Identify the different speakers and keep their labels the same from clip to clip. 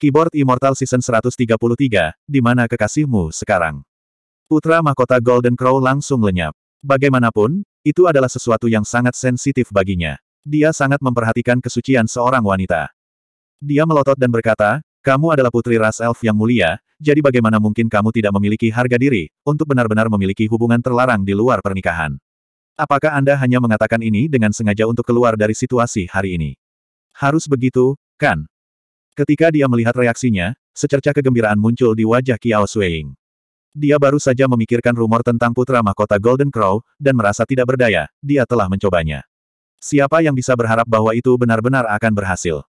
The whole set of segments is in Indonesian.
Speaker 1: Keyboard Immortal Season 133, di mana kekasihmu sekarang? Putra mahkota Golden Crow langsung lenyap. Bagaimanapun, itu adalah sesuatu yang sangat sensitif baginya. Dia sangat memperhatikan kesucian seorang wanita. Dia melotot dan berkata, kamu adalah putri ras elf yang mulia, jadi bagaimana mungkin kamu tidak memiliki harga diri, untuk benar-benar memiliki hubungan terlarang di luar pernikahan. Apakah Anda hanya mengatakan ini dengan sengaja untuk keluar dari situasi hari ini? Harus begitu, kan? Ketika dia melihat reaksinya, secercah kegembiraan muncul di wajah Kiao Swaying. Dia baru saja memikirkan rumor tentang putra mahkota Golden Crow, dan merasa tidak berdaya, dia telah mencobanya. Siapa yang bisa berharap bahwa itu benar-benar akan berhasil?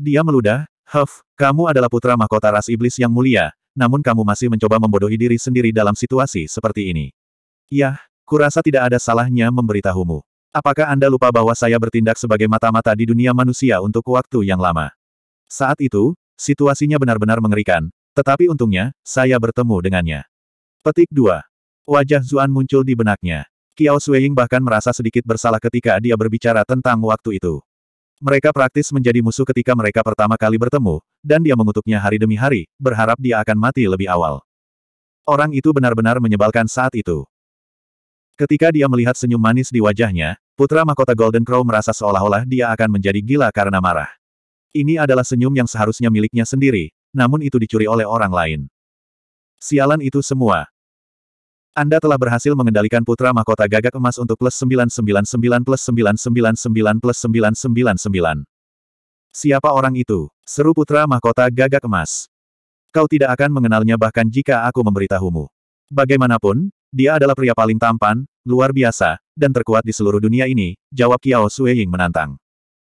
Speaker 1: Dia meludah, Huff, kamu adalah putra mahkota ras iblis yang mulia, namun kamu masih mencoba membodohi diri sendiri dalam situasi seperti ini. Yah, kurasa tidak ada salahnya memberitahumu. Apakah Anda lupa bahwa saya bertindak sebagai mata-mata di dunia manusia untuk waktu yang lama? Saat itu, situasinya benar-benar mengerikan, tetapi untungnya, saya bertemu dengannya. Petik 2. Wajah Zuan muncul di benaknya. Kiao Sueying bahkan merasa sedikit bersalah ketika dia berbicara tentang waktu itu. Mereka praktis menjadi musuh ketika mereka pertama kali bertemu, dan dia mengutuknya hari demi hari, berharap dia akan mati lebih awal. Orang itu benar-benar menyebalkan saat itu. Ketika dia melihat senyum manis di wajahnya, putra mahkota Golden Crow merasa seolah-olah dia akan menjadi gila karena marah. Ini adalah senyum yang seharusnya miliknya sendiri, namun itu dicuri oleh orang lain. Sialan itu semua. Anda telah berhasil mengendalikan putra mahkota gagak emas untuk plus 999 plus 999 plus 999. Siapa orang itu? Seru putra mahkota gagak emas. Kau tidak akan mengenalnya bahkan jika aku memberitahumu. Bagaimanapun, dia adalah pria paling tampan, luar biasa, dan terkuat di seluruh dunia ini, jawab Qiao Sueying menantang.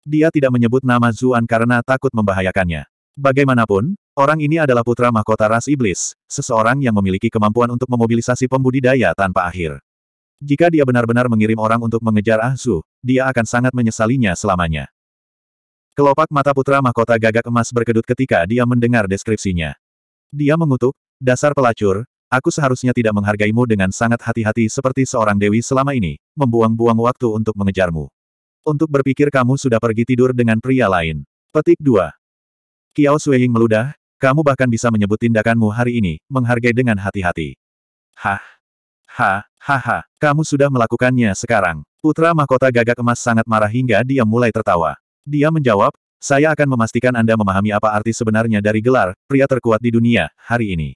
Speaker 1: Dia tidak menyebut nama Zuan karena takut membahayakannya. Bagaimanapun, orang ini adalah putra mahkota ras iblis, seseorang yang memiliki kemampuan untuk memobilisasi pembudidaya tanpa akhir. Jika dia benar-benar mengirim orang untuk mengejar Ahzu, dia akan sangat menyesalinya selamanya. Kelopak mata putra mahkota gagak emas berkedut ketika dia mendengar deskripsinya. Dia mengutuk, dasar pelacur, aku seharusnya tidak menghargaimu dengan sangat hati-hati seperti seorang dewi selama ini, membuang-buang waktu untuk mengejarmu. Untuk berpikir kamu sudah pergi tidur dengan pria lain. Petik 2. Kiao Sueying meludah, kamu bahkan bisa menyebut tindakanmu hari ini, menghargai dengan hati-hati. Hah? Ha, ha, ha, kamu sudah melakukannya sekarang. Putra mahkota gagak emas sangat marah hingga dia mulai tertawa. Dia menjawab, saya akan memastikan Anda memahami apa arti sebenarnya dari gelar, pria terkuat di dunia, hari ini.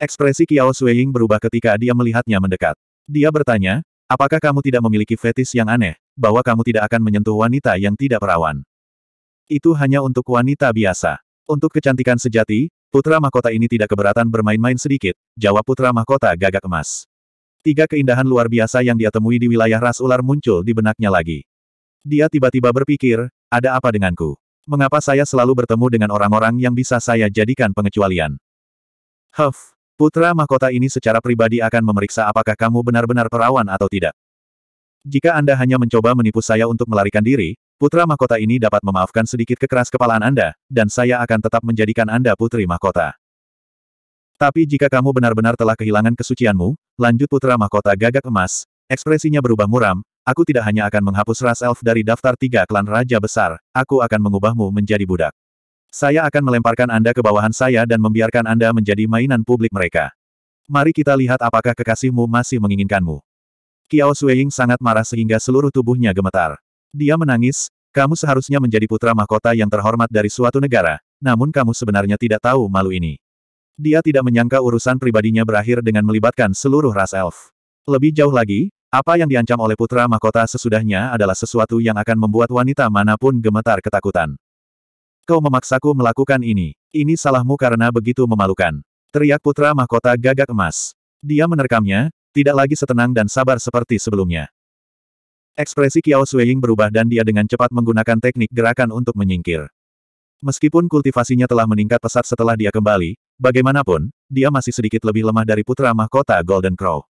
Speaker 1: Ekspresi Kiao Sueying berubah ketika dia melihatnya mendekat. Dia bertanya, Apakah kamu tidak memiliki fetis yang aneh, bahwa kamu tidak akan menyentuh wanita yang tidak perawan? Itu hanya untuk wanita biasa. Untuk kecantikan sejati, putra mahkota ini tidak keberatan bermain-main sedikit, jawab putra mahkota gagak emas. Tiga keindahan luar biasa yang dia temui di wilayah ras ular muncul di benaknya lagi. Dia tiba-tiba berpikir, ada apa denganku? Mengapa saya selalu bertemu dengan orang-orang yang bisa saya jadikan pengecualian? Huff, Putra mahkota ini secara pribadi akan memeriksa apakah kamu benar-benar perawan atau tidak. Jika Anda hanya mencoba menipu saya untuk melarikan diri, putra mahkota ini dapat memaafkan sedikit kekeras kepalaan Anda, dan saya akan tetap menjadikan Anda putri mahkota. Tapi jika kamu benar-benar telah kehilangan kesucianmu, lanjut putra mahkota gagak emas, ekspresinya berubah muram, aku tidak hanya akan menghapus ras elf dari daftar tiga klan raja besar, aku akan mengubahmu menjadi budak. Saya akan melemparkan Anda ke bawahan saya dan membiarkan Anda menjadi mainan publik mereka. Mari kita lihat apakah kekasihmu masih menginginkanmu. Kiao Sueying sangat marah sehingga seluruh tubuhnya gemetar. Dia menangis, kamu seharusnya menjadi putra mahkota yang terhormat dari suatu negara, namun kamu sebenarnya tidak tahu malu ini. Dia tidak menyangka urusan pribadinya berakhir dengan melibatkan seluruh ras elf. Lebih jauh lagi, apa yang diancam oleh putra mahkota sesudahnya adalah sesuatu yang akan membuat wanita manapun gemetar ketakutan. Kau memaksaku melakukan ini. Ini salahmu karena begitu memalukan. Teriak putra mahkota gagak emas. Dia menerkamnya, tidak lagi setenang dan sabar seperti sebelumnya. Ekspresi Kiao Sueying berubah dan dia dengan cepat menggunakan teknik gerakan untuk menyingkir. Meskipun kultivasinya telah meningkat pesat setelah dia kembali, bagaimanapun, dia masih sedikit lebih lemah dari putra mahkota Golden Crow.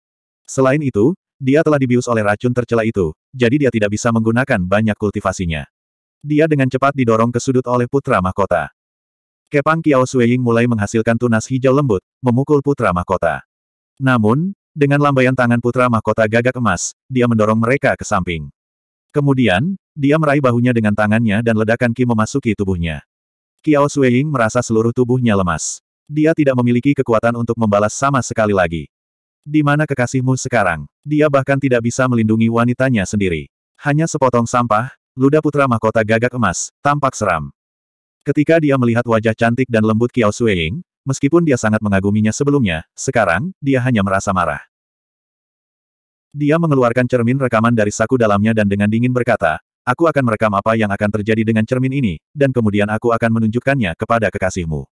Speaker 1: Selain itu, dia telah dibius oleh racun tercela itu, jadi dia tidak bisa menggunakan banyak kultivasinya. Dia dengan cepat didorong ke sudut oleh putra mahkota. Kepang Kiao Suying mulai menghasilkan tunas hijau lembut, memukul putra mahkota. Namun, dengan lambaian tangan putra mahkota gagak emas, dia mendorong mereka ke samping. Kemudian, dia meraih bahunya dengan tangannya dan ledakan Ki memasuki tubuhnya. Kiao Suying merasa seluruh tubuhnya lemas. Dia tidak memiliki kekuatan untuk membalas sama sekali lagi. Di mana kekasihmu sekarang? Dia bahkan tidak bisa melindungi wanitanya sendiri. Hanya sepotong sampah, luda putra mahkota gagak emas, tampak seram. Ketika dia melihat wajah cantik dan lembut Kiao Sueying, meskipun dia sangat mengaguminya sebelumnya, sekarang, dia hanya merasa marah. Dia mengeluarkan cermin rekaman dari saku dalamnya dan dengan dingin berkata, Aku akan merekam apa yang akan terjadi dengan cermin ini, dan kemudian aku akan menunjukkannya kepada kekasihmu.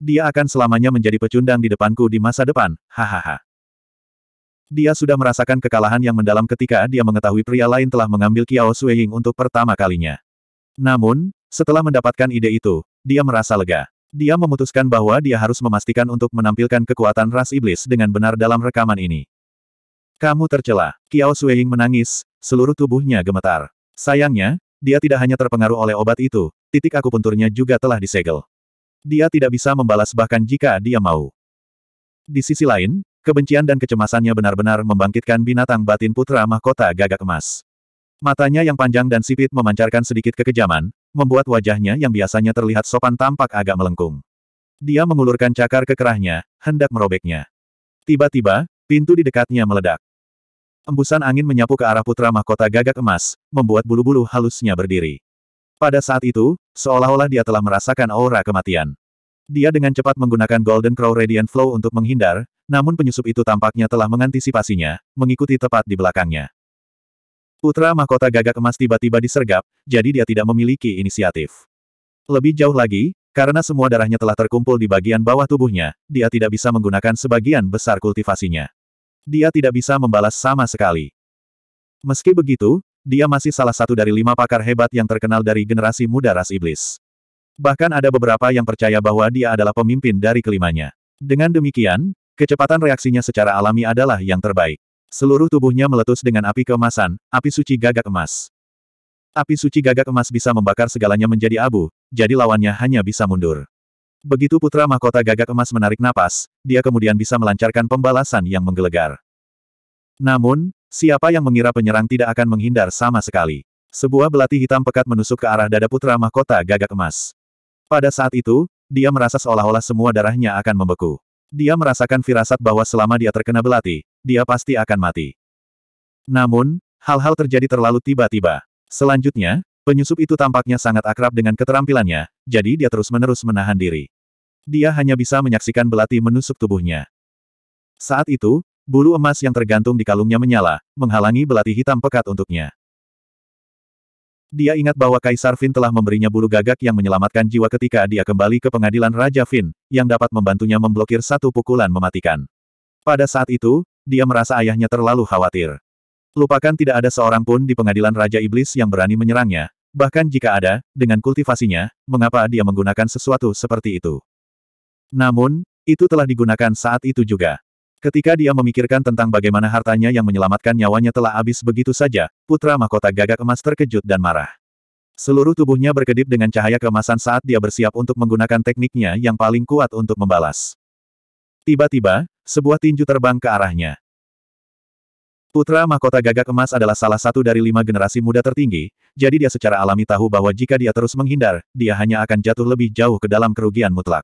Speaker 1: Dia akan selamanya menjadi pecundang di depanku di masa depan, hahaha. Dia sudah merasakan kekalahan yang mendalam ketika dia mengetahui pria lain telah mengambil Kiao Sueying untuk pertama kalinya. Namun, setelah mendapatkan ide itu, dia merasa lega. Dia memutuskan bahwa dia harus memastikan untuk menampilkan kekuatan ras iblis dengan benar dalam rekaman ini. Kamu tercela. Kiao Sueying menangis, seluruh tubuhnya gemetar. Sayangnya, dia tidak hanya terpengaruh oleh obat itu, titik akupunturnya juga telah disegel. Dia tidak bisa membalas bahkan jika dia mau. Di sisi lain, Kebencian dan kecemasannya benar-benar membangkitkan binatang batin putra mahkota gagak emas. Matanya yang panjang dan sipit memancarkan sedikit kekejaman, membuat wajahnya yang biasanya terlihat sopan tampak agak melengkung. Dia mengulurkan cakar ke kerahnya, hendak merobeknya. Tiba-tiba, pintu di dekatnya meledak. Embusan angin menyapu ke arah putra mahkota gagak emas, membuat bulu-bulu halusnya berdiri. Pada saat itu, seolah-olah dia telah merasakan aura kematian. Dia dengan cepat menggunakan Golden Crow Radiant Flow untuk menghindar, namun penyusup itu tampaknya telah mengantisipasinya, mengikuti tepat di belakangnya. Putra mahkota gagak emas tiba-tiba disergap, jadi dia tidak memiliki inisiatif. Lebih jauh lagi, karena semua darahnya telah terkumpul di bagian bawah tubuhnya, dia tidak bisa menggunakan sebagian besar kultivasinya. Dia tidak bisa membalas sama sekali. Meski begitu, dia masih salah satu dari lima pakar hebat yang terkenal dari generasi muda ras iblis. Bahkan ada beberapa yang percaya bahwa dia adalah pemimpin dari kelimanya. Dengan demikian, kecepatan reaksinya secara alami adalah yang terbaik. Seluruh tubuhnya meletus dengan api keemasan, api suci gagak emas. Api suci gagak emas bisa membakar segalanya menjadi abu, jadi lawannya hanya bisa mundur. Begitu putra mahkota gagak emas menarik napas, dia kemudian bisa melancarkan pembalasan yang menggelegar. Namun, siapa yang mengira penyerang tidak akan menghindar sama sekali? Sebuah belati hitam pekat menusuk ke arah dada putra mahkota gagak emas. Pada saat itu, dia merasa seolah-olah semua darahnya akan membeku. Dia merasakan firasat bahwa selama dia terkena belati, dia pasti akan mati. Namun, hal-hal terjadi terlalu tiba-tiba. Selanjutnya, penyusup itu tampaknya sangat akrab dengan keterampilannya, jadi dia terus-menerus menahan diri. Dia hanya bisa menyaksikan belati menusuk tubuhnya. Saat itu, bulu emas yang tergantung di kalungnya menyala, menghalangi belati hitam pekat untuknya. Dia ingat bahwa Kaisar Finn telah memberinya bulu gagak yang menyelamatkan jiwa ketika dia kembali ke pengadilan Raja Finn, yang dapat membantunya memblokir satu pukulan mematikan. Pada saat itu, dia merasa ayahnya terlalu khawatir. Lupakan tidak ada seorang pun di pengadilan Raja Iblis yang berani menyerangnya, bahkan jika ada, dengan kultivasinya, mengapa dia menggunakan sesuatu seperti itu. Namun, itu telah digunakan saat itu juga. Ketika dia memikirkan tentang bagaimana hartanya yang menyelamatkan nyawanya telah habis begitu saja, putra mahkota gagak emas terkejut dan marah. Seluruh tubuhnya berkedip dengan cahaya kemasan saat dia bersiap untuk menggunakan tekniknya yang paling kuat untuk membalas. Tiba-tiba, sebuah tinju terbang ke arahnya. Putra mahkota gagak emas adalah salah satu dari lima generasi muda tertinggi, jadi dia secara alami tahu bahwa jika dia terus menghindar, dia hanya akan jatuh lebih jauh ke dalam kerugian mutlak.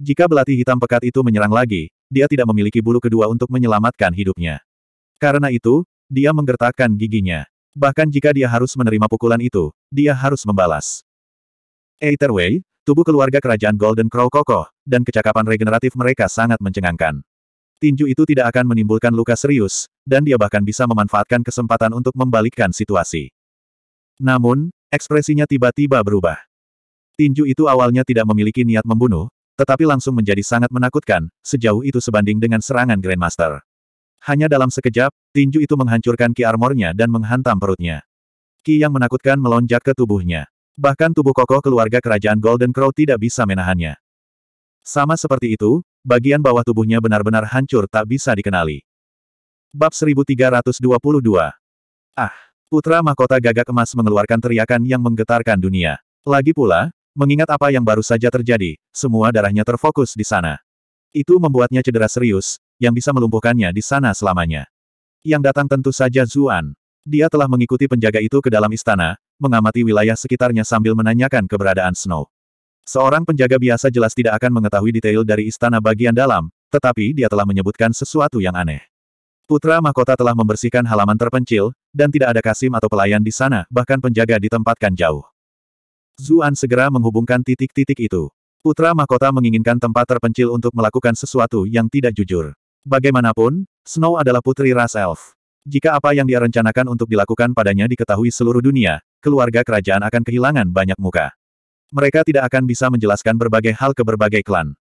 Speaker 1: Jika belati hitam pekat itu menyerang lagi, dia tidak memiliki bulu kedua untuk menyelamatkan hidupnya. Karena itu, dia menggertakkan giginya. Bahkan jika dia harus menerima pukulan itu, dia harus membalas. Either tubuh keluarga kerajaan Golden Crow kokoh, dan kecakapan regeneratif mereka sangat mencengangkan. Tinju itu tidak akan menimbulkan luka serius, dan dia bahkan bisa memanfaatkan kesempatan untuk membalikkan situasi. Namun, ekspresinya tiba-tiba berubah. Tinju itu awalnya tidak memiliki niat membunuh, tetapi langsung menjadi sangat menakutkan, sejauh itu sebanding dengan serangan Grandmaster. Hanya dalam sekejap, tinju itu menghancurkan ki armornya dan menghantam perutnya. Ki yang menakutkan melonjak ke tubuhnya. Bahkan tubuh kokoh keluarga kerajaan Golden Crow tidak bisa menahannya. Sama seperti itu, bagian bawah tubuhnya benar-benar hancur tak bisa dikenali. Bab 1322 Ah, putra mahkota gagak emas mengeluarkan teriakan yang menggetarkan dunia. Lagi pula, Mengingat apa yang baru saja terjadi, semua darahnya terfokus di sana. Itu membuatnya cedera serius, yang bisa melumpuhkannya di sana selamanya. Yang datang tentu saja Zuan. Dia telah mengikuti penjaga itu ke dalam istana, mengamati wilayah sekitarnya sambil menanyakan keberadaan Snow. Seorang penjaga biasa jelas tidak akan mengetahui detail dari istana bagian dalam, tetapi dia telah menyebutkan sesuatu yang aneh. Putra mahkota telah membersihkan halaman terpencil, dan tidak ada kasim atau pelayan di sana, bahkan penjaga ditempatkan jauh. Zuan segera menghubungkan titik-titik itu. Putra mahkota menginginkan tempat terpencil untuk melakukan sesuatu yang tidak jujur. Bagaimanapun, Snow adalah putri ras elf. Jika apa yang dia rencanakan untuk dilakukan padanya diketahui seluruh dunia, keluarga kerajaan akan kehilangan banyak muka. Mereka tidak akan bisa menjelaskan berbagai hal ke berbagai klan.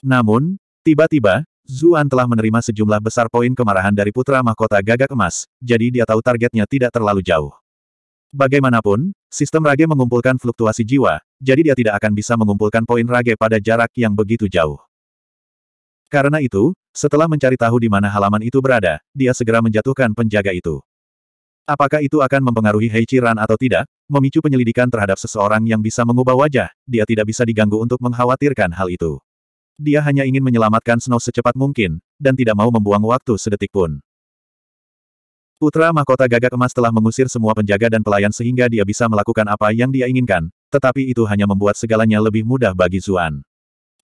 Speaker 1: Namun, tiba-tiba, Zuan telah menerima sejumlah besar poin kemarahan dari putra mahkota gagak emas, jadi dia tahu targetnya tidak terlalu jauh. Bagaimanapun, sistem Rage mengumpulkan fluktuasi jiwa, jadi dia tidak akan bisa mengumpulkan poin Rage pada jarak yang begitu jauh. Karena itu, setelah mencari tahu di mana halaman itu berada, dia segera menjatuhkan penjaga itu. Apakah itu akan mempengaruhi Heichi Ran atau tidak, memicu penyelidikan terhadap seseorang yang bisa mengubah wajah, dia tidak bisa diganggu untuk mengkhawatirkan hal itu. Dia hanya ingin menyelamatkan Snow secepat mungkin, dan tidak mau membuang waktu sedetik pun. Putra Mahkota Gagak Emas telah mengusir semua penjaga dan pelayan sehingga dia bisa melakukan apa yang dia inginkan, tetapi itu hanya membuat segalanya lebih mudah bagi Zuan.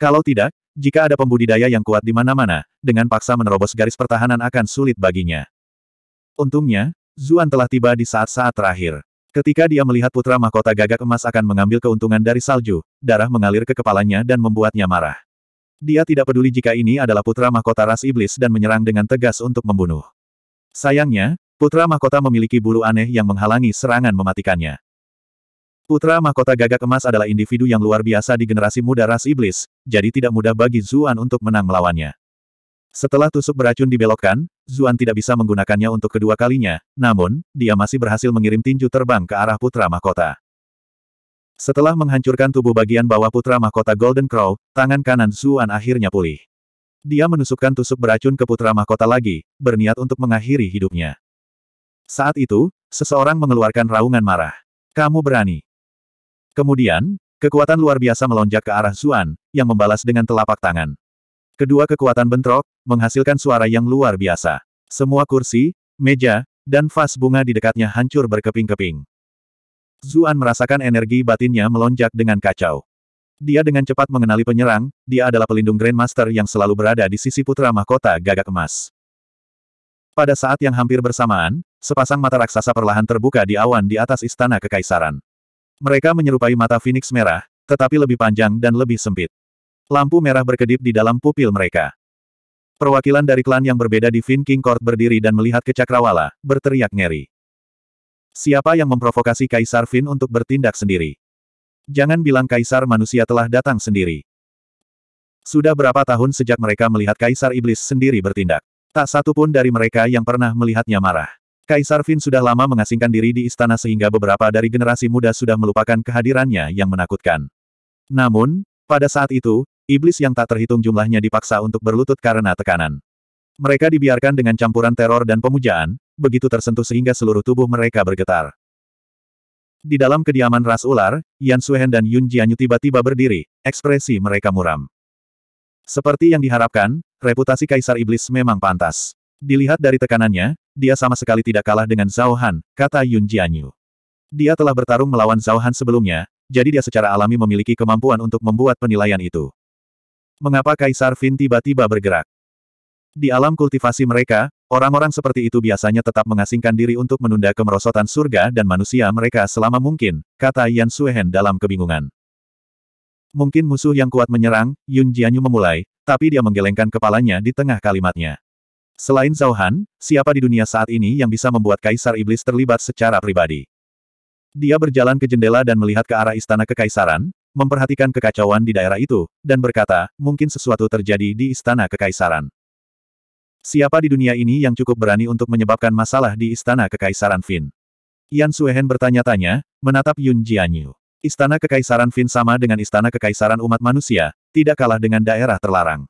Speaker 1: Kalau tidak, jika ada pembudidaya yang kuat di mana-mana, dengan paksa menerobos garis pertahanan akan sulit baginya. Untungnya, Zuan telah tiba di saat-saat terakhir. Ketika dia melihat putra mahkota gagak emas akan mengambil keuntungan dari salju, darah mengalir ke kepalanya dan membuatnya marah. Dia tidak peduli jika ini adalah putra mahkota ras iblis dan menyerang dengan tegas untuk membunuh. Sayangnya, Putra mahkota memiliki bulu aneh yang menghalangi serangan mematikannya. Putra mahkota gagak emas adalah individu yang luar biasa di generasi muda ras iblis, jadi tidak mudah bagi Zuan untuk menang melawannya. Setelah tusuk beracun dibelokkan, Zuan tidak bisa menggunakannya untuk kedua kalinya, namun, dia masih berhasil mengirim tinju terbang ke arah putra mahkota. Setelah menghancurkan tubuh bagian bawah putra mahkota Golden Crow, tangan kanan Zuan akhirnya pulih. Dia menusukkan tusuk beracun ke putra mahkota lagi, berniat untuk mengakhiri hidupnya. Saat itu, seseorang mengeluarkan raungan marah. Kamu berani. Kemudian, kekuatan luar biasa melonjak ke arah Zuan, yang membalas dengan telapak tangan. Kedua kekuatan bentrok, menghasilkan suara yang luar biasa. Semua kursi, meja, dan vas bunga di dekatnya hancur berkeping-keping. Zuan merasakan energi batinnya melonjak dengan kacau. Dia dengan cepat mengenali penyerang, dia adalah pelindung Grandmaster yang selalu berada di sisi putra mahkota gagak emas. Pada saat yang hampir bersamaan, sepasang mata raksasa perlahan terbuka di awan di atas istana kekaisaran. Mereka menyerupai mata Phoenix merah, tetapi lebih panjang dan lebih sempit. Lampu merah berkedip di dalam pupil mereka. Perwakilan dari klan yang berbeda di Fin King Court berdiri dan melihat ke Cakrawala, berteriak ngeri. Siapa yang memprovokasi Kaisar Fin untuk bertindak sendiri? Jangan bilang Kaisar manusia telah datang sendiri. Sudah berapa tahun sejak mereka melihat Kaisar Iblis sendiri bertindak? Tak satu pun dari mereka yang pernah melihatnya marah. Kaisar Vin sudah lama mengasingkan diri di istana sehingga beberapa dari generasi muda sudah melupakan kehadirannya yang menakutkan. Namun, pada saat itu, iblis yang tak terhitung jumlahnya dipaksa untuk berlutut karena tekanan. Mereka dibiarkan dengan campuran teror dan pemujaan, begitu tersentuh sehingga seluruh tubuh mereka bergetar. Di dalam kediaman ras ular, Yan Suhen dan Yun Jianyu tiba-tiba berdiri, ekspresi mereka muram. Seperti yang diharapkan, reputasi Kaisar Iblis memang pantas. Dilihat dari tekanannya, dia sama sekali tidak kalah dengan Zhao Han, kata Yun Jianyu. Dia telah bertarung melawan Zhao Han sebelumnya, jadi dia secara alami memiliki kemampuan untuk membuat penilaian itu. Mengapa Kaisar Fin tiba-tiba bergerak? Di alam kultivasi mereka, orang-orang seperti itu biasanya tetap mengasingkan diri untuk menunda kemerosotan surga dan manusia mereka selama mungkin, kata Yan Suehen dalam kebingungan. Mungkin musuh yang kuat menyerang, Yun Jianyu memulai, tapi dia menggelengkan kepalanya di tengah kalimatnya. Selain Zhao Han, siapa di dunia saat ini yang bisa membuat Kaisar Iblis terlibat secara pribadi? Dia berjalan ke jendela dan melihat ke arah istana kekaisaran, memperhatikan kekacauan di daerah itu, dan berkata, mungkin sesuatu terjadi di istana kekaisaran. Siapa di dunia ini yang cukup berani untuk menyebabkan masalah di istana kekaisaran Fin? Yan Suehen bertanya-tanya, menatap Yun Jianyu. Istana Kekaisaran Vin sama dengan Istana Kekaisaran Umat Manusia, tidak kalah dengan daerah terlarang.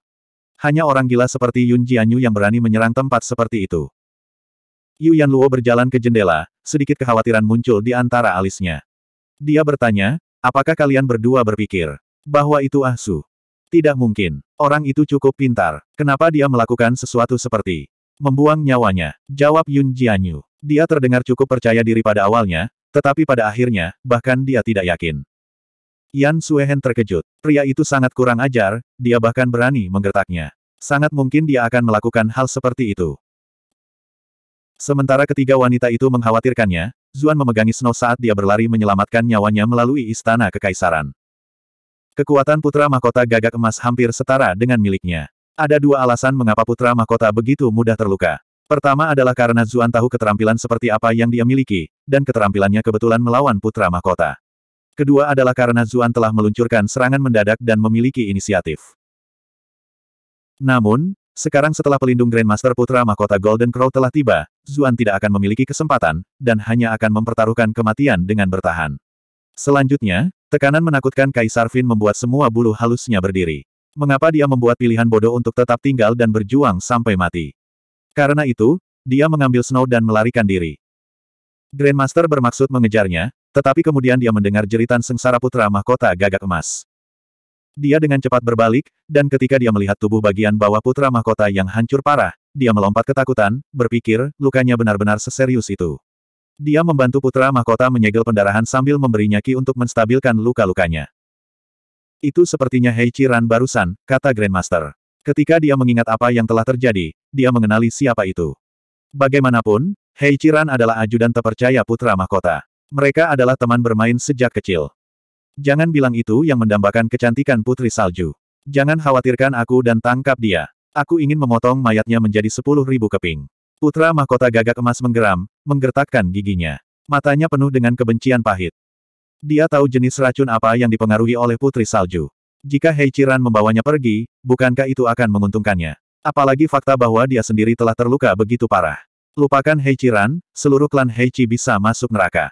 Speaker 1: Hanya orang gila seperti Yun Jianyu yang berani menyerang tempat seperti itu. Yu Luo berjalan ke jendela, sedikit kekhawatiran muncul di antara alisnya. Dia bertanya, apakah kalian berdua berpikir bahwa itu Ahsu? Tidak mungkin. Orang itu cukup pintar. Kenapa dia melakukan sesuatu seperti membuang nyawanya? Jawab Yun Jianyu. Dia terdengar cukup percaya diri pada awalnya, tetapi pada akhirnya, bahkan dia tidak yakin. Yan Suehen terkejut. Pria itu sangat kurang ajar, dia bahkan berani menggertaknya. Sangat mungkin dia akan melakukan hal seperti itu. Sementara ketiga wanita itu mengkhawatirkannya, Zuan memegangi Snow saat dia berlari menyelamatkan nyawanya melalui istana kekaisaran. Kekuatan putra mahkota gagak emas hampir setara dengan miliknya. Ada dua alasan mengapa putra mahkota begitu mudah terluka. Pertama adalah karena Zuan tahu keterampilan seperti apa yang dia miliki, dan keterampilannya kebetulan melawan putra mahkota. Kedua adalah karena Zuan telah meluncurkan serangan mendadak dan memiliki inisiatif. Namun, sekarang setelah pelindung Grandmaster Putra Mahkota Golden Crow telah tiba, Zuan tidak akan memiliki kesempatan, dan hanya akan mempertaruhkan kematian dengan bertahan. Selanjutnya, tekanan menakutkan Kaisar Vin membuat semua bulu halusnya berdiri. Mengapa dia membuat pilihan bodoh untuk tetap tinggal dan berjuang sampai mati? Karena itu, dia mengambil Snow dan melarikan diri. Grandmaster bermaksud mengejarnya, tetapi kemudian dia mendengar jeritan sengsara putra mahkota gagak emas. Dia dengan cepat berbalik, dan ketika dia melihat tubuh bagian bawah putra mahkota yang hancur parah, dia melompat ketakutan, berpikir, lukanya benar-benar seserius itu. Dia membantu putra mahkota menyegel pendarahan sambil memberinya ki untuk menstabilkan luka-lukanya. Itu sepertinya Hei Ran barusan, kata Grandmaster. Ketika dia mengingat apa yang telah terjadi, dia mengenali siapa itu. Bagaimanapun, Hei Ciran adalah ajudan terpercaya putra mahkota. Mereka adalah teman bermain sejak kecil. Jangan bilang itu yang mendambakan kecantikan putri salju. Jangan khawatirkan aku dan tangkap dia. Aku ingin memotong mayatnya menjadi sepuluh ribu keping. Putra mahkota gagak emas menggeram, menggertakkan giginya. Matanya penuh dengan kebencian pahit. Dia tahu jenis racun apa yang dipengaruhi oleh putri salju. Jika Hei Ciran membawanya pergi, bukankah itu akan menguntungkannya? Apalagi fakta bahwa dia sendiri telah terluka begitu parah. Lupakan Hei Ran, seluruh klan Chi bisa masuk neraka.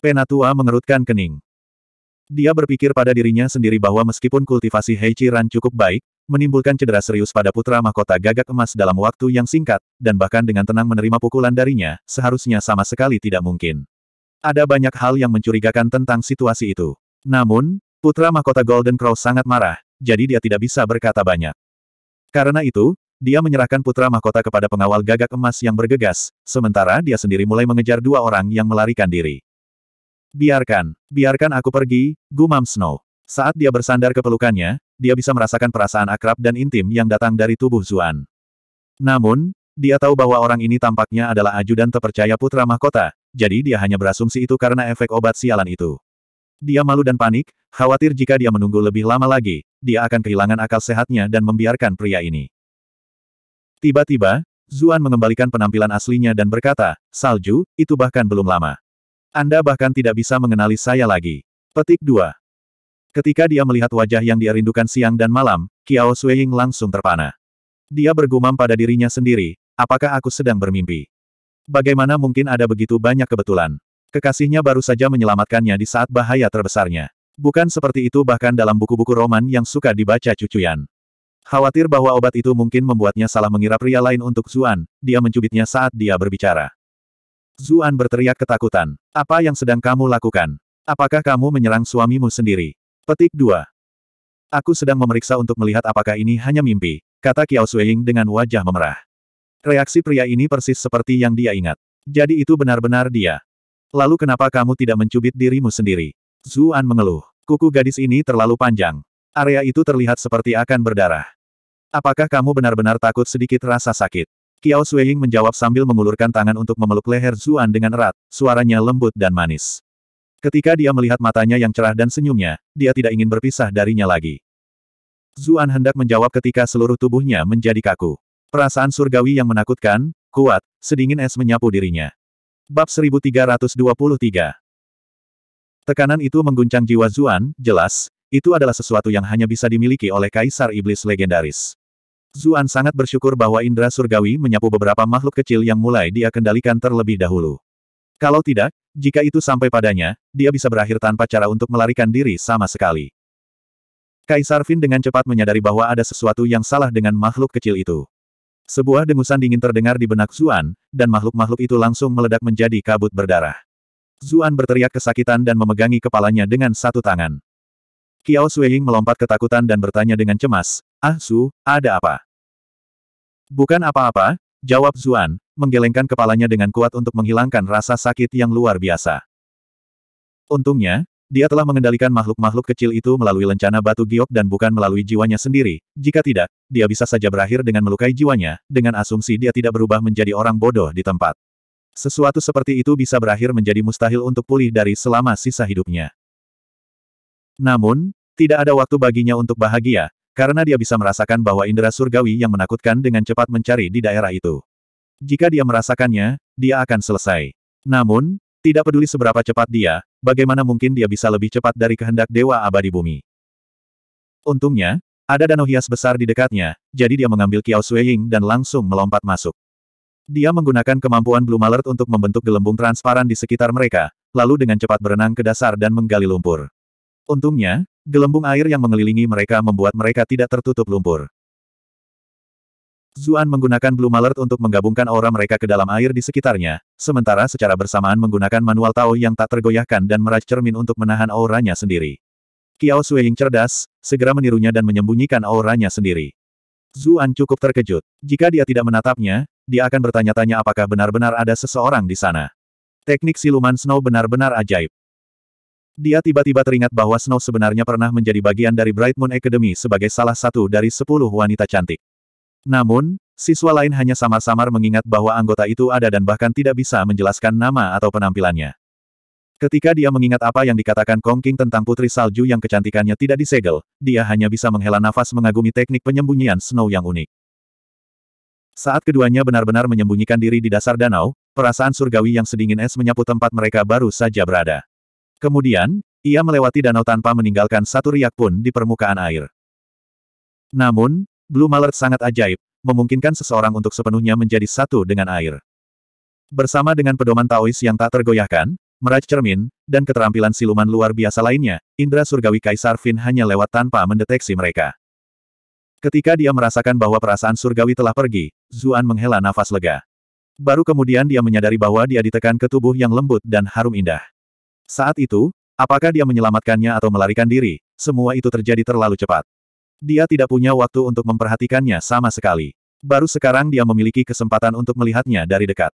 Speaker 1: Penatua mengerutkan kening. Dia berpikir pada dirinya sendiri bahwa meskipun kultivasi Hei Ran cukup baik, menimbulkan cedera serius pada putra mahkota gagak emas dalam waktu yang singkat, dan bahkan dengan tenang menerima pukulan darinya, seharusnya sama sekali tidak mungkin. Ada banyak hal yang mencurigakan tentang situasi itu. Namun, putra mahkota Golden Crow sangat marah, jadi dia tidak bisa berkata banyak. Karena itu, dia menyerahkan putra mahkota kepada pengawal gagak emas yang bergegas, sementara dia sendiri mulai mengejar dua orang yang melarikan diri. Biarkan, biarkan aku pergi, gumam Snow. Saat dia bersandar ke pelukannya, dia bisa merasakan perasaan akrab dan intim yang datang dari tubuh Zuan. Namun, dia tahu bahwa orang ini tampaknya adalah ajudan terpercaya putra mahkota, jadi dia hanya berasumsi itu karena efek obat sialan itu. Dia malu dan panik, khawatir jika dia menunggu lebih lama lagi, dia akan kehilangan akal sehatnya dan membiarkan pria ini. Tiba-tiba, Zuan mengembalikan penampilan aslinya dan berkata, Salju, itu bahkan belum lama. Anda bahkan tidak bisa mengenali saya lagi. Petik 2. Ketika dia melihat wajah yang dia rindukan siang dan malam, Kiao Sueying langsung terpana. Dia bergumam pada dirinya sendiri, apakah aku sedang bermimpi? Bagaimana mungkin ada begitu banyak kebetulan? Kekasihnya baru saja menyelamatkannya di saat bahaya terbesarnya. Bukan seperti itu bahkan dalam buku-buku roman yang suka dibaca cucuyan. Khawatir bahwa obat itu mungkin membuatnya salah mengira pria lain untuk Zuan, dia mencubitnya saat dia berbicara. Zuan berteriak ketakutan. Apa yang sedang kamu lakukan? Apakah kamu menyerang suamimu sendiri? Petik 2. Aku sedang memeriksa untuk melihat apakah ini hanya mimpi, kata Kiao Sueying dengan wajah memerah. Reaksi pria ini persis seperti yang dia ingat. Jadi itu benar-benar dia. Lalu kenapa kamu tidak mencubit dirimu sendiri? Zuan mengeluh. Kuku gadis ini terlalu panjang. Area itu terlihat seperti akan berdarah. Apakah kamu benar-benar takut sedikit rasa sakit? Kiao Sueying menjawab sambil mengulurkan tangan untuk memeluk leher Zuan dengan erat, suaranya lembut dan manis. Ketika dia melihat matanya yang cerah dan senyumnya, dia tidak ingin berpisah darinya lagi. Zuan hendak menjawab ketika seluruh tubuhnya menjadi kaku. Perasaan surgawi yang menakutkan, kuat, sedingin es menyapu dirinya. Bab 1323 Tekanan itu mengguncang jiwa Zuan, jelas, itu adalah sesuatu yang hanya bisa dimiliki oleh Kaisar Iblis Legendaris. Zuan sangat bersyukur bahwa Indra surgawi menyapu beberapa makhluk kecil yang mulai dia kendalikan terlebih dahulu. Kalau tidak, jika itu sampai padanya, dia bisa berakhir tanpa cara untuk melarikan diri sama sekali. Kaisar Fin dengan cepat menyadari bahwa ada sesuatu yang salah dengan makhluk kecil itu. Sebuah dengusan dingin terdengar di benak Zuan, dan makhluk-makhluk itu langsung meledak menjadi kabut berdarah. Zuan berteriak kesakitan dan memegangi kepalanya dengan satu tangan. Kiao Sueying melompat ketakutan dan bertanya dengan cemas, Ah Su, ada apa? Bukan apa-apa, jawab Zuan, menggelengkan kepalanya dengan kuat untuk menghilangkan rasa sakit yang luar biasa. Untungnya, dia telah mengendalikan makhluk-makhluk kecil itu melalui lencana batu giok dan bukan melalui jiwanya sendiri. Jika tidak, dia bisa saja berakhir dengan melukai jiwanya, dengan asumsi dia tidak berubah menjadi orang bodoh di tempat. Sesuatu seperti itu bisa berakhir menjadi mustahil untuk pulih dari selama sisa hidupnya. Namun, tidak ada waktu baginya untuk bahagia, karena dia bisa merasakan bahwa indera surgawi yang menakutkan dengan cepat mencari di daerah itu. Jika dia merasakannya, dia akan selesai. Namun, tidak peduli seberapa cepat dia, bagaimana mungkin dia bisa lebih cepat dari kehendak Dewa Abadi Bumi. Untungnya, ada danau hias besar di dekatnya, jadi dia mengambil Kiao Sueying dan langsung melompat masuk. Dia menggunakan kemampuan Blue Malert untuk membentuk gelembung transparan di sekitar mereka, lalu dengan cepat berenang ke dasar dan menggali lumpur. Untungnya, gelembung air yang mengelilingi mereka membuat mereka tidak tertutup lumpur. Zuan menggunakan Blue Malert untuk menggabungkan aura mereka ke dalam air di sekitarnya, sementara secara bersamaan menggunakan manual Tao yang tak tergoyahkan dan meraj cermin untuk menahan auranya sendiri. Kiao Suying cerdas, segera menirunya dan menyembunyikan auranya sendiri. Zuan cukup terkejut. Jika dia tidak menatapnya, dia akan bertanya-tanya apakah benar-benar ada seseorang di sana. Teknik siluman Snow benar-benar ajaib. Dia tiba-tiba teringat bahwa Snow sebenarnya pernah menjadi bagian dari Bright Moon Academy sebagai salah satu dari sepuluh wanita cantik. Namun, siswa lain hanya samar-samar mengingat bahwa anggota itu ada dan bahkan tidak bisa menjelaskan nama atau penampilannya. Ketika dia mengingat apa yang dikatakan Kong King tentang putri salju yang kecantikannya tidak disegel, dia hanya bisa menghela nafas mengagumi teknik penyembunyian Snow yang unik. Saat keduanya benar-benar menyembunyikan diri di dasar danau, perasaan surgawi yang sedingin es menyapu tempat mereka baru saja berada. Kemudian, ia melewati danau tanpa meninggalkan satu riak pun di permukaan air. Namun, Blue Mallard sangat ajaib, memungkinkan seseorang untuk sepenuhnya menjadi satu dengan air. Bersama dengan pedoman Taois yang tak tergoyahkan, meraj cermin, dan keterampilan siluman luar biasa lainnya, Indra surgawi Kaisar vin hanya lewat tanpa mendeteksi mereka. Ketika dia merasakan bahwa perasaan surgawi telah pergi, Zuan menghela nafas lega. Baru kemudian dia menyadari bahwa dia ditekan ke tubuh yang lembut dan harum indah. Saat itu, apakah dia menyelamatkannya atau melarikan diri, semua itu terjadi terlalu cepat. Dia tidak punya waktu untuk memperhatikannya sama sekali. Baru sekarang dia memiliki kesempatan untuk melihatnya dari dekat.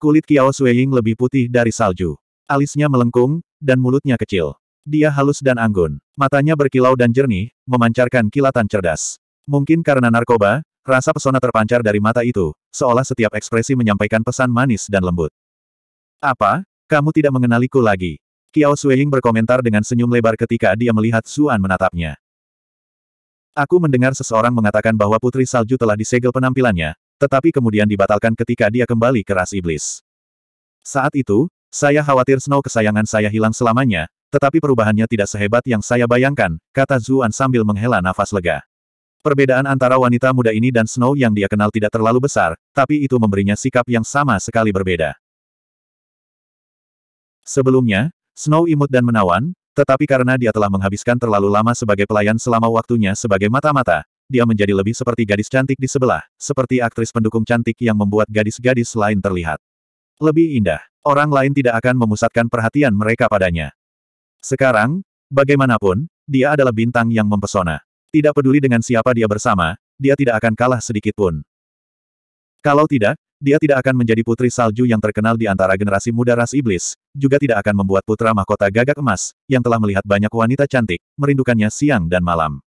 Speaker 1: Kulit Kiao Sueying lebih putih dari salju. Alisnya melengkung, dan mulutnya kecil. Dia halus dan anggun. Matanya berkilau dan jernih, memancarkan kilatan cerdas. Mungkin karena narkoba, rasa pesona terpancar dari mata itu, seolah setiap ekspresi menyampaikan pesan manis dan lembut. Apa? Kamu tidak mengenaliku lagi. Kiao Sueying berkomentar dengan senyum lebar ketika dia melihat Suan menatapnya. Aku mendengar seseorang mengatakan bahwa Putri Salju telah disegel penampilannya, tetapi kemudian dibatalkan ketika dia kembali ke ras iblis. Saat itu, saya khawatir Snow kesayangan saya hilang selamanya, tetapi perubahannya tidak sehebat yang saya bayangkan, kata Zuan sambil menghela nafas lega. Perbedaan antara wanita muda ini dan Snow yang dia kenal tidak terlalu besar, tapi itu memberinya sikap yang sama sekali berbeda. Sebelumnya, Snow imut dan menawan, tetapi karena dia telah menghabiskan terlalu lama sebagai pelayan selama waktunya sebagai mata-mata, dia menjadi lebih seperti gadis cantik di sebelah, seperti aktris pendukung cantik yang membuat gadis-gadis lain terlihat lebih indah. Orang lain tidak akan memusatkan perhatian mereka padanya. Sekarang, bagaimanapun, dia adalah bintang yang mempesona. Tidak peduli dengan siapa dia bersama, dia tidak akan kalah sedikit pun. Kalau tidak, dia tidak akan menjadi putri salju yang terkenal di antara generasi muda ras iblis, juga tidak akan membuat putra mahkota gagak emas, yang telah melihat banyak wanita cantik, merindukannya siang dan malam.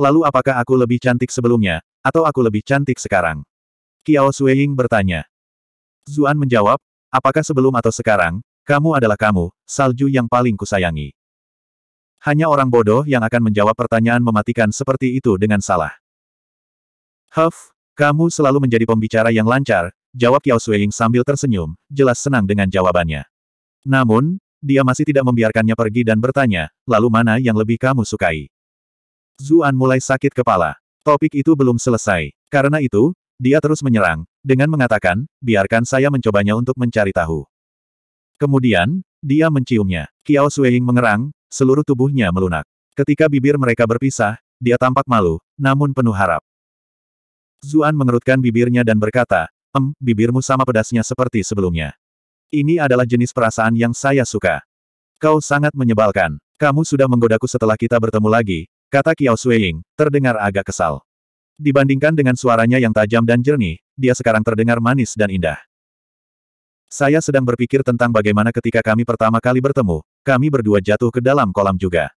Speaker 1: Lalu apakah aku lebih cantik sebelumnya, atau aku lebih cantik sekarang? Kiao Sueying bertanya. Zuan menjawab, apakah sebelum atau sekarang, kamu adalah kamu, salju yang paling kusayangi. Hanya orang bodoh yang akan menjawab pertanyaan mematikan seperti itu dengan salah. Huff, kamu selalu menjadi pembicara yang lancar, jawab Qiao Suiying sambil tersenyum, jelas senang dengan jawabannya. Namun, dia masih tidak membiarkannya pergi dan bertanya, lalu mana yang lebih kamu sukai? Zuan mulai sakit kepala. Topik itu belum selesai. Karena itu, dia terus menyerang, dengan mengatakan, biarkan saya mencobanya untuk mencari tahu. Kemudian, dia menciumnya. Kiao Sueying mengerang, seluruh tubuhnya melunak. Ketika bibir mereka berpisah, dia tampak malu, namun penuh harap. Zuan mengerutkan bibirnya dan berkata, Em, bibirmu sama pedasnya seperti sebelumnya. Ini adalah jenis perasaan yang saya suka. Kau sangat menyebalkan. Kamu sudah menggodaku setelah kita bertemu lagi, kata Kiao Sueying, terdengar agak kesal. Dibandingkan dengan suaranya yang tajam dan jernih, dia sekarang terdengar manis dan indah. Saya sedang berpikir tentang bagaimana ketika kami pertama kali bertemu, kami berdua jatuh ke dalam kolam juga.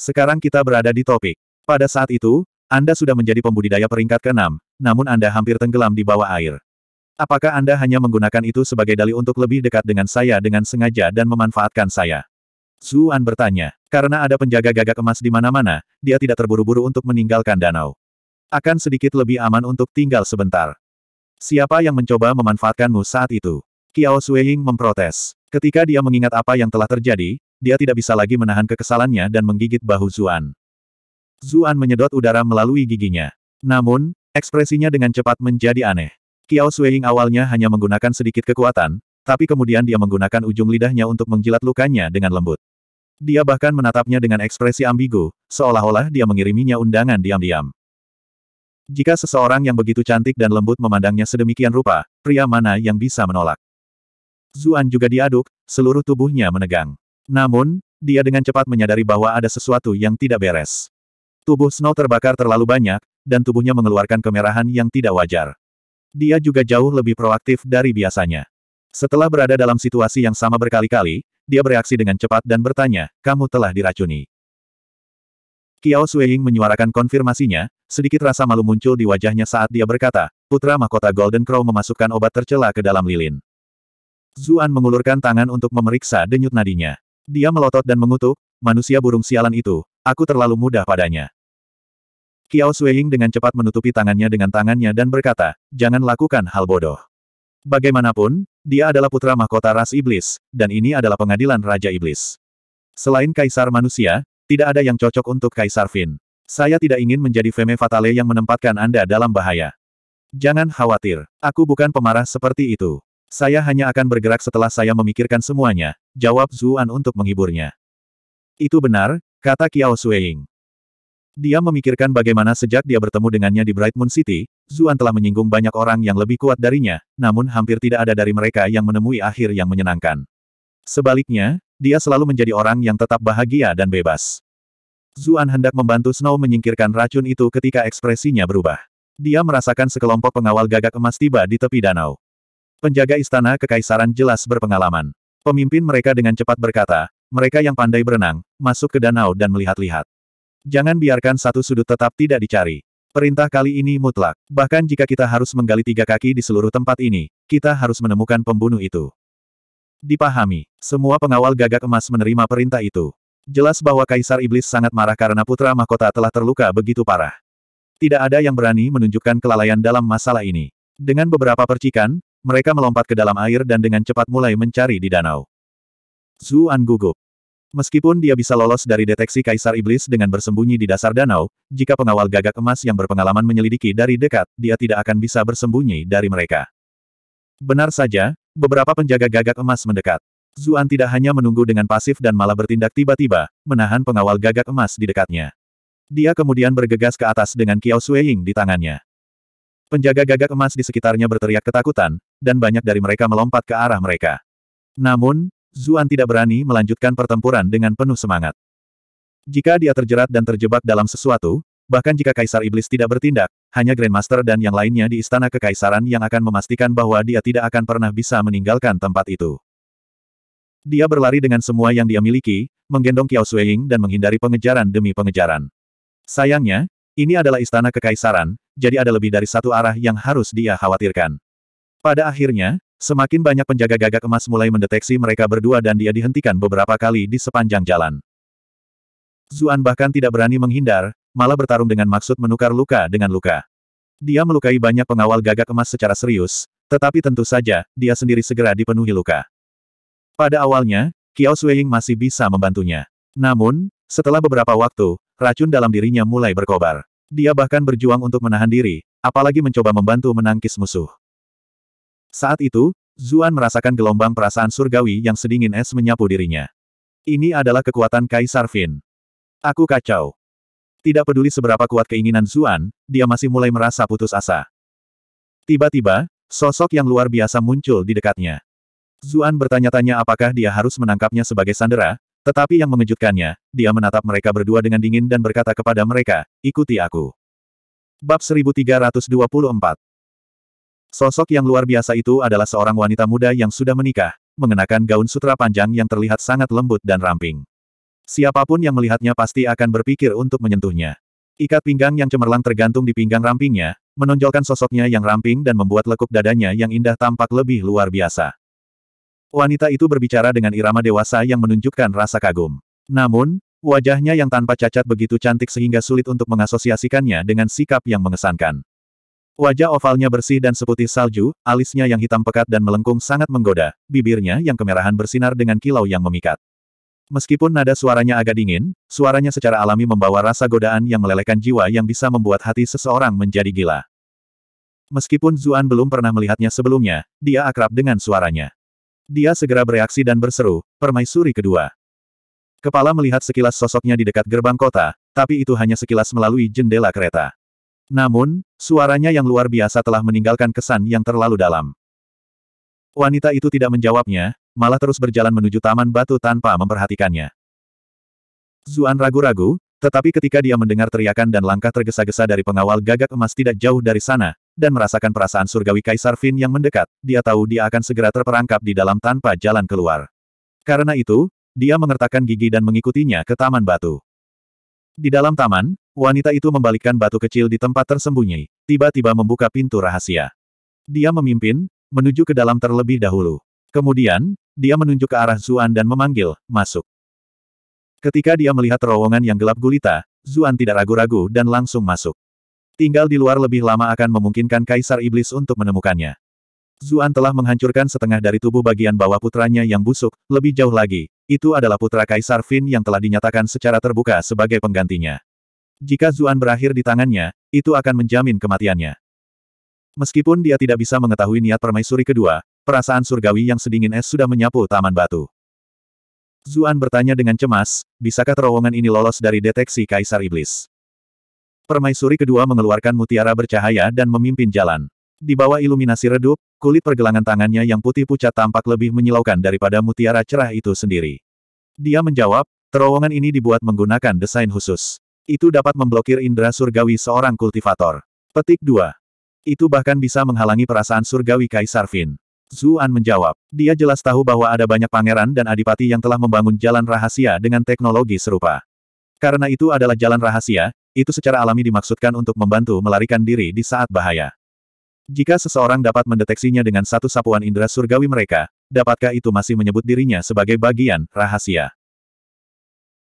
Speaker 1: Sekarang kita berada di topik. Pada saat itu, Anda sudah menjadi pembudidaya peringkat keenam namun Anda hampir tenggelam di bawah air. Apakah Anda hanya menggunakan itu sebagai dalih untuk lebih dekat dengan saya dengan sengaja dan memanfaatkan saya? Zuan bertanya. Karena ada penjaga gagak emas di mana-mana, dia tidak terburu-buru untuk meninggalkan danau. Akan sedikit lebih aman untuk tinggal sebentar. Siapa yang mencoba memanfaatkanmu saat itu? Kiao Sueying memprotes. Ketika dia mengingat apa yang telah terjadi, dia tidak bisa lagi menahan kekesalannya dan menggigit bahu Zuan. Zuan menyedot udara melalui giginya. Namun, Ekspresinya dengan cepat menjadi aneh. Kiao Sueying awalnya hanya menggunakan sedikit kekuatan, tapi kemudian dia menggunakan ujung lidahnya untuk menjilat lukanya dengan lembut. Dia bahkan menatapnya dengan ekspresi ambigu, seolah-olah dia mengiriminya undangan diam-diam. Jika seseorang yang begitu cantik dan lembut memandangnya sedemikian rupa, pria mana yang bisa menolak? Zuan juga diaduk, seluruh tubuhnya menegang. Namun, dia dengan cepat menyadari bahwa ada sesuatu yang tidak beres. Tubuh Snow terbakar terlalu banyak, dan tubuhnya mengeluarkan kemerahan yang tidak wajar. Dia juga jauh lebih proaktif dari biasanya. Setelah berada dalam situasi yang sama berkali-kali, dia bereaksi dengan cepat dan bertanya, kamu telah diracuni. Kiao Sueying menyuarakan konfirmasinya, sedikit rasa malu muncul di wajahnya saat dia berkata, putra mahkota Golden Crow memasukkan obat tercela ke dalam lilin. Zuan mengulurkan tangan untuk memeriksa denyut nadinya. Dia melotot dan mengutuk, manusia burung sialan itu, aku terlalu mudah padanya. Kiao Suying dengan cepat menutupi tangannya dengan tangannya dan berkata, jangan lakukan hal bodoh. Bagaimanapun, dia adalah putra mahkota ras iblis, dan ini adalah pengadilan Raja Iblis. Selain kaisar manusia, tidak ada yang cocok untuk kaisar Fin. Saya tidak ingin menjadi Femme Fatale yang menempatkan Anda dalam bahaya. Jangan khawatir, aku bukan pemarah seperti itu. Saya hanya akan bergerak setelah saya memikirkan semuanya, jawab Zuan untuk menghiburnya. Itu benar, kata Kiao Sueying. Dia memikirkan bagaimana sejak dia bertemu dengannya di Bright Moon City, Zuan telah menyinggung banyak orang yang lebih kuat darinya, namun hampir tidak ada dari mereka yang menemui akhir yang menyenangkan. Sebaliknya, dia selalu menjadi orang yang tetap bahagia dan bebas. Zuan hendak membantu Snow menyingkirkan racun itu ketika ekspresinya berubah. Dia merasakan sekelompok pengawal gagak emas tiba di tepi danau. Penjaga istana kekaisaran jelas berpengalaman. Pemimpin mereka dengan cepat berkata, mereka yang pandai berenang, masuk ke danau dan melihat-lihat. Jangan biarkan satu sudut tetap tidak dicari. Perintah kali ini mutlak. Bahkan jika kita harus menggali tiga kaki di seluruh tempat ini, kita harus menemukan pembunuh itu. Dipahami, semua pengawal gagak emas menerima perintah itu. Jelas bahwa Kaisar Iblis sangat marah karena putra mahkota telah terluka begitu parah. Tidak ada yang berani menunjukkan kelalaian dalam masalah ini. Dengan beberapa percikan, mereka melompat ke dalam air dan dengan cepat mulai mencari di danau. Zuan gugup. Meskipun dia bisa lolos dari deteksi Kaisar Iblis dengan bersembunyi di dasar danau, jika pengawal gagak emas yang berpengalaman menyelidiki dari dekat, dia tidak akan bisa bersembunyi dari mereka. Benar saja, beberapa penjaga gagak emas mendekat. Zuan tidak hanya menunggu dengan pasif dan malah bertindak tiba-tiba, menahan pengawal gagak emas di dekatnya. Dia kemudian bergegas ke atas dengan Kiao Sueying di tangannya. Penjaga gagak emas di sekitarnya berteriak ketakutan, dan banyak dari mereka melompat ke arah mereka. Namun, Zuan tidak berani melanjutkan pertempuran dengan penuh semangat. Jika dia terjerat dan terjebak dalam sesuatu, bahkan jika Kaisar Iblis tidak bertindak, hanya Grandmaster dan yang lainnya di Istana Kekaisaran yang akan memastikan bahwa dia tidak akan pernah bisa meninggalkan tempat itu. Dia berlari dengan semua yang dia miliki, menggendong Qiao Suying dan menghindari pengejaran demi pengejaran. Sayangnya, ini adalah Istana Kekaisaran, jadi ada lebih dari satu arah yang harus dia khawatirkan. Pada akhirnya, Semakin banyak penjaga gagak emas mulai mendeteksi mereka berdua dan dia dihentikan beberapa kali di sepanjang jalan. Zuan bahkan tidak berani menghindar, malah bertarung dengan maksud menukar luka dengan luka. Dia melukai banyak pengawal gagak emas secara serius, tetapi tentu saja, dia sendiri segera dipenuhi luka. Pada awalnya, Kiao Sueying masih bisa membantunya. Namun, setelah beberapa waktu, racun dalam dirinya mulai berkobar. Dia bahkan berjuang untuk menahan diri, apalagi mencoba membantu menangkis musuh. Saat itu, Zuan merasakan gelombang perasaan surgawi yang sedingin es menyapu dirinya. Ini adalah kekuatan Kaisar Fin. Aku kacau. Tidak peduli seberapa kuat keinginan Zuan, dia masih mulai merasa putus asa. Tiba-tiba, sosok yang luar biasa muncul di dekatnya. Zuan bertanya-tanya apakah dia harus menangkapnya sebagai sandera, tetapi yang mengejutkannya, dia menatap mereka berdua dengan dingin dan berkata kepada mereka, ikuti aku. Bab 1324 Sosok yang luar biasa itu adalah seorang wanita muda yang sudah menikah, mengenakan gaun sutra panjang yang terlihat sangat lembut dan ramping. Siapapun yang melihatnya pasti akan berpikir untuk menyentuhnya. Ikat pinggang yang cemerlang tergantung di pinggang rampingnya, menonjolkan sosoknya yang ramping dan membuat lekuk dadanya yang indah tampak lebih luar biasa. Wanita itu berbicara dengan irama dewasa yang menunjukkan rasa kagum. Namun, wajahnya yang tanpa cacat begitu cantik sehingga sulit untuk mengasosiasikannya dengan sikap yang mengesankan. Wajah ovalnya bersih dan seputih salju, alisnya yang hitam pekat dan melengkung sangat menggoda, bibirnya yang kemerahan bersinar dengan kilau yang memikat. Meskipun nada suaranya agak dingin, suaranya secara alami membawa rasa godaan yang melelehkan jiwa yang bisa membuat hati seseorang menjadi gila. Meskipun Zuan belum pernah melihatnya sebelumnya, dia akrab dengan suaranya. Dia segera bereaksi dan berseru, permaisuri kedua. Kepala melihat sekilas sosoknya di dekat gerbang kota, tapi itu hanya sekilas melalui jendela kereta. Namun, suaranya yang luar biasa telah meninggalkan kesan yang terlalu dalam. Wanita itu tidak menjawabnya, malah terus berjalan menuju taman batu tanpa memperhatikannya. Zuan ragu-ragu, tetapi ketika dia mendengar teriakan dan langkah tergesa-gesa dari pengawal gagak emas tidak jauh dari sana, dan merasakan perasaan surgawi Kaisar Fin yang mendekat, dia tahu dia akan segera terperangkap di dalam tanpa jalan keluar. Karena itu, dia mengertakkan gigi dan mengikutinya ke taman batu. Di dalam taman, wanita itu membalikkan batu kecil di tempat tersembunyi, tiba-tiba membuka pintu rahasia. Dia memimpin, menuju ke dalam terlebih dahulu. Kemudian, dia menunjuk ke arah Zuan dan memanggil, masuk. Ketika dia melihat terowongan yang gelap gulita, Zuan tidak ragu-ragu dan langsung masuk. Tinggal di luar lebih lama akan memungkinkan Kaisar Iblis untuk menemukannya. Zuan telah menghancurkan setengah dari tubuh bagian bawah putranya yang busuk, lebih jauh lagi, itu adalah putra Kaisar Fin yang telah dinyatakan secara terbuka sebagai penggantinya. Jika Zuan berakhir di tangannya, itu akan menjamin kematiannya. Meskipun dia tidak bisa mengetahui niat permaisuri kedua, perasaan surgawi yang sedingin es sudah menyapu taman batu. Zuan bertanya dengan cemas, bisakah terowongan ini lolos dari deteksi Kaisar Iblis? Permaisuri kedua mengeluarkan mutiara bercahaya dan memimpin jalan. Di bawah iluminasi redup, kulit pergelangan tangannya yang putih pucat tampak lebih menyilaukan daripada mutiara cerah itu sendiri. Dia menjawab, terowongan ini dibuat menggunakan desain khusus. Itu dapat memblokir indera surgawi seorang kultivator. Petik 2. Itu bahkan bisa menghalangi perasaan surgawi Kaisar Fin. Zuan menjawab. Dia jelas tahu bahwa ada banyak pangeran dan adipati yang telah membangun jalan rahasia dengan teknologi serupa. Karena itu adalah jalan rahasia, itu secara alami dimaksudkan untuk membantu melarikan diri di saat bahaya. Jika seseorang dapat mendeteksinya dengan satu sapuan indera surgawi mereka, dapatkah itu masih menyebut dirinya sebagai bagian rahasia?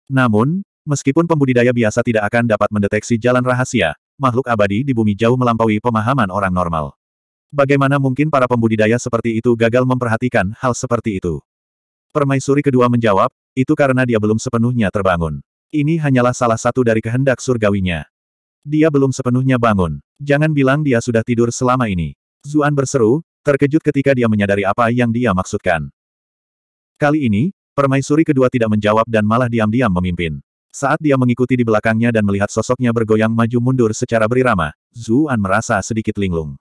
Speaker 1: Namun, meskipun pembudidaya biasa tidak akan dapat mendeteksi jalan rahasia, makhluk abadi di bumi jauh melampaui pemahaman orang normal. Bagaimana mungkin para pembudidaya seperti itu gagal memperhatikan hal seperti itu? Permaisuri kedua menjawab, itu karena dia belum sepenuhnya terbangun. Ini hanyalah salah satu dari kehendak surgawinya. Dia belum sepenuhnya bangun. Jangan bilang dia sudah tidur selama ini. Zuan berseru, terkejut ketika dia menyadari apa yang dia maksudkan. Kali ini, permaisuri kedua tidak menjawab dan malah diam-diam memimpin. Saat dia mengikuti di belakangnya dan melihat sosoknya bergoyang maju mundur secara berirama, Zuan merasa sedikit linglung.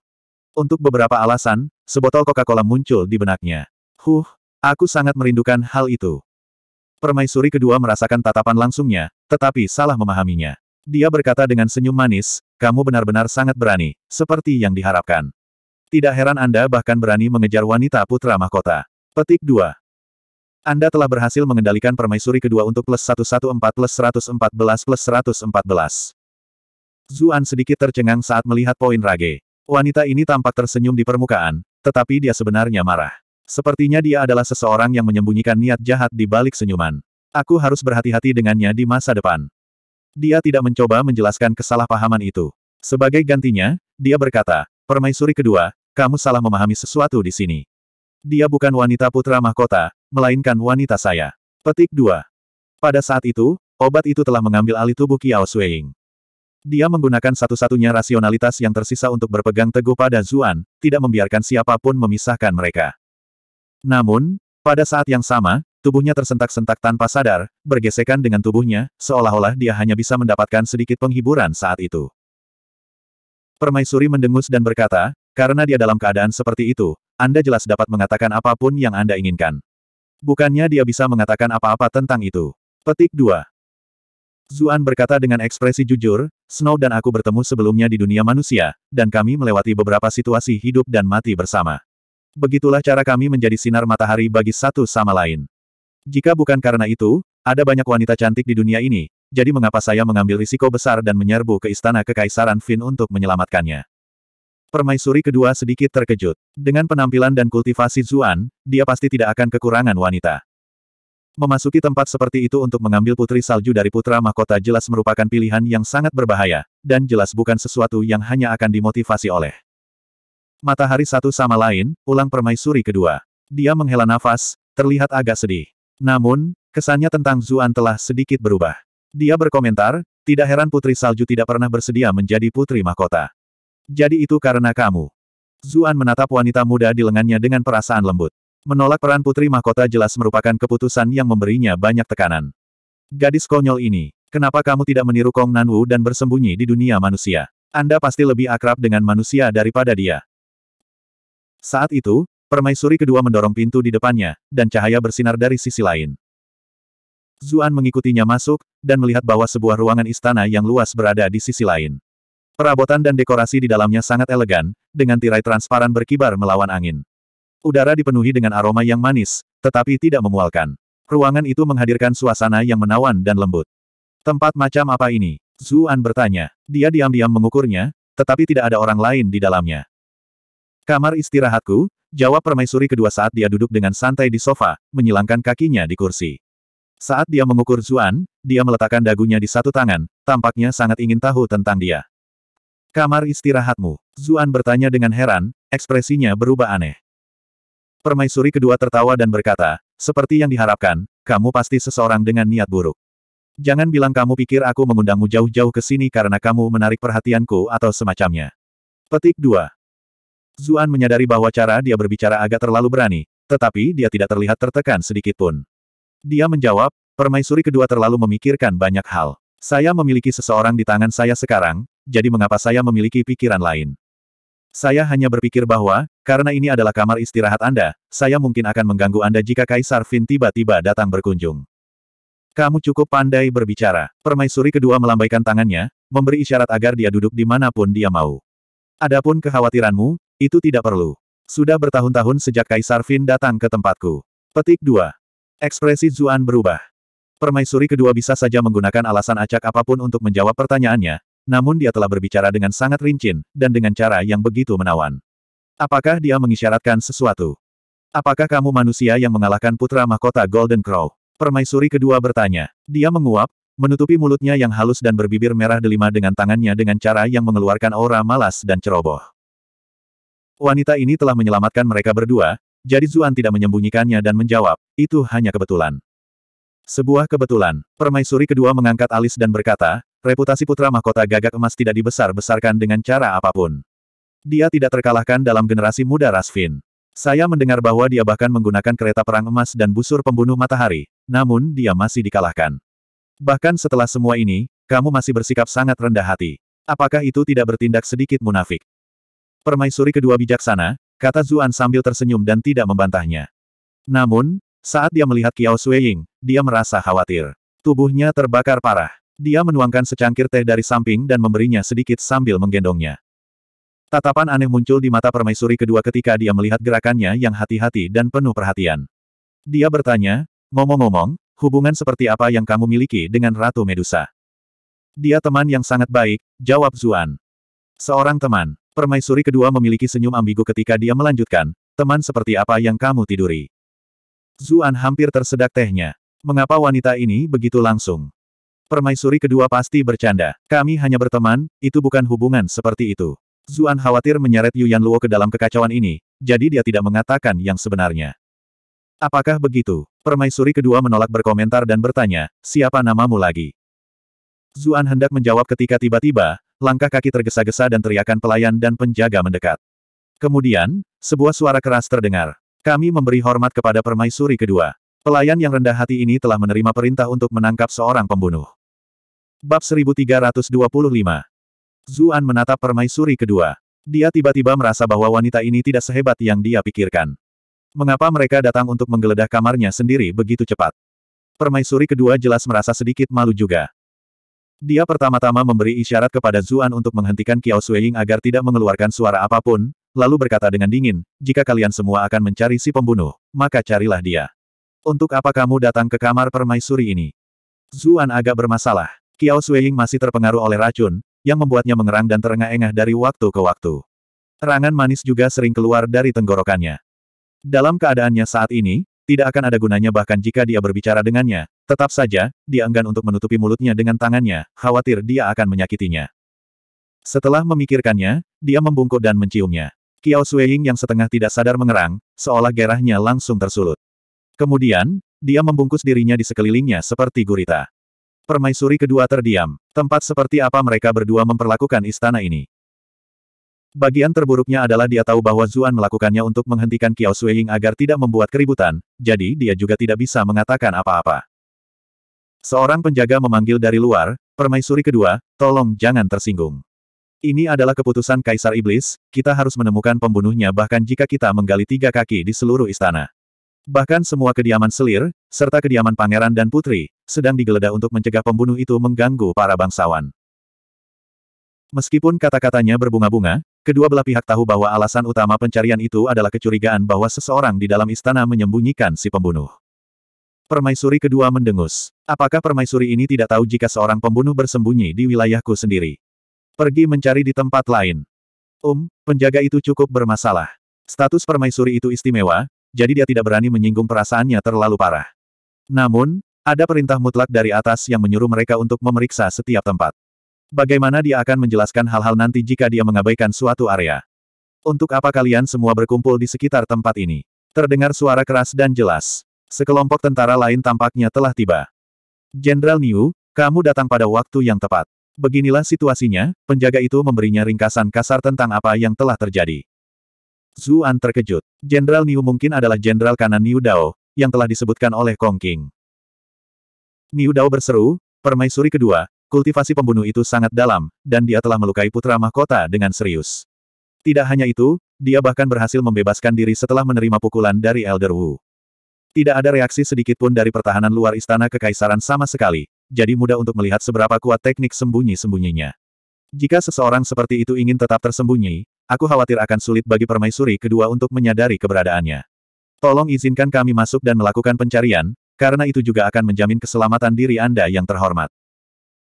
Speaker 1: Untuk beberapa alasan, sebotol Coca-Cola muncul di benaknya. Huh, aku sangat merindukan hal itu. Permaisuri kedua merasakan tatapan langsungnya, tetapi salah memahaminya. Dia berkata dengan senyum manis, kamu benar-benar sangat berani, seperti yang diharapkan. Tidak heran Anda bahkan berani mengejar wanita putra mahkota. Petik 2. Anda telah berhasil mengendalikan permaisuri kedua untuk plus 114 plus 114 plus 114. Zuan sedikit tercengang saat melihat poin Rage. Wanita ini tampak tersenyum di permukaan, tetapi dia sebenarnya marah. Sepertinya dia adalah seseorang yang menyembunyikan niat jahat di balik senyuman. Aku harus berhati-hati dengannya di masa depan. Dia tidak mencoba menjelaskan kesalahpahaman itu. Sebagai gantinya, dia berkata, Permaisuri kedua, kamu salah memahami sesuatu di sini. Dia bukan wanita putra mahkota, melainkan wanita saya. Petik 2. Pada saat itu, obat itu telah mengambil alih tubuh Kiao Sueying. Dia menggunakan satu-satunya rasionalitas yang tersisa untuk berpegang teguh pada Zuan, tidak membiarkan siapapun memisahkan mereka. Namun, pada saat yang sama, tubuhnya tersentak-sentak tanpa sadar, bergesekan dengan tubuhnya, seolah-olah dia hanya bisa mendapatkan sedikit penghiburan saat itu. Permaisuri mendengus dan berkata, karena dia dalam keadaan seperti itu, Anda jelas dapat mengatakan apapun yang Anda inginkan. Bukannya dia bisa mengatakan apa-apa tentang itu. Petik 2. Zuan berkata dengan ekspresi jujur, Snow dan aku bertemu sebelumnya di dunia manusia, dan kami melewati beberapa situasi hidup dan mati bersama. Begitulah cara kami menjadi sinar matahari bagi satu sama lain. Jika bukan karena itu, ada banyak wanita cantik di dunia ini, jadi mengapa saya mengambil risiko besar dan menyerbu ke istana kekaisaran Fin untuk menyelamatkannya? Permaisuri kedua sedikit terkejut. Dengan penampilan dan kultivasi Zuan, dia pasti tidak akan kekurangan wanita. Memasuki tempat seperti itu untuk mengambil putri salju dari putra mahkota jelas merupakan pilihan yang sangat berbahaya, dan jelas bukan sesuatu yang hanya akan dimotivasi oleh matahari satu sama lain, ulang permaisuri kedua. Dia menghela nafas, terlihat agak sedih. Namun, kesannya tentang Zuan telah sedikit berubah. Dia berkomentar, tidak heran Putri Salju tidak pernah bersedia menjadi Putri Mahkota. Jadi itu karena kamu. Zuan menatap wanita muda di lengannya dengan perasaan lembut. Menolak peran Putri Mahkota jelas merupakan keputusan yang memberinya banyak tekanan. Gadis konyol ini, kenapa kamu tidak meniru Kong Nanwu dan bersembunyi di dunia manusia? Anda pasti lebih akrab dengan manusia daripada dia. Saat itu, Permaisuri kedua mendorong pintu di depannya, dan cahaya bersinar dari sisi lain. Zuan mengikutinya masuk, dan melihat bahwa sebuah ruangan istana yang luas berada di sisi lain. Perabotan dan dekorasi di dalamnya sangat elegan, dengan tirai transparan berkibar melawan angin. Udara dipenuhi dengan aroma yang manis, tetapi tidak memualkan. Ruangan itu menghadirkan suasana yang menawan dan lembut. Tempat macam apa ini? Zuan bertanya. Dia diam-diam mengukurnya, tetapi tidak ada orang lain di dalamnya. Kamar istirahatku, Jawab permaisuri kedua saat dia duduk dengan santai di sofa, menyilangkan kakinya di kursi. Saat dia mengukur Zuan, dia meletakkan dagunya di satu tangan, tampaknya sangat ingin tahu tentang dia. Kamar istirahatmu, Zuan bertanya dengan heran, ekspresinya berubah aneh. Permaisuri kedua tertawa dan berkata, seperti yang diharapkan, kamu pasti seseorang dengan niat buruk. Jangan bilang kamu pikir aku mengundangmu jauh-jauh ke sini karena kamu menarik perhatianku atau semacamnya. Petik 2. Zuan menyadari bahwa cara dia berbicara agak terlalu berani, tetapi dia tidak terlihat tertekan sedikit pun. Dia menjawab, permaisuri kedua terlalu memikirkan banyak hal. Saya memiliki seseorang di tangan saya sekarang, jadi mengapa saya memiliki pikiran lain? Saya hanya berpikir bahwa, karena ini adalah kamar istirahat Anda, saya mungkin akan mengganggu Anda jika Kaisar Fin tiba-tiba datang berkunjung. Kamu cukup pandai berbicara. Permaisuri kedua melambaikan tangannya, memberi isyarat agar dia duduk di manapun dia mau. Adapun kekhawatiranmu, itu tidak perlu. Sudah bertahun-tahun sejak Kaisar Fin datang ke tempatku. Petik 2. Ekspresi Zuan berubah. Permaisuri kedua bisa saja menggunakan alasan acak apapun untuk menjawab pertanyaannya, namun dia telah berbicara dengan sangat rinci dan dengan cara yang begitu menawan. Apakah dia mengisyaratkan sesuatu? Apakah kamu manusia yang mengalahkan putra mahkota Golden Crow? Permaisuri kedua bertanya. Dia menguap, menutupi mulutnya yang halus dan berbibir merah delima dengan tangannya dengan cara yang mengeluarkan aura malas dan ceroboh. Wanita ini telah menyelamatkan mereka berdua, jadi Zuan tidak menyembunyikannya dan menjawab, itu hanya kebetulan. Sebuah kebetulan, permaisuri kedua mengangkat alis dan berkata, reputasi putra mahkota gagak emas tidak dibesar-besarkan dengan cara apapun. Dia tidak terkalahkan dalam generasi muda Rasfin. Saya mendengar bahwa dia bahkan menggunakan kereta perang emas dan busur pembunuh matahari, namun dia masih dikalahkan. Bahkan setelah semua ini, kamu masih bersikap sangat rendah hati. Apakah itu tidak bertindak sedikit munafik? Permaisuri kedua bijaksana, kata Zuan sambil tersenyum dan tidak membantahnya. Namun, saat dia melihat Kiao Sueying, dia merasa khawatir. Tubuhnya terbakar parah. Dia menuangkan secangkir teh dari samping dan memberinya sedikit sambil menggendongnya. Tatapan aneh muncul di mata permaisuri kedua ketika dia melihat gerakannya yang hati-hati dan penuh perhatian. Dia bertanya, ngomong-ngomong, hubungan seperti apa yang kamu miliki dengan Ratu Medusa? Dia teman yang sangat baik, jawab Zuan. Seorang teman, Permaisuri kedua memiliki senyum ambigu ketika dia melanjutkan, teman seperti apa yang kamu tiduri. Zuan hampir tersedak tehnya. Mengapa wanita ini begitu langsung? Permaisuri kedua pasti bercanda. Kami hanya berteman, itu bukan hubungan seperti itu. Zuan khawatir menyeret Yuan Luo ke dalam kekacauan ini, jadi dia tidak mengatakan yang sebenarnya. Apakah begitu? Permaisuri kedua menolak berkomentar dan bertanya, siapa namamu lagi? Zuan hendak menjawab ketika tiba-tiba, langkah kaki tergesa-gesa dan teriakan pelayan dan penjaga mendekat. Kemudian, sebuah suara keras terdengar. Kami memberi hormat kepada permaisuri kedua. Pelayan yang rendah hati ini telah menerima perintah untuk menangkap seorang pembunuh. Bab 1325 Zuan menatap permaisuri kedua. Dia tiba-tiba merasa bahwa wanita ini tidak sehebat yang dia pikirkan. Mengapa mereka datang untuk menggeledah kamarnya sendiri begitu cepat? Permaisuri kedua jelas merasa sedikit malu juga. Dia pertama-tama memberi isyarat kepada Zuan untuk menghentikan Kiao Sueying agar tidak mengeluarkan suara apapun, lalu berkata dengan dingin, jika kalian semua akan mencari si pembunuh, maka carilah dia. Untuk apa kamu datang ke kamar permaisuri ini? Zuan agak bermasalah. Kiao Sueying masih terpengaruh oleh racun, yang membuatnya mengerang dan terengah-engah dari waktu ke waktu. Rangan manis juga sering keluar dari tenggorokannya. Dalam keadaannya saat ini, tidak akan ada gunanya bahkan jika dia berbicara dengannya, Tetap saja, dia enggan untuk menutupi mulutnya dengan tangannya, khawatir dia akan menyakitinya. Setelah memikirkannya, dia membungkuk dan menciumnya. Kiao Sueying yang setengah tidak sadar mengerang, seolah gerahnya langsung tersulut. Kemudian, dia membungkus dirinya di sekelilingnya seperti gurita. Permaisuri kedua terdiam. Tempat seperti apa mereka berdua memperlakukan istana ini. Bagian terburuknya adalah dia tahu bahwa Zuan melakukannya untuk menghentikan Kiao Sueying agar tidak membuat keributan, jadi dia juga tidak bisa mengatakan apa-apa. Seorang penjaga memanggil dari luar, permaisuri kedua, tolong jangan tersinggung. Ini adalah keputusan Kaisar Iblis, kita harus menemukan pembunuhnya bahkan jika kita menggali tiga kaki di seluruh istana. Bahkan semua kediaman selir, serta kediaman pangeran dan putri, sedang digeledah untuk mencegah pembunuh itu mengganggu para bangsawan. Meskipun kata-katanya berbunga-bunga, kedua belah pihak tahu bahwa alasan utama pencarian itu adalah kecurigaan bahwa seseorang di dalam istana menyembunyikan si pembunuh. Permaisuri kedua mendengus. Apakah permaisuri ini tidak tahu jika seorang pembunuh bersembunyi di wilayahku sendiri? Pergi mencari di tempat lain. Um, penjaga itu cukup bermasalah. Status permaisuri itu istimewa, jadi dia tidak berani menyinggung perasaannya terlalu parah. Namun, ada perintah mutlak dari atas yang menyuruh mereka untuk memeriksa setiap tempat. Bagaimana dia akan menjelaskan hal-hal nanti jika dia mengabaikan suatu area? Untuk apa kalian semua berkumpul di sekitar tempat ini? Terdengar suara keras dan jelas. Sekelompok tentara lain tampaknya telah tiba. Jenderal Niu, kamu datang pada waktu yang tepat. Beginilah situasinya, penjaga itu memberinya ringkasan kasar tentang apa yang telah terjadi. Zuan terkejut. Jenderal Niu mungkin adalah jenderal kanan Niu Dao, yang telah disebutkan oleh Kong King. Niu Dao berseru, permaisuri kedua, kultivasi pembunuh itu sangat dalam, dan dia telah melukai putra mahkota dengan serius. Tidak hanya itu, dia bahkan berhasil membebaskan diri setelah menerima pukulan dari Elder Wu. Tidak ada reaksi sedikit pun dari pertahanan luar istana kekaisaran sama sekali, jadi mudah untuk melihat seberapa kuat teknik sembunyi-sembunyinya. Jika seseorang seperti itu ingin tetap tersembunyi, aku khawatir akan sulit bagi permaisuri kedua untuk menyadari keberadaannya. Tolong izinkan kami masuk dan melakukan pencarian, karena itu juga akan menjamin keselamatan diri Anda yang terhormat.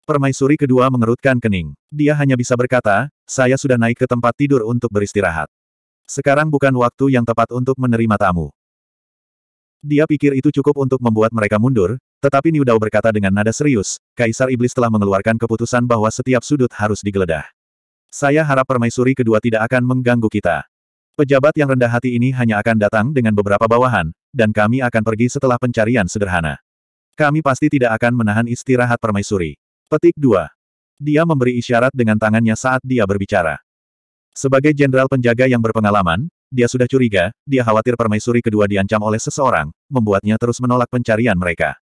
Speaker 1: Permaisuri kedua mengerutkan kening. Dia hanya bisa berkata, saya sudah naik ke tempat tidur untuk beristirahat. Sekarang bukan waktu yang tepat untuk menerima tamu. Dia pikir itu cukup untuk membuat mereka mundur, tetapi Niu Dao berkata dengan nada serius, Kaisar Iblis telah mengeluarkan keputusan bahwa setiap sudut harus digeledah. Saya harap permaisuri kedua tidak akan mengganggu kita. Pejabat yang rendah hati ini hanya akan datang dengan beberapa bawahan, dan kami akan pergi setelah pencarian sederhana. Kami pasti tidak akan menahan istirahat permaisuri. Petik 2. Dia memberi isyarat dengan tangannya saat dia berbicara. Sebagai jenderal penjaga yang berpengalaman, dia sudah curiga, dia khawatir permaisuri kedua diancam oleh seseorang, membuatnya terus menolak pencarian mereka.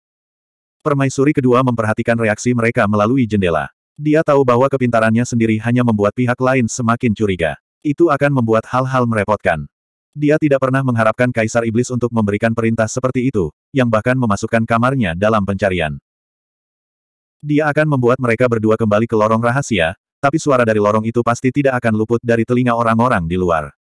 Speaker 1: Permaisuri kedua memperhatikan reaksi mereka melalui jendela. Dia tahu bahwa kepintarannya sendiri hanya membuat pihak lain semakin curiga. Itu akan membuat hal-hal merepotkan. Dia tidak pernah mengharapkan Kaisar Iblis untuk memberikan perintah seperti itu, yang bahkan memasukkan kamarnya dalam pencarian. Dia akan membuat mereka berdua kembali ke lorong rahasia, tapi suara dari lorong itu pasti tidak akan luput dari telinga orang-orang di luar.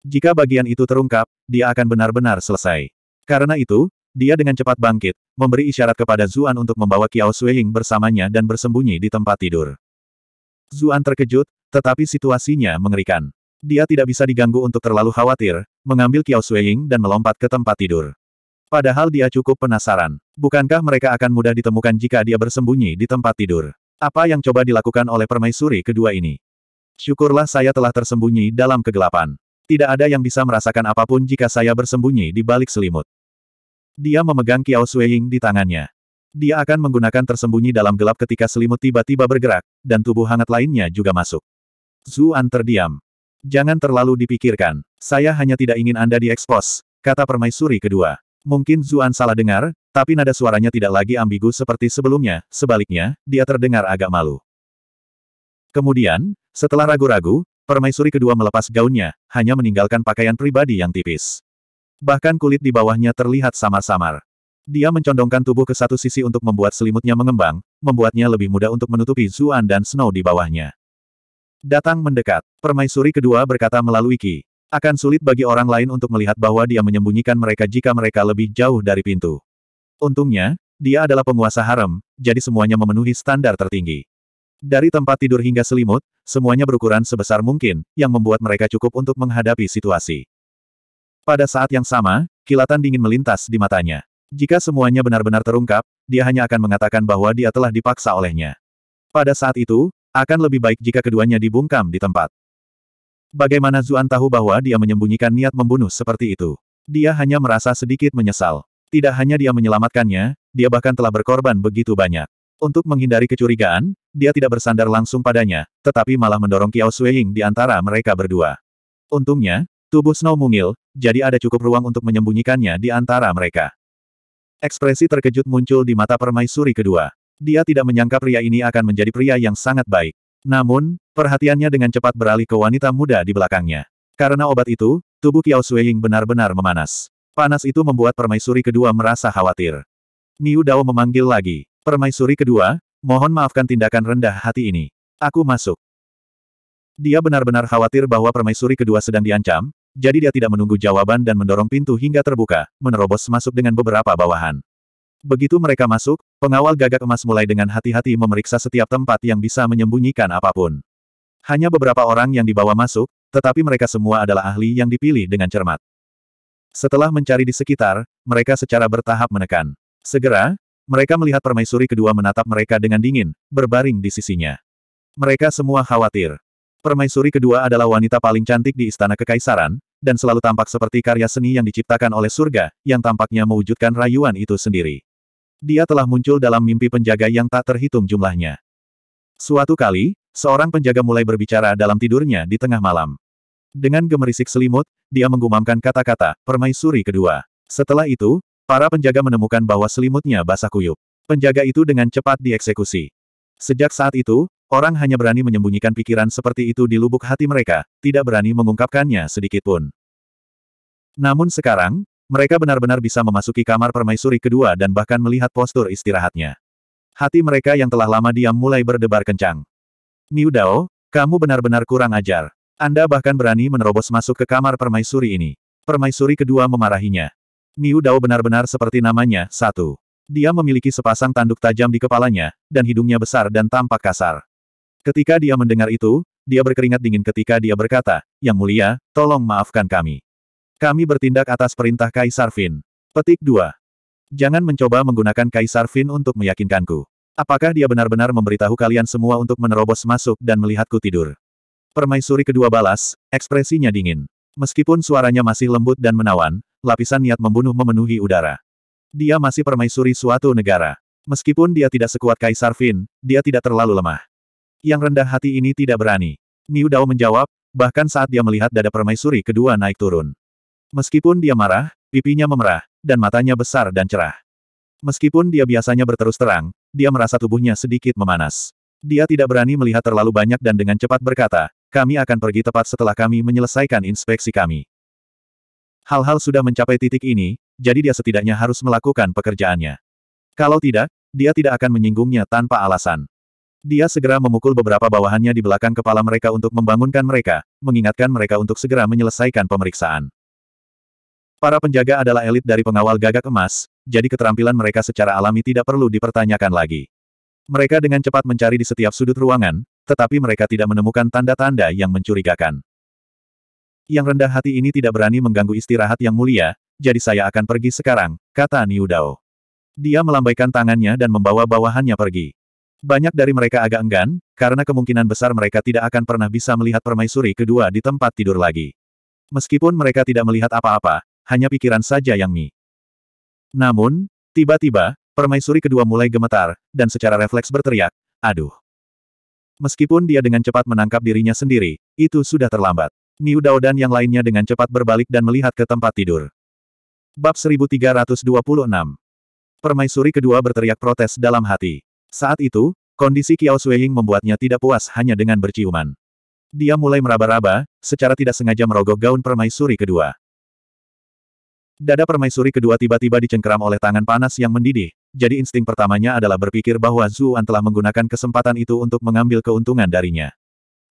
Speaker 1: Jika bagian itu terungkap, dia akan benar-benar selesai. Karena itu, dia dengan cepat bangkit, memberi isyarat kepada Zuan untuk membawa Kiao Shuihing bersamanya dan bersembunyi di tempat tidur. Zuan terkejut, tetapi situasinya mengerikan. Dia tidak bisa diganggu untuk terlalu khawatir, mengambil Kiao Shuihing dan melompat ke tempat tidur. Padahal dia cukup penasaran. Bukankah mereka akan mudah ditemukan jika dia bersembunyi di tempat tidur? Apa yang coba dilakukan oleh permaisuri kedua ini? Syukurlah saya telah tersembunyi dalam kegelapan. Tidak ada yang bisa merasakan apapun jika saya bersembunyi di balik selimut. Dia memegang Kiao Sueying di tangannya. Dia akan menggunakan tersembunyi dalam gelap ketika selimut tiba-tiba bergerak, dan tubuh hangat lainnya juga masuk. Zuan terdiam. Jangan terlalu dipikirkan. Saya hanya tidak ingin Anda diekspos, kata permaisuri kedua. Mungkin Zuan salah dengar, tapi nada suaranya tidak lagi ambigu seperti sebelumnya, sebaliknya, dia terdengar agak malu. Kemudian, setelah ragu-ragu, permaisuri kedua melepas gaunnya, hanya meninggalkan pakaian pribadi yang tipis. Bahkan kulit di bawahnya terlihat samar-samar. Dia mencondongkan tubuh ke satu sisi untuk membuat selimutnya mengembang, membuatnya lebih mudah untuk menutupi Zuan dan Snow di bawahnya. Datang mendekat, permaisuri kedua berkata melalui Ki. Akan sulit bagi orang lain untuk melihat bahwa dia menyembunyikan mereka jika mereka lebih jauh dari pintu. Untungnya, dia adalah penguasa harem, jadi semuanya memenuhi standar tertinggi. Dari tempat tidur hingga selimut, semuanya berukuran sebesar mungkin, yang membuat mereka cukup untuk menghadapi situasi. Pada saat yang sama, kilatan dingin melintas di matanya. Jika semuanya benar-benar terungkap, dia hanya akan mengatakan bahwa dia telah dipaksa olehnya. Pada saat itu, akan lebih baik jika keduanya dibungkam di tempat. Bagaimana Zuan tahu bahwa dia menyembunyikan niat membunuh seperti itu? Dia hanya merasa sedikit menyesal. Tidak hanya dia menyelamatkannya, dia bahkan telah berkorban begitu banyak. Untuk menghindari kecurigaan, dia tidak bersandar langsung padanya, tetapi malah mendorong Kiao Sueying di antara mereka berdua. Untungnya, tubuh Snow mungil, jadi ada cukup ruang untuk menyembunyikannya di antara mereka. Ekspresi terkejut muncul di mata permaisuri kedua. Dia tidak menyangka pria ini akan menjadi pria yang sangat baik. Namun, perhatiannya dengan cepat beralih ke wanita muda di belakangnya. Karena obat itu, tubuh Kiao Sueying benar-benar memanas. Panas itu membuat permaisuri kedua merasa khawatir. Niu Dao memanggil lagi. Permaisuri kedua, mohon maafkan tindakan rendah hati ini. Aku masuk. Dia benar-benar khawatir bahwa permaisuri kedua sedang diancam, jadi dia tidak menunggu jawaban dan mendorong pintu hingga terbuka, menerobos masuk dengan beberapa bawahan. Begitu mereka masuk, pengawal gagak emas mulai dengan hati-hati memeriksa setiap tempat yang bisa menyembunyikan apapun. Hanya beberapa orang yang dibawa masuk, tetapi mereka semua adalah ahli yang dipilih dengan cermat. Setelah mencari di sekitar, mereka secara bertahap menekan. Segera, mereka melihat permaisuri kedua menatap mereka dengan dingin, berbaring di sisinya. Mereka semua khawatir. Permaisuri kedua adalah wanita paling cantik di istana kekaisaran, dan selalu tampak seperti karya seni yang diciptakan oleh surga, yang tampaknya mewujudkan rayuan itu sendiri. Dia telah muncul dalam mimpi penjaga yang tak terhitung jumlahnya. Suatu kali, seorang penjaga mulai berbicara dalam tidurnya di tengah malam. Dengan gemerisik selimut, dia menggumamkan kata-kata, permaisuri kedua. Setelah itu, Para penjaga menemukan bahwa selimutnya basah kuyup. Penjaga itu dengan cepat dieksekusi. Sejak saat itu, orang hanya berani menyembunyikan pikiran seperti itu di lubuk hati mereka, tidak berani mengungkapkannya sedikitpun. Namun sekarang, mereka benar-benar bisa memasuki kamar permaisuri kedua dan bahkan melihat postur istirahatnya. Hati mereka yang telah lama diam mulai berdebar kencang. Niu Dao, kamu benar-benar kurang ajar. Anda bahkan berani menerobos masuk ke kamar permaisuri ini. Permaisuri kedua memarahinya. Niu Dao benar-benar seperti namanya, satu. Dia memiliki sepasang tanduk tajam di kepalanya, dan hidungnya besar dan tampak kasar. Ketika dia mendengar itu, dia berkeringat dingin ketika dia berkata, Yang mulia, tolong maafkan kami. Kami bertindak atas perintah Kaisar Fin. Petik 2. Jangan mencoba menggunakan Kaisar Fin untuk meyakinkanku. Apakah dia benar-benar memberitahu kalian semua untuk menerobos masuk dan melihatku tidur? Permaisuri kedua balas, ekspresinya dingin. Meskipun suaranya masih lembut dan menawan, lapisan niat membunuh memenuhi udara. Dia masih permaisuri suatu negara. Meskipun dia tidak sekuat Kaisar Fin, dia tidak terlalu lemah. Yang rendah hati ini tidak berani. Niu Dao menjawab, bahkan saat dia melihat dada permaisuri kedua naik turun. Meskipun dia marah, pipinya memerah, dan matanya besar dan cerah. Meskipun dia biasanya berterus terang, dia merasa tubuhnya sedikit memanas. Dia tidak berani melihat terlalu banyak dan dengan cepat berkata, kami akan pergi tepat setelah kami menyelesaikan inspeksi kami hal-hal sudah mencapai titik ini, jadi dia setidaknya harus melakukan pekerjaannya. Kalau tidak, dia tidak akan menyinggungnya tanpa alasan. Dia segera memukul beberapa bawahannya di belakang kepala mereka untuk membangunkan mereka, mengingatkan mereka untuk segera menyelesaikan pemeriksaan. Para penjaga adalah elit dari pengawal gagak emas, jadi keterampilan mereka secara alami tidak perlu dipertanyakan lagi. Mereka dengan cepat mencari di setiap sudut ruangan, tetapi mereka tidak menemukan tanda-tanda yang mencurigakan yang rendah hati ini tidak berani mengganggu istirahat yang mulia, jadi saya akan pergi sekarang, kata Niu Dao. Dia melambaikan tangannya dan membawa bawahannya pergi. Banyak dari mereka agak enggan, karena kemungkinan besar mereka tidak akan pernah bisa melihat permaisuri kedua di tempat tidur lagi. Meskipun mereka tidak melihat apa-apa, hanya pikiran saja yang mi. Namun, tiba-tiba, permaisuri kedua mulai gemetar, dan secara refleks berteriak, aduh. Meskipun dia dengan cepat menangkap dirinya sendiri, itu sudah terlambat. Niu Dao dan yang lainnya dengan cepat berbalik dan melihat ke tempat tidur. Bab 1326 Permaisuri kedua berteriak protes dalam hati. Saat itu, kondisi Kiao Sueying membuatnya tidak puas hanya dengan berciuman. Dia mulai meraba-raba, secara tidak sengaja merogoh gaun permaisuri kedua. Dada permaisuri kedua tiba-tiba dicengkeram oleh tangan panas yang mendidih, jadi insting pertamanya adalah berpikir bahwa Zuan telah menggunakan kesempatan itu untuk mengambil keuntungan darinya.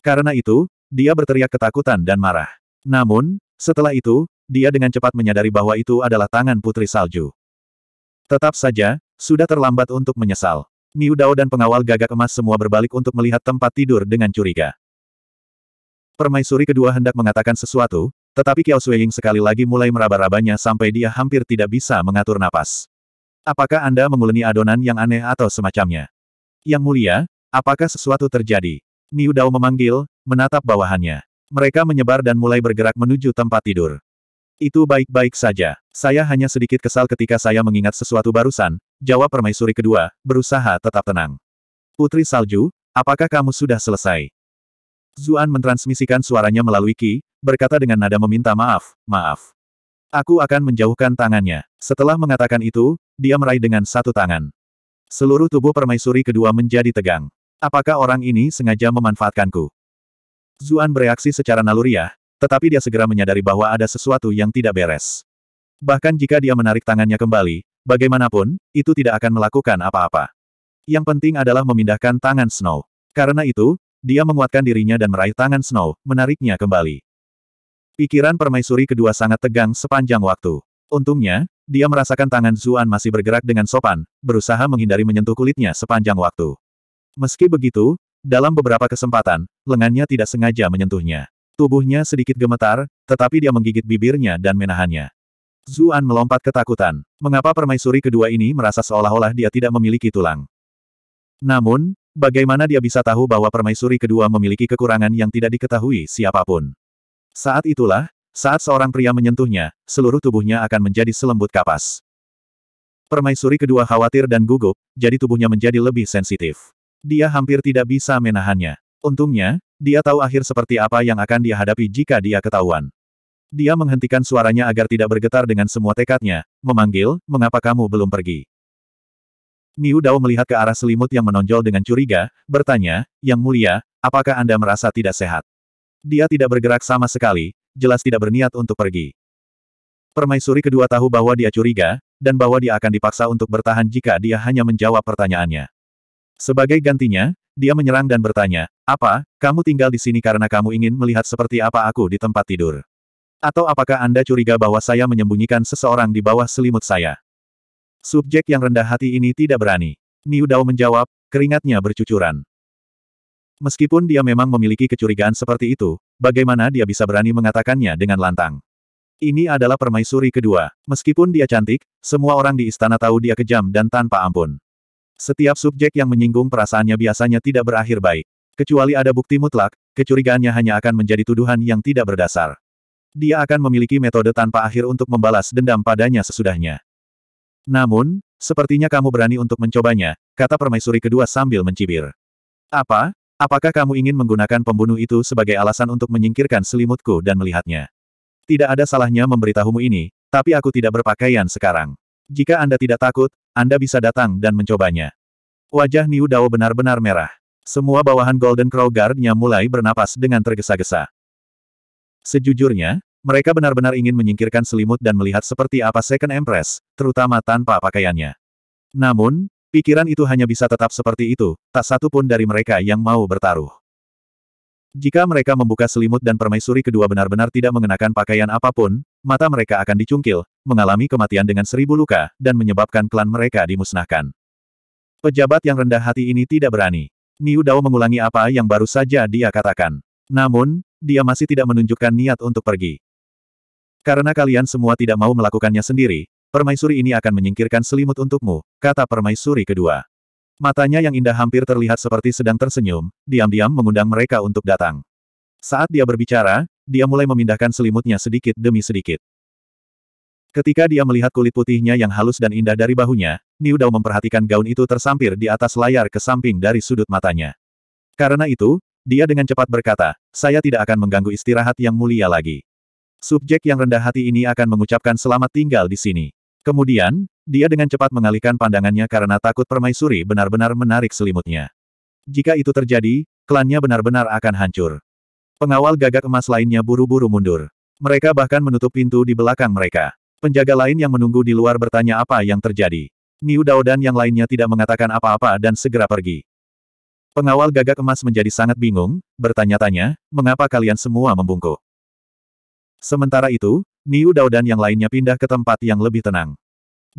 Speaker 1: Karena itu, dia berteriak ketakutan dan marah. Namun, setelah itu, dia dengan cepat menyadari bahwa itu adalah tangan Putri Salju. Tetap saja, sudah terlambat untuk menyesal. Niu Dao dan pengawal gagak emas semua berbalik untuk melihat tempat tidur dengan curiga. Permaisuri kedua hendak mengatakan sesuatu, tetapi Kiao Suying sekali lagi mulai meraba-rabanya sampai dia hampir tidak bisa mengatur napas. Apakah Anda menguleni adonan yang aneh atau semacamnya? Yang mulia, apakah sesuatu terjadi? Niu Dao memanggil, menatap bawahannya. Mereka menyebar dan mulai bergerak menuju tempat tidur. Itu baik-baik saja. Saya hanya sedikit kesal ketika saya mengingat sesuatu barusan, jawab permaisuri kedua, berusaha tetap tenang. Putri Salju, apakah kamu sudah selesai? Zuan mentransmisikan suaranya melalui Ki, berkata dengan nada meminta maaf, maaf. Aku akan menjauhkan tangannya. Setelah mengatakan itu, dia meraih dengan satu tangan. Seluruh tubuh permaisuri kedua menjadi tegang. Apakah orang ini sengaja memanfaatkanku? Zuan bereaksi secara naluriah, tetapi dia segera menyadari bahwa ada sesuatu yang tidak beres. Bahkan jika dia menarik tangannya kembali, bagaimanapun, itu tidak akan melakukan apa-apa. Yang penting adalah memindahkan tangan Snow. Karena itu, dia menguatkan dirinya dan meraih tangan Snow, menariknya kembali. Pikiran permaisuri kedua sangat tegang sepanjang waktu. Untungnya, dia merasakan tangan Zuan masih bergerak dengan sopan, berusaha menghindari menyentuh kulitnya sepanjang waktu. Meski begitu, dalam beberapa kesempatan, lengannya tidak sengaja menyentuhnya. Tubuhnya sedikit gemetar, tetapi dia menggigit bibirnya dan menahannya. Zuan melompat ketakutan. Mengapa permaisuri kedua ini merasa seolah-olah dia tidak memiliki tulang? Namun, bagaimana dia bisa tahu bahwa permaisuri kedua memiliki kekurangan yang tidak diketahui siapapun? Saat itulah, saat seorang pria menyentuhnya, seluruh tubuhnya akan menjadi selembut kapas. Permaisuri kedua khawatir dan gugup, jadi tubuhnya menjadi lebih sensitif. Dia hampir tidak bisa menahannya. Untungnya, dia tahu akhir seperti apa yang akan dia hadapi jika dia ketahuan. Dia menghentikan suaranya agar tidak bergetar dengan semua tekadnya, memanggil, mengapa kamu belum pergi? Niu Dao melihat ke arah selimut yang menonjol dengan curiga, bertanya, Yang mulia, apakah Anda merasa tidak sehat? Dia tidak bergerak sama sekali, jelas tidak berniat untuk pergi. Permaisuri kedua tahu bahwa dia curiga, dan bahwa dia akan dipaksa untuk bertahan jika dia hanya menjawab pertanyaannya. Sebagai gantinya, dia menyerang dan bertanya, apa, kamu tinggal di sini karena kamu ingin melihat seperti apa aku di tempat tidur? Atau apakah Anda curiga bahwa saya menyembunyikan seseorang di bawah selimut saya? Subjek yang rendah hati ini tidak berani. Niu Dao menjawab, keringatnya bercucuran. Meskipun dia memang memiliki kecurigaan seperti itu, bagaimana dia bisa berani mengatakannya dengan lantang? Ini adalah permaisuri kedua. Meskipun dia cantik, semua orang di istana tahu dia kejam dan tanpa ampun. Setiap subjek yang menyinggung perasaannya biasanya tidak berakhir baik. Kecuali ada bukti mutlak, kecurigaannya hanya akan menjadi tuduhan yang tidak berdasar. Dia akan memiliki metode tanpa akhir untuk membalas dendam padanya sesudahnya. Namun, sepertinya kamu berani untuk mencobanya, kata permaisuri kedua sambil mencibir. Apa? Apakah kamu ingin menggunakan pembunuh itu sebagai alasan untuk menyingkirkan selimutku dan melihatnya? Tidak ada salahnya memberitahumu ini, tapi aku tidak berpakaian sekarang. Jika Anda tidak takut, Anda bisa datang dan mencobanya. Wajah Niu Dao benar-benar merah. Semua bawahan Golden Crow Guard-nya mulai bernapas dengan tergesa-gesa. Sejujurnya, mereka benar-benar ingin menyingkirkan selimut dan melihat seperti apa Second Empress, terutama tanpa pakaiannya. Namun, pikiran itu hanya bisa tetap seperti itu, tak satu pun dari mereka yang mau bertaruh. Jika mereka membuka selimut dan permaisuri kedua benar-benar tidak mengenakan pakaian apapun, mata mereka akan dicungkil, mengalami kematian dengan seribu luka, dan menyebabkan klan mereka dimusnahkan. Pejabat yang rendah hati ini tidak berani. Niu Dao mengulangi apa yang baru saja dia katakan. Namun, dia masih tidak menunjukkan niat untuk pergi. Karena kalian semua tidak mau melakukannya sendiri, permaisuri ini akan menyingkirkan selimut untukmu, kata permaisuri kedua. Matanya yang indah hampir terlihat seperti sedang tersenyum, diam-diam mengundang mereka untuk datang. Saat dia berbicara, dia mulai memindahkan selimutnya sedikit demi sedikit. Ketika dia melihat kulit putihnya yang halus dan indah dari bahunya, Niu Dao memperhatikan gaun itu tersampir di atas layar ke samping dari sudut matanya. Karena itu, dia dengan cepat berkata, saya tidak akan mengganggu istirahat yang mulia lagi. Subjek yang rendah hati ini akan mengucapkan selamat tinggal di sini. Kemudian, dia dengan cepat mengalihkan pandangannya karena takut permaisuri benar-benar menarik selimutnya. Jika itu terjadi, klannya benar-benar akan hancur. Pengawal gagak emas lainnya buru-buru mundur. Mereka bahkan menutup pintu di belakang mereka. Penjaga lain yang menunggu di luar bertanya apa yang terjadi. Niu Dao dan yang lainnya tidak mengatakan apa-apa dan segera pergi. Pengawal gagak emas menjadi sangat bingung, bertanya-tanya, mengapa kalian semua membungkuk? Sementara itu, Niu Dao dan yang lainnya pindah ke tempat yang lebih tenang.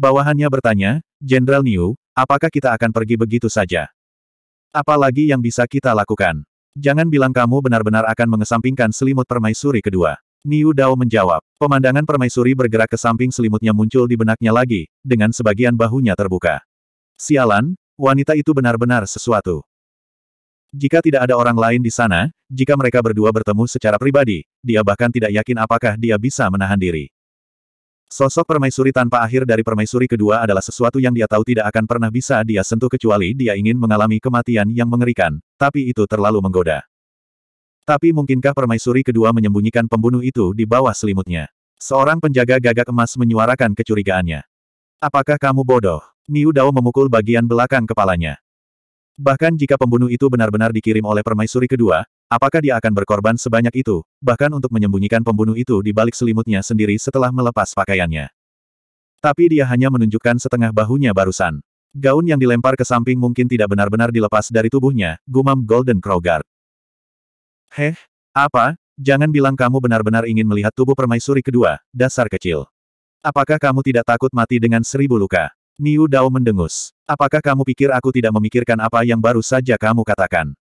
Speaker 1: Bawahannya bertanya, Jenderal Niu, apakah kita akan pergi begitu saja? Apalagi yang bisa kita lakukan? Jangan bilang kamu benar-benar akan mengesampingkan selimut permaisuri kedua. Niu Dao menjawab. Pemandangan permaisuri bergerak ke samping selimutnya muncul di benaknya lagi, dengan sebagian bahunya terbuka. Sialan, wanita itu benar-benar sesuatu. Jika tidak ada orang lain di sana, jika mereka berdua bertemu secara pribadi, dia bahkan tidak yakin apakah dia bisa menahan diri. Sosok permaisuri tanpa akhir dari permaisuri kedua adalah sesuatu yang dia tahu tidak akan pernah bisa dia sentuh kecuali dia ingin mengalami kematian yang mengerikan, tapi itu terlalu menggoda. Tapi mungkinkah permaisuri kedua menyembunyikan pembunuh itu di bawah selimutnya? Seorang penjaga gagak emas menyuarakan kecurigaannya. Apakah kamu bodoh? Niu Dao memukul bagian belakang kepalanya. Bahkan jika pembunuh itu benar-benar dikirim oleh permaisuri kedua, Apakah dia akan berkorban sebanyak itu, bahkan untuk menyembunyikan pembunuh itu di balik selimutnya sendiri setelah melepas pakaiannya. Tapi dia hanya menunjukkan setengah bahunya barusan. Gaun yang dilempar ke samping mungkin tidak benar-benar dilepas dari tubuhnya, gumam Golden Crow Heh, apa? Jangan bilang kamu benar-benar ingin melihat tubuh permaisuri kedua, dasar kecil. Apakah kamu tidak takut mati dengan seribu luka? Niu Dao mendengus. Apakah kamu pikir aku tidak memikirkan apa yang baru saja kamu katakan?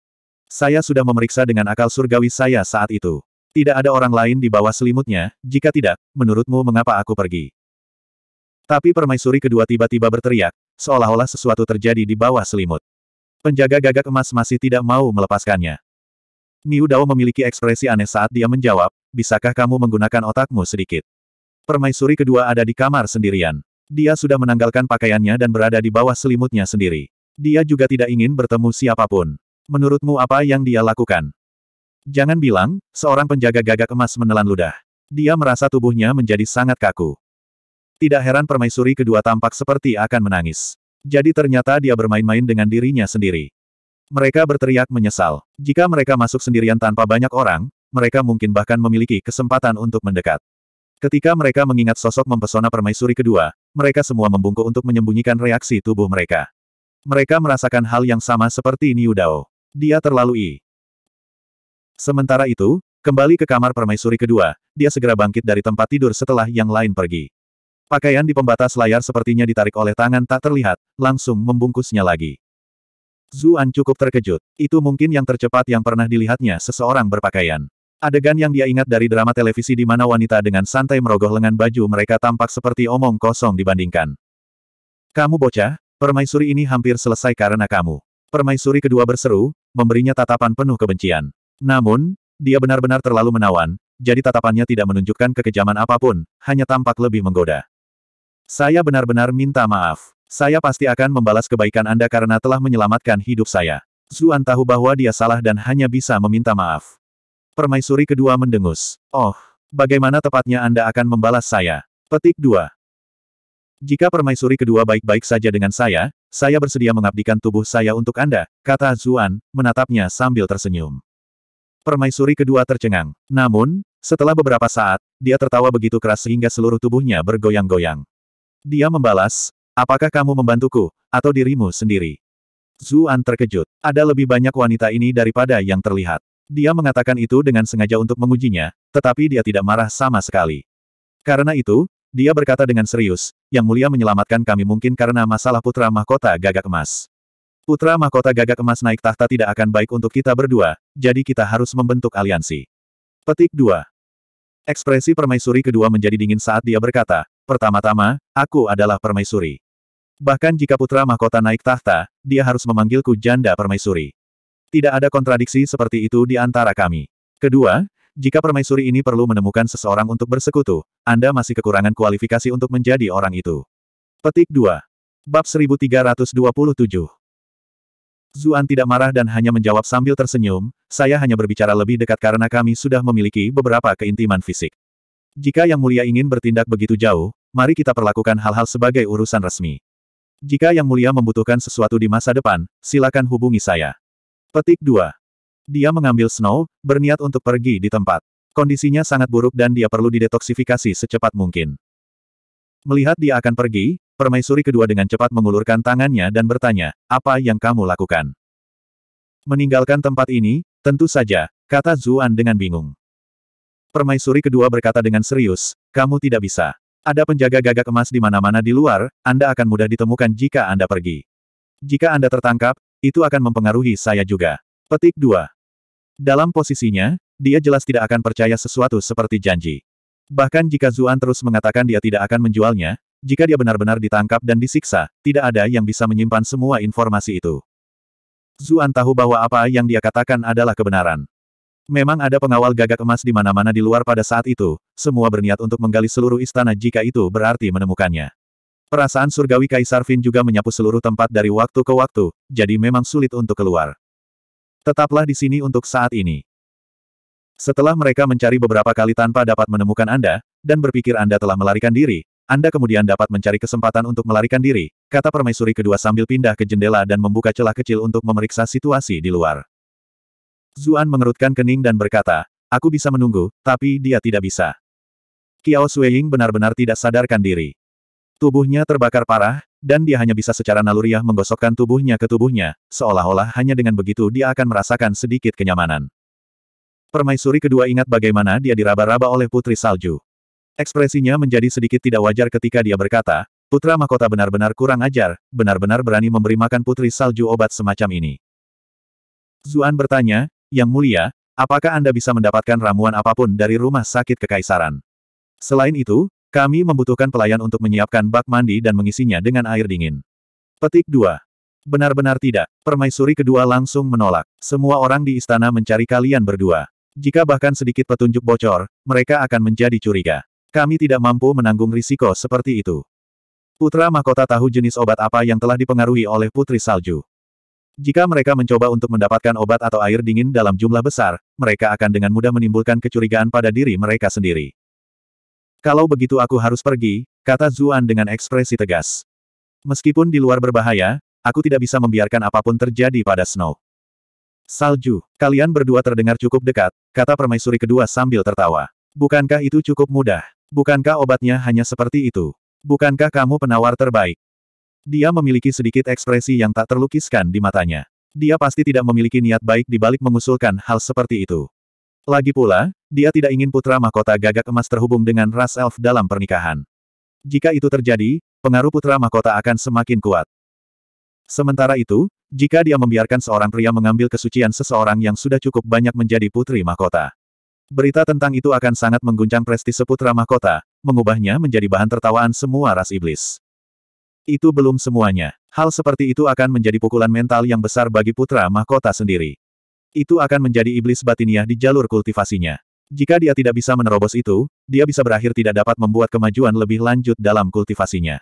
Speaker 1: Saya sudah memeriksa dengan akal surgawi saya saat itu. Tidak ada orang lain di bawah selimutnya, jika tidak, menurutmu mengapa aku pergi? Tapi permaisuri kedua tiba-tiba berteriak, seolah-olah sesuatu terjadi di bawah selimut. Penjaga gagak emas masih tidak mau melepaskannya. Niu Dao memiliki ekspresi aneh saat dia menjawab, bisakah kamu menggunakan otakmu sedikit? Permaisuri kedua ada di kamar sendirian. Dia sudah menanggalkan pakaiannya dan berada di bawah selimutnya sendiri. Dia juga tidak ingin bertemu siapapun. Menurutmu apa yang dia lakukan? Jangan bilang, seorang penjaga gagak emas menelan ludah. Dia merasa tubuhnya menjadi sangat kaku. Tidak heran permaisuri kedua tampak seperti akan menangis. Jadi ternyata dia bermain-main dengan dirinya sendiri. Mereka berteriak menyesal. Jika mereka masuk sendirian tanpa banyak orang, mereka mungkin bahkan memiliki kesempatan untuk mendekat. Ketika mereka mengingat sosok mempesona permaisuri kedua, mereka semua membungkuk untuk menyembunyikan reaksi tubuh mereka. Mereka merasakan hal yang sama seperti Niu Dao. Dia terlalu terlalui. Sementara itu, kembali ke kamar permaisuri kedua, dia segera bangkit dari tempat tidur setelah yang lain pergi. Pakaian di pembatas layar sepertinya ditarik oleh tangan tak terlihat, langsung membungkusnya lagi. Zuan cukup terkejut. Itu mungkin yang tercepat yang pernah dilihatnya seseorang berpakaian. Adegan yang dia ingat dari drama televisi di mana wanita dengan santai merogoh lengan baju mereka tampak seperti omong kosong dibandingkan. Kamu bocah, permaisuri ini hampir selesai karena kamu. Permaisuri kedua berseru, memberinya tatapan penuh kebencian. Namun, dia benar-benar terlalu menawan, jadi tatapannya tidak menunjukkan kekejaman apapun, hanya tampak lebih menggoda. Saya benar-benar minta maaf. Saya pasti akan membalas kebaikan Anda karena telah menyelamatkan hidup saya. Zuan tahu bahwa dia salah dan hanya bisa meminta maaf. Permaisuri kedua mendengus. Oh, bagaimana tepatnya Anda akan membalas saya? Petik 2. Jika permaisuri kedua baik-baik saja dengan saya, saya bersedia mengabdikan tubuh saya untuk Anda, kata Zuan, menatapnya sambil tersenyum. Permaisuri kedua tercengang. Namun, setelah beberapa saat, dia tertawa begitu keras sehingga seluruh tubuhnya bergoyang-goyang. Dia membalas, apakah kamu membantuku, atau dirimu sendiri? Zuan terkejut. Ada lebih banyak wanita ini daripada yang terlihat. Dia mengatakan itu dengan sengaja untuk mengujinya, tetapi dia tidak marah sama sekali. Karena itu, dia berkata dengan serius, yang mulia menyelamatkan kami mungkin karena masalah putra mahkota gagak emas. Putra mahkota gagak emas naik tahta tidak akan baik untuk kita berdua, jadi kita harus membentuk aliansi. Petik 2. Ekspresi permaisuri kedua menjadi dingin saat dia berkata, pertama-tama, aku adalah permaisuri. Bahkan jika putra mahkota naik tahta, dia harus memanggilku janda permaisuri. Tidak ada kontradiksi seperti itu di antara kami. Kedua, jika permaisuri ini perlu menemukan seseorang untuk bersekutu, Anda masih kekurangan kualifikasi untuk menjadi orang itu. Petik 2. Bab 1327 Zuan tidak marah dan hanya menjawab sambil tersenyum, saya hanya berbicara lebih dekat karena kami sudah memiliki beberapa keintiman fisik. Jika Yang Mulia ingin bertindak begitu jauh, mari kita perlakukan hal-hal sebagai urusan resmi. Jika Yang Mulia membutuhkan sesuatu di masa depan, silakan hubungi saya. Petik 2. Dia mengambil Snow, berniat untuk pergi di tempat. Kondisinya sangat buruk dan dia perlu didetoksifikasi secepat mungkin. Melihat dia akan pergi, permaisuri kedua dengan cepat mengulurkan tangannya dan bertanya, apa yang kamu lakukan? Meninggalkan tempat ini, tentu saja, kata Zuan dengan bingung. Permaisuri kedua berkata dengan serius, kamu tidak bisa. Ada penjaga gagak emas di mana-mana di luar, Anda akan mudah ditemukan jika Anda pergi. Jika Anda tertangkap, itu akan mempengaruhi saya juga. Petik 2. Dalam posisinya, dia jelas tidak akan percaya sesuatu seperti janji. Bahkan jika Zuan terus mengatakan dia tidak akan menjualnya, jika dia benar-benar ditangkap dan disiksa, tidak ada yang bisa menyimpan semua informasi itu. Zuan tahu bahwa apa yang dia katakan adalah kebenaran. Memang ada pengawal gagak emas di mana-mana di luar pada saat itu, semua berniat untuk menggali seluruh istana jika itu berarti menemukannya. Perasaan surgawi Kaisar Vin juga menyapu seluruh tempat dari waktu ke waktu, jadi memang sulit untuk keluar. Tetaplah di sini untuk saat ini. Setelah mereka mencari beberapa kali tanpa dapat menemukan Anda, dan berpikir Anda telah melarikan diri, Anda kemudian dapat mencari kesempatan untuk melarikan diri, kata permaisuri kedua sambil pindah ke jendela dan membuka celah kecil untuk memeriksa situasi di luar. Zuan mengerutkan kening dan berkata, Aku bisa menunggu, tapi dia tidak bisa. Kiao Sueying benar-benar tidak sadarkan diri. Tubuhnya terbakar parah, dan dia hanya bisa secara naluriah menggosokkan tubuhnya ke tubuhnya, seolah-olah hanya dengan begitu dia akan merasakan sedikit kenyamanan. Permaisuri kedua ingat bagaimana dia diraba-raba oleh Putri Salju. Ekspresinya menjadi sedikit tidak wajar ketika dia berkata, Putra Mahkota benar-benar kurang ajar, benar-benar berani memberi makan Putri Salju obat semacam ini. Zuan bertanya, Yang Mulia, apakah Anda bisa mendapatkan ramuan apapun dari rumah sakit kekaisaran? Selain itu, kami membutuhkan pelayan untuk menyiapkan bak mandi dan mengisinya dengan air dingin. Petik 2. Benar-benar tidak. Permaisuri kedua langsung menolak. Semua orang di istana mencari kalian berdua. Jika bahkan sedikit petunjuk bocor, mereka akan menjadi curiga. Kami tidak mampu menanggung risiko seperti itu. Putra mahkota tahu jenis obat apa yang telah dipengaruhi oleh Putri Salju. Jika mereka mencoba untuk mendapatkan obat atau air dingin dalam jumlah besar, mereka akan dengan mudah menimbulkan kecurigaan pada diri mereka sendiri. Kalau begitu aku harus pergi, kata Zuan dengan ekspresi tegas. Meskipun di luar berbahaya, aku tidak bisa membiarkan apapun terjadi pada Snow. Salju, kalian berdua terdengar cukup dekat, kata permaisuri kedua sambil tertawa. Bukankah itu cukup mudah? Bukankah obatnya hanya seperti itu? Bukankah kamu penawar terbaik? Dia memiliki sedikit ekspresi yang tak terlukiskan di matanya. Dia pasti tidak memiliki niat baik di balik mengusulkan hal seperti itu. Lagi pula, dia tidak ingin putra mahkota gagak emas terhubung dengan ras elf dalam pernikahan. Jika itu terjadi, pengaruh putra mahkota akan semakin kuat. Sementara itu, jika dia membiarkan seorang pria mengambil kesucian seseorang yang sudah cukup banyak menjadi putri mahkota, berita tentang itu akan sangat mengguncang prestise putra mahkota, mengubahnya menjadi bahan tertawaan semua ras iblis. Itu belum semuanya. Hal seperti itu akan menjadi pukulan mental yang besar bagi putra mahkota sendiri itu akan menjadi iblis batiniah di jalur kultivasinya. Jika dia tidak bisa menerobos itu, dia bisa berakhir tidak dapat membuat kemajuan lebih lanjut dalam kultivasinya.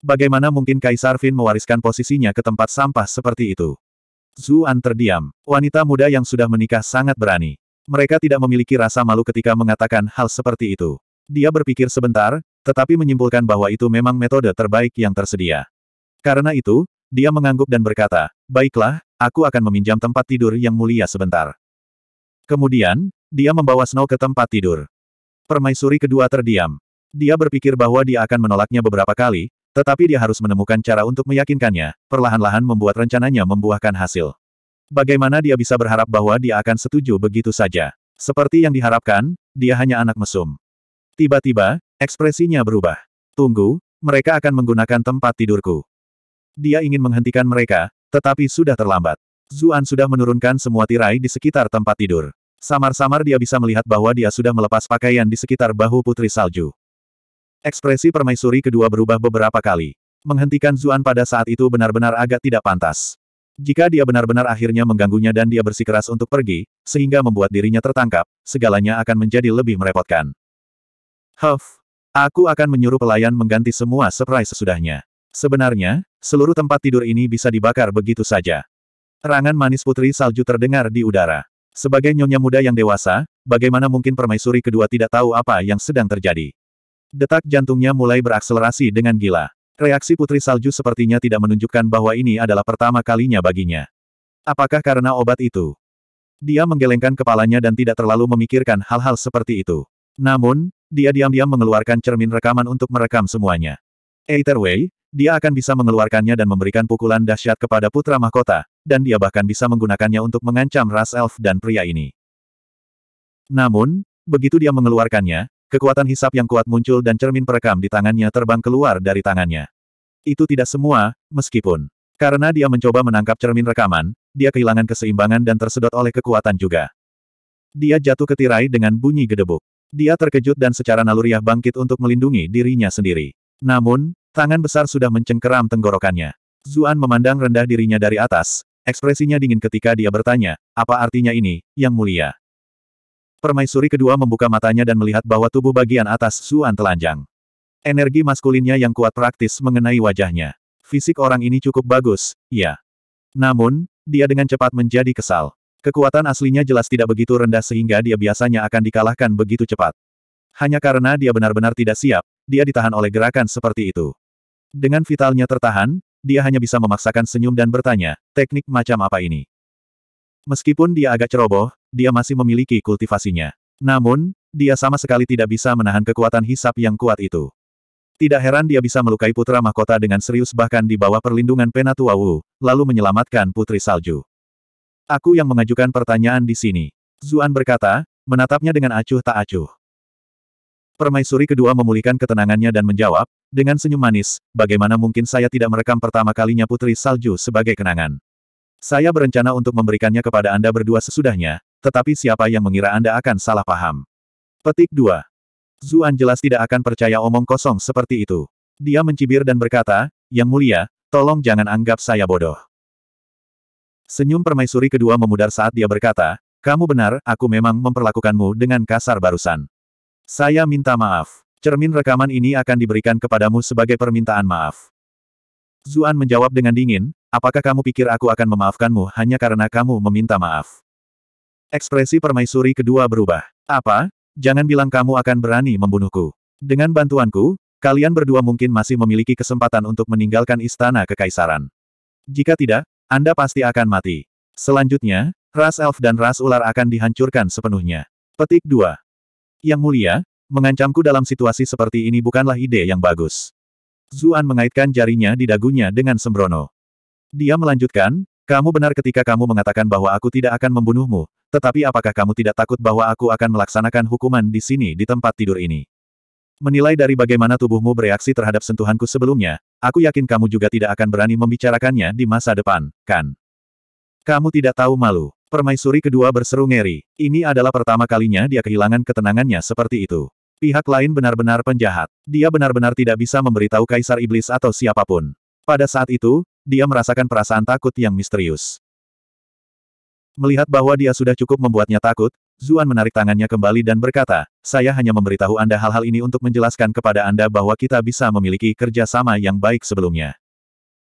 Speaker 1: Bagaimana mungkin Kaisar Vin mewariskan posisinya ke tempat sampah seperti itu? Zuan terdiam. Wanita muda yang sudah menikah sangat berani. Mereka tidak memiliki rasa malu ketika mengatakan hal seperti itu. Dia berpikir sebentar, tetapi menyimpulkan bahwa itu memang metode terbaik yang tersedia. Karena itu, dia mengangguk dan berkata, Baiklah, Aku akan meminjam tempat tidur yang mulia sebentar. Kemudian, dia membawa Snow ke tempat tidur. Permaisuri kedua terdiam. Dia berpikir bahwa dia akan menolaknya beberapa kali, tetapi dia harus menemukan cara untuk meyakinkannya, perlahan-lahan membuat rencananya membuahkan hasil. Bagaimana dia bisa berharap bahwa dia akan setuju begitu saja? Seperti yang diharapkan, dia hanya anak mesum. Tiba-tiba, ekspresinya berubah. Tunggu, mereka akan menggunakan tempat tidurku. Dia ingin menghentikan mereka, tetapi sudah terlambat. Zuan sudah menurunkan semua tirai di sekitar tempat tidur. Samar-samar dia bisa melihat bahwa dia sudah melepas pakaian di sekitar bahu Putri Salju. Ekspresi permaisuri kedua berubah beberapa kali. Menghentikan Zuan pada saat itu benar-benar agak tidak pantas. Jika dia benar-benar akhirnya mengganggunya dan dia bersikeras untuk pergi, sehingga membuat dirinya tertangkap, segalanya akan menjadi lebih merepotkan. Huff, aku akan menyuruh pelayan mengganti semua surprise sesudahnya. Sebenarnya, Seluruh tempat tidur ini bisa dibakar begitu saja. Rangan manis putri salju terdengar di udara. Sebagai nyonya muda yang dewasa, bagaimana mungkin permaisuri kedua tidak tahu apa yang sedang terjadi. Detak jantungnya mulai berakselerasi dengan gila. Reaksi putri salju sepertinya tidak menunjukkan bahwa ini adalah pertama kalinya baginya. Apakah karena obat itu? Dia menggelengkan kepalanya dan tidak terlalu memikirkan hal-hal seperti itu. Namun, dia diam-diam mengeluarkan cermin rekaman untuk merekam semuanya. Eiterway dia akan bisa mengeluarkannya dan memberikan pukulan dahsyat kepada putra mahkota, dan dia bahkan bisa menggunakannya untuk mengancam ras elf dan pria ini. Namun, begitu dia mengeluarkannya, kekuatan hisap yang kuat muncul dan cermin perekam di tangannya terbang keluar dari tangannya. Itu tidak semua, meskipun karena dia mencoba menangkap cermin rekaman, dia kehilangan keseimbangan dan tersedot oleh kekuatan juga. Dia jatuh ke tirai dengan bunyi gedebuk. Dia terkejut dan secara naluriah bangkit untuk melindungi dirinya sendiri. Namun, Tangan besar sudah mencengkeram tenggorokannya. Zuan memandang rendah dirinya dari atas, ekspresinya dingin ketika dia bertanya, apa artinya ini, yang mulia? Permaisuri kedua membuka matanya dan melihat bahwa tubuh bagian atas Zuan telanjang. Energi maskulinnya yang kuat praktis mengenai wajahnya. Fisik orang ini cukup bagus, ya. Namun, dia dengan cepat menjadi kesal. Kekuatan aslinya jelas tidak begitu rendah sehingga dia biasanya akan dikalahkan begitu cepat. Hanya karena dia benar-benar tidak siap, dia ditahan oleh gerakan seperti itu. Dengan vitalnya tertahan, dia hanya bisa memaksakan senyum dan bertanya, teknik macam apa ini? Meskipun dia agak ceroboh, dia masih memiliki kultivasinya. Namun, dia sama sekali tidak bisa menahan kekuatan hisap yang kuat itu. Tidak heran dia bisa melukai putra mahkota dengan serius bahkan di bawah perlindungan Penatua Wu, lalu menyelamatkan Putri Salju. Aku yang mengajukan pertanyaan di sini. Zuan berkata, menatapnya dengan acuh tak acuh. Permaisuri kedua memulihkan ketenangannya dan menjawab, dengan senyum manis, bagaimana mungkin saya tidak merekam pertama kalinya Putri Salju sebagai kenangan. Saya berencana untuk memberikannya kepada Anda berdua sesudahnya, tetapi siapa yang mengira Anda akan salah paham. Petik 2. Zuan jelas tidak akan percaya omong kosong seperti itu. Dia mencibir dan berkata, Yang mulia, tolong jangan anggap saya bodoh. Senyum permaisuri kedua memudar saat dia berkata, Kamu benar, aku memang memperlakukanmu dengan kasar barusan. Saya minta maaf. Cermin rekaman ini akan diberikan kepadamu sebagai permintaan maaf. Zuan menjawab dengan dingin, apakah kamu pikir aku akan memaafkanmu hanya karena kamu meminta maaf? Ekspresi permaisuri kedua berubah. Apa? Jangan bilang kamu akan berani membunuhku. Dengan bantuanku, kalian berdua mungkin masih memiliki kesempatan untuk meninggalkan istana kekaisaran. Jika tidak, Anda pasti akan mati. Selanjutnya, ras elf dan ras ular akan dihancurkan sepenuhnya. Petik 2. Yang mulia, mengancamku dalam situasi seperti ini bukanlah ide yang bagus. Zuan mengaitkan jarinya di dagunya dengan sembrono. Dia melanjutkan, kamu benar ketika kamu mengatakan bahwa aku tidak akan membunuhmu, tetapi apakah kamu tidak takut bahwa aku akan melaksanakan hukuman di sini di tempat tidur ini? Menilai dari bagaimana tubuhmu bereaksi terhadap sentuhanku sebelumnya, aku yakin kamu juga tidak akan berani membicarakannya di masa depan, kan? Kamu tidak tahu malu. Permaisuri kedua berseru ngeri. Ini adalah pertama kalinya dia kehilangan ketenangannya seperti itu. Pihak lain benar-benar penjahat. Dia benar-benar tidak bisa memberitahu Kaisar Iblis atau siapapun. Pada saat itu, dia merasakan perasaan takut yang misterius. Melihat bahwa dia sudah cukup membuatnya takut, Zuan menarik tangannya kembali dan berkata, saya hanya memberitahu Anda hal-hal ini untuk menjelaskan kepada Anda bahwa kita bisa memiliki kerjasama yang baik sebelumnya.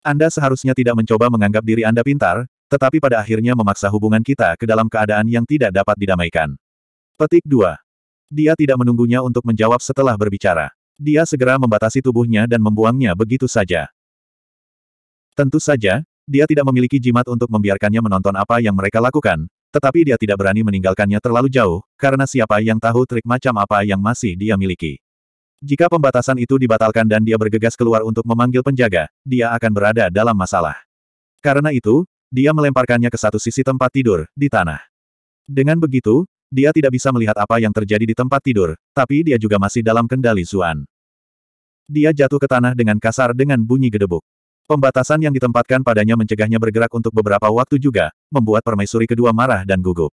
Speaker 1: Anda seharusnya tidak mencoba menganggap diri Anda pintar, tetapi pada akhirnya memaksa hubungan kita ke dalam keadaan yang tidak dapat didamaikan. Petik 2. Dia tidak menunggunya untuk menjawab setelah berbicara. Dia segera membatasi tubuhnya dan membuangnya begitu saja. Tentu saja, dia tidak memiliki jimat untuk membiarkannya menonton apa yang mereka lakukan, tetapi dia tidak berani meninggalkannya terlalu jauh, karena siapa yang tahu trik macam apa yang masih dia miliki. Jika pembatasan itu dibatalkan dan dia bergegas keluar untuk memanggil penjaga, dia akan berada dalam masalah. Karena itu, dia melemparkannya ke satu sisi tempat tidur, di tanah. Dengan begitu, dia tidak bisa melihat apa yang terjadi di tempat tidur, tapi dia juga masih dalam kendali Zuan. Dia jatuh ke tanah dengan kasar dengan bunyi gedebuk. Pembatasan yang ditempatkan padanya mencegahnya bergerak untuk beberapa waktu juga, membuat permaisuri kedua marah dan gugup.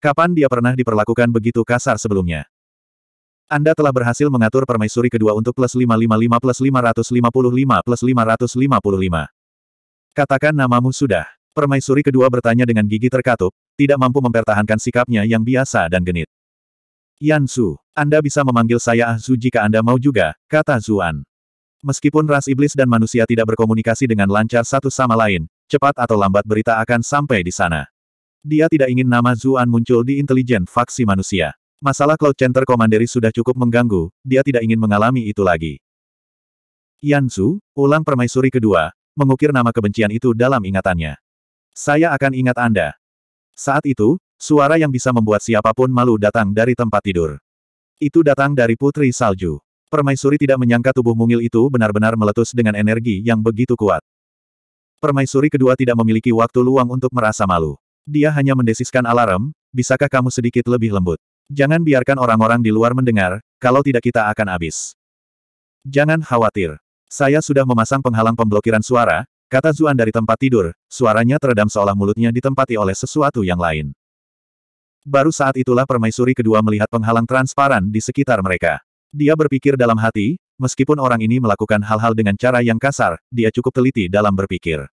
Speaker 1: Kapan dia pernah diperlakukan begitu kasar sebelumnya? Anda telah berhasil mengatur permaisuri kedua untuk plus 555 plus 555 plus 555. Katakan namamu sudah. Permaisuri kedua bertanya dengan gigi terkatup, tidak mampu mempertahankan sikapnya yang biasa dan genit. Yan Su, Anda bisa memanggil saya Ah Su jika Anda mau juga, kata Zuan. Meskipun ras iblis dan manusia tidak berkomunikasi dengan lancar satu sama lain, cepat atau lambat berita akan sampai di sana. Dia tidak ingin nama Zuan muncul di intelijen faksi manusia. Masalah Cloud Center Komanderi sudah cukup mengganggu, dia tidak ingin mengalami itu lagi. Yan Su, ulang permaisuri kedua, mengukir nama kebencian itu dalam ingatannya. Saya akan ingat Anda. Saat itu, suara yang bisa membuat siapapun malu datang dari tempat tidur. Itu datang dari Putri Salju. Permaisuri tidak menyangka tubuh mungil itu benar-benar meletus dengan energi yang begitu kuat. Permaisuri kedua tidak memiliki waktu luang untuk merasa malu. Dia hanya mendesiskan alarm, bisakah kamu sedikit lebih lembut? Jangan biarkan orang-orang di luar mendengar, kalau tidak kita akan habis. Jangan khawatir. Saya sudah memasang penghalang pemblokiran suara, Kata Zuan dari tempat tidur, suaranya teredam seolah mulutnya ditempati oleh sesuatu yang lain. Baru saat itulah permaisuri kedua melihat penghalang transparan di sekitar mereka. Dia berpikir dalam hati, meskipun orang ini melakukan hal-hal dengan cara yang kasar, dia cukup teliti dalam berpikir.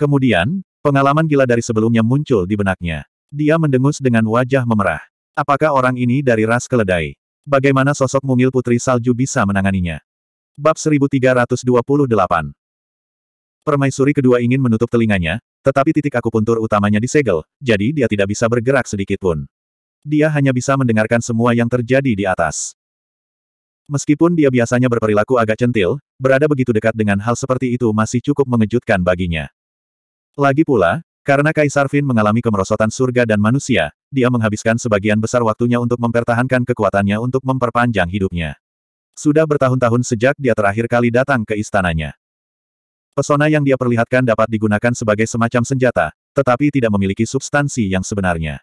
Speaker 1: Kemudian, pengalaman gila dari sebelumnya muncul di benaknya. Dia mendengus dengan wajah memerah. Apakah orang ini dari ras keledai? Bagaimana sosok mungil putri salju bisa menanganinya? Bab 1328 Permaisuri kedua ingin menutup telinganya, tetapi titik akupuntur utamanya disegel, jadi dia tidak bisa bergerak sedikit pun. Dia hanya bisa mendengarkan semua yang terjadi di atas. Meskipun dia biasanya berperilaku agak centil, berada begitu dekat dengan hal seperti itu masih cukup mengejutkan baginya. Lagi pula, karena Kaisar Finn mengalami kemerosotan surga dan manusia, dia menghabiskan sebagian besar waktunya untuk mempertahankan kekuatannya untuk memperpanjang hidupnya. Sudah bertahun-tahun sejak dia terakhir kali datang ke istananya. Pesona yang dia perlihatkan dapat digunakan sebagai semacam senjata, tetapi tidak memiliki substansi yang sebenarnya.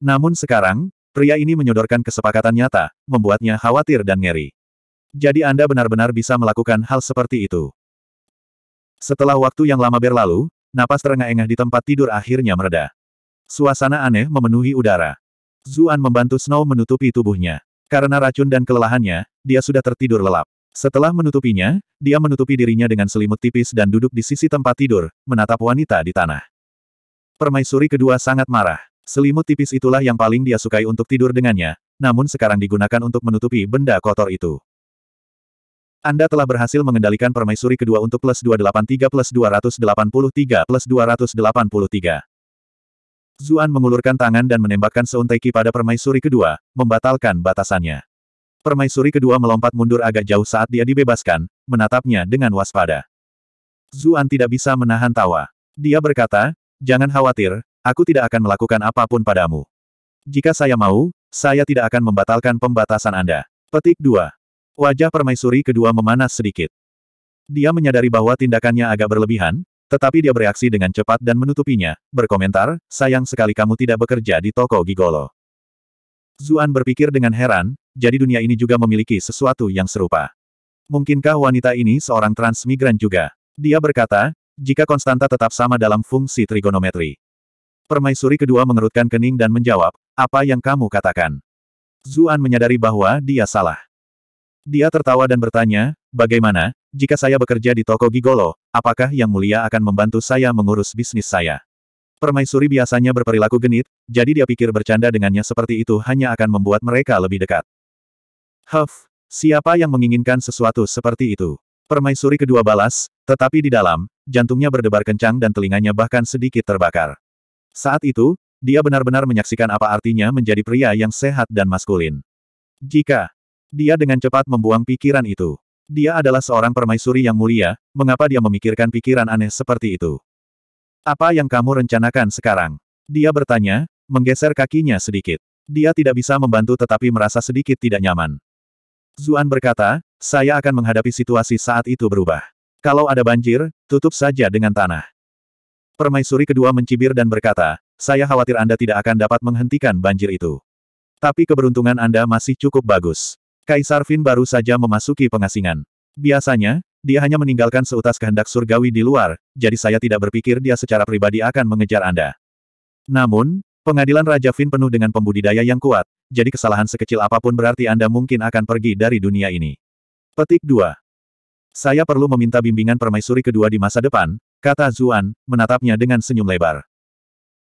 Speaker 1: Namun sekarang, pria ini menyodorkan kesepakatan nyata, membuatnya khawatir dan ngeri. Jadi Anda benar-benar bisa melakukan hal seperti itu. Setelah waktu yang lama berlalu, napas terengah-engah di tempat tidur akhirnya mereda. Suasana aneh memenuhi udara. Zuan membantu Snow menutupi tubuhnya. Karena racun dan kelelahannya, dia sudah tertidur lelap. Setelah menutupinya, dia menutupi dirinya dengan selimut tipis dan duduk di sisi tempat tidur, menatap wanita di tanah. Permaisuri kedua sangat marah. Selimut tipis itulah yang paling dia sukai untuk tidur dengannya, namun sekarang digunakan untuk menutupi benda kotor itu. Anda telah berhasil mengendalikan permaisuri kedua untuk plus 283 plus 283 plus 283. Zuan mengulurkan tangan dan menembakkan seuntai ki pada permaisuri kedua, membatalkan batasannya. Permaisuri kedua melompat mundur agak jauh saat dia dibebaskan, menatapnya dengan waspada. Zuan tidak bisa menahan tawa. Dia berkata, jangan khawatir, aku tidak akan melakukan apapun padamu. Jika saya mau, saya tidak akan membatalkan pembatasan Anda. Petik 2. Wajah permaisuri kedua memanas sedikit. Dia menyadari bahwa tindakannya agak berlebihan, tetapi dia bereaksi dengan cepat dan menutupinya, berkomentar, sayang sekali kamu tidak bekerja di toko Gigolo. Zuan berpikir dengan heran, jadi dunia ini juga memiliki sesuatu yang serupa. Mungkinkah wanita ini seorang transmigran juga? Dia berkata, jika konstanta tetap sama dalam fungsi trigonometri. Permaisuri kedua mengerutkan kening dan menjawab, apa yang kamu katakan? Zuan menyadari bahwa dia salah. Dia tertawa dan bertanya, bagaimana, jika saya bekerja di toko Gigolo, apakah Yang Mulia akan membantu saya mengurus bisnis saya? Permaisuri biasanya berperilaku genit, jadi dia pikir bercanda dengannya seperti itu hanya akan membuat mereka lebih dekat. Huff, siapa yang menginginkan sesuatu seperti itu? Permaisuri kedua balas, tetapi di dalam, jantungnya berdebar kencang dan telinganya bahkan sedikit terbakar. Saat itu, dia benar-benar menyaksikan apa artinya menjadi pria yang sehat dan maskulin. Jika dia dengan cepat membuang pikiran itu, dia adalah seorang permaisuri yang mulia, mengapa dia memikirkan pikiran aneh seperti itu? Apa yang kamu rencanakan sekarang? Dia bertanya, menggeser kakinya sedikit. Dia tidak bisa membantu tetapi merasa sedikit tidak nyaman. Zuan berkata, saya akan menghadapi situasi saat itu berubah. Kalau ada banjir, tutup saja dengan tanah. Permaisuri kedua mencibir dan berkata, saya khawatir Anda tidak akan dapat menghentikan banjir itu. Tapi keberuntungan Anda masih cukup bagus. Kaisar Fin baru saja memasuki pengasingan. Biasanya, dia hanya meninggalkan seutas kehendak surgawi di luar, jadi saya tidak berpikir dia secara pribadi akan mengejar Anda. Namun, pengadilan Raja Fin penuh dengan pembudidaya yang kuat, jadi kesalahan sekecil apapun berarti Anda mungkin akan pergi dari dunia ini. Petik 2. Saya perlu meminta bimbingan permaisuri kedua di masa depan, kata Zuan, menatapnya dengan senyum lebar.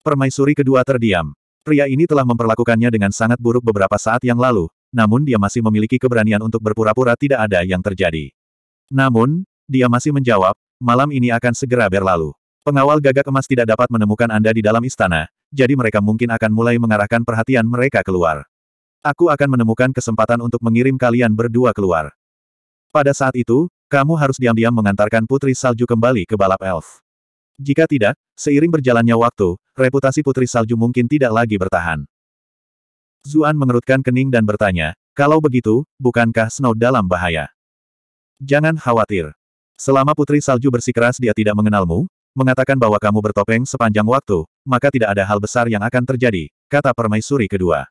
Speaker 1: Permaisuri kedua terdiam. Pria ini telah memperlakukannya dengan sangat buruk beberapa saat yang lalu, namun dia masih memiliki keberanian untuk berpura-pura tidak ada yang terjadi. Namun, dia masih menjawab, malam ini akan segera berlalu. Pengawal gagak emas tidak dapat menemukan Anda di dalam istana, jadi mereka mungkin akan mulai mengarahkan perhatian mereka keluar. Aku akan menemukan kesempatan untuk mengirim kalian berdua keluar. Pada saat itu, kamu harus diam-diam mengantarkan Putri Salju kembali ke balap elf. Jika tidak, seiring berjalannya waktu, reputasi Putri Salju mungkin tidak lagi bertahan. Zuan mengerutkan kening dan bertanya, kalau begitu, bukankah Snow dalam bahaya? Jangan khawatir. Selama Putri Salju bersikeras dia tidak mengenalmu, mengatakan bahwa kamu bertopeng sepanjang waktu, maka tidak ada hal besar yang akan terjadi, kata permaisuri kedua.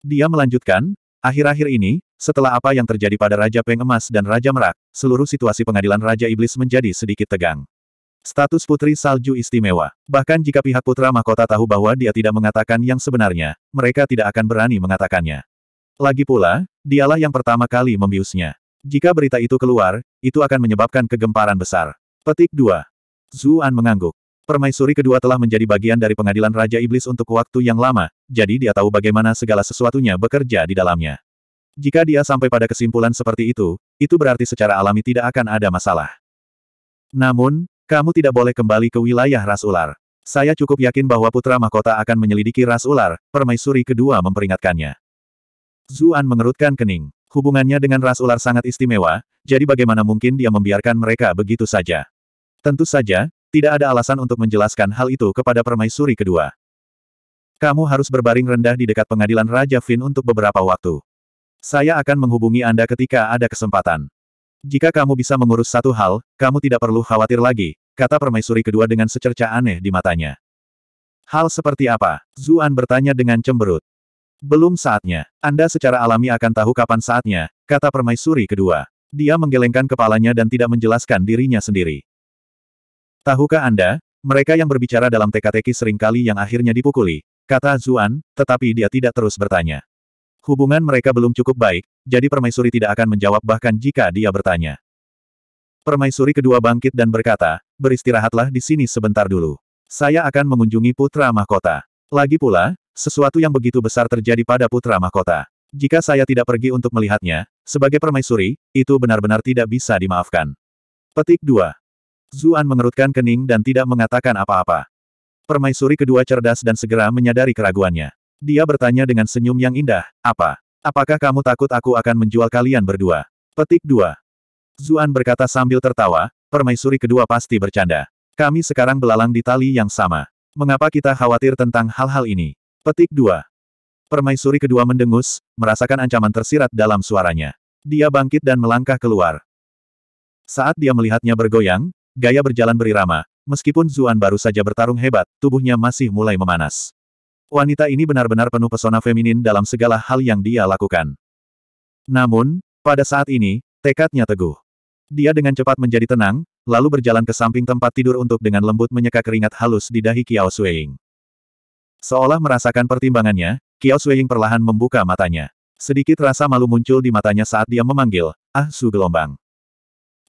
Speaker 1: Dia melanjutkan, akhir-akhir ini, setelah apa yang terjadi pada Raja Peng Emas dan Raja Merak, seluruh situasi pengadilan Raja Iblis menjadi sedikit tegang. Status Putri Salju istimewa. Bahkan jika pihak Putra Mahkota tahu bahwa dia tidak mengatakan yang sebenarnya, mereka tidak akan berani mengatakannya. Lagi pula, dialah yang pertama kali membiusnya. Jika berita itu keluar, itu akan menyebabkan kegemparan besar. Petik 2. Zuan mengangguk. Permaisuri kedua telah menjadi bagian dari pengadilan Raja Iblis untuk waktu yang lama, jadi dia tahu bagaimana segala sesuatunya bekerja di dalamnya. Jika dia sampai pada kesimpulan seperti itu, itu berarti secara alami tidak akan ada masalah. Namun, kamu tidak boleh kembali ke wilayah ras ular. Saya cukup yakin bahwa putra mahkota akan menyelidiki ras ular, permaisuri kedua memperingatkannya. Zuan mengerutkan kening. Hubungannya dengan ras ular sangat istimewa, jadi bagaimana mungkin dia membiarkan mereka begitu saja. Tentu saja, tidak ada alasan untuk menjelaskan hal itu kepada permaisuri kedua. Kamu harus berbaring rendah di dekat pengadilan Raja Finn untuk beberapa waktu. Saya akan menghubungi Anda ketika ada kesempatan. Jika kamu bisa mengurus satu hal, kamu tidak perlu khawatir lagi, kata permaisuri kedua dengan secerca aneh di matanya. Hal seperti apa? Zuan bertanya dengan cemberut. Belum saatnya. Anda secara alami akan tahu kapan saatnya, kata permaisuri kedua. Dia menggelengkan kepalanya dan tidak menjelaskan dirinya sendiri. Tahukah Anda, mereka yang berbicara dalam teka-teki seringkali yang akhirnya dipukuli, kata Zuan, tetapi dia tidak terus bertanya. Hubungan mereka belum cukup baik, jadi permaisuri tidak akan menjawab bahkan jika dia bertanya. Permaisuri kedua bangkit dan berkata, beristirahatlah di sini sebentar dulu. Saya akan mengunjungi putra mahkota. Lagi pula, sesuatu yang begitu besar terjadi pada putra mahkota. Jika saya tidak pergi untuk melihatnya, sebagai permaisuri, itu benar-benar tidak bisa dimaafkan. Petik 2. Zuan mengerutkan kening dan tidak mengatakan apa-apa. Permaisuri kedua cerdas dan segera menyadari keraguannya. Dia bertanya dengan senyum yang indah, apa? Apakah kamu takut aku akan menjual kalian berdua? Petik 2. Zuan berkata sambil tertawa, permaisuri kedua pasti bercanda. Kami sekarang belalang di tali yang sama. Mengapa kita khawatir tentang hal-hal ini? Petik 2. Permaisuri kedua mendengus, merasakan ancaman tersirat dalam suaranya. Dia bangkit dan melangkah keluar. Saat dia melihatnya bergoyang, Gaya berjalan berirama, meskipun Zuan baru saja bertarung hebat, tubuhnya masih mulai memanas. Wanita ini benar-benar penuh pesona feminin dalam segala hal yang dia lakukan. Namun, pada saat ini, tekadnya teguh. Dia dengan cepat menjadi tenang, lalu berjalan ke samping tempat tidur untuk dengan lembut menyeka keringat halus di dahi Kiao Sueying. Seolah merasakan pertimbangannya, Kiao Sueying perlahan membuka matanya. Sedikit rasa malu muncul di matanya saat dia memanggil, Ah Su Gelombang.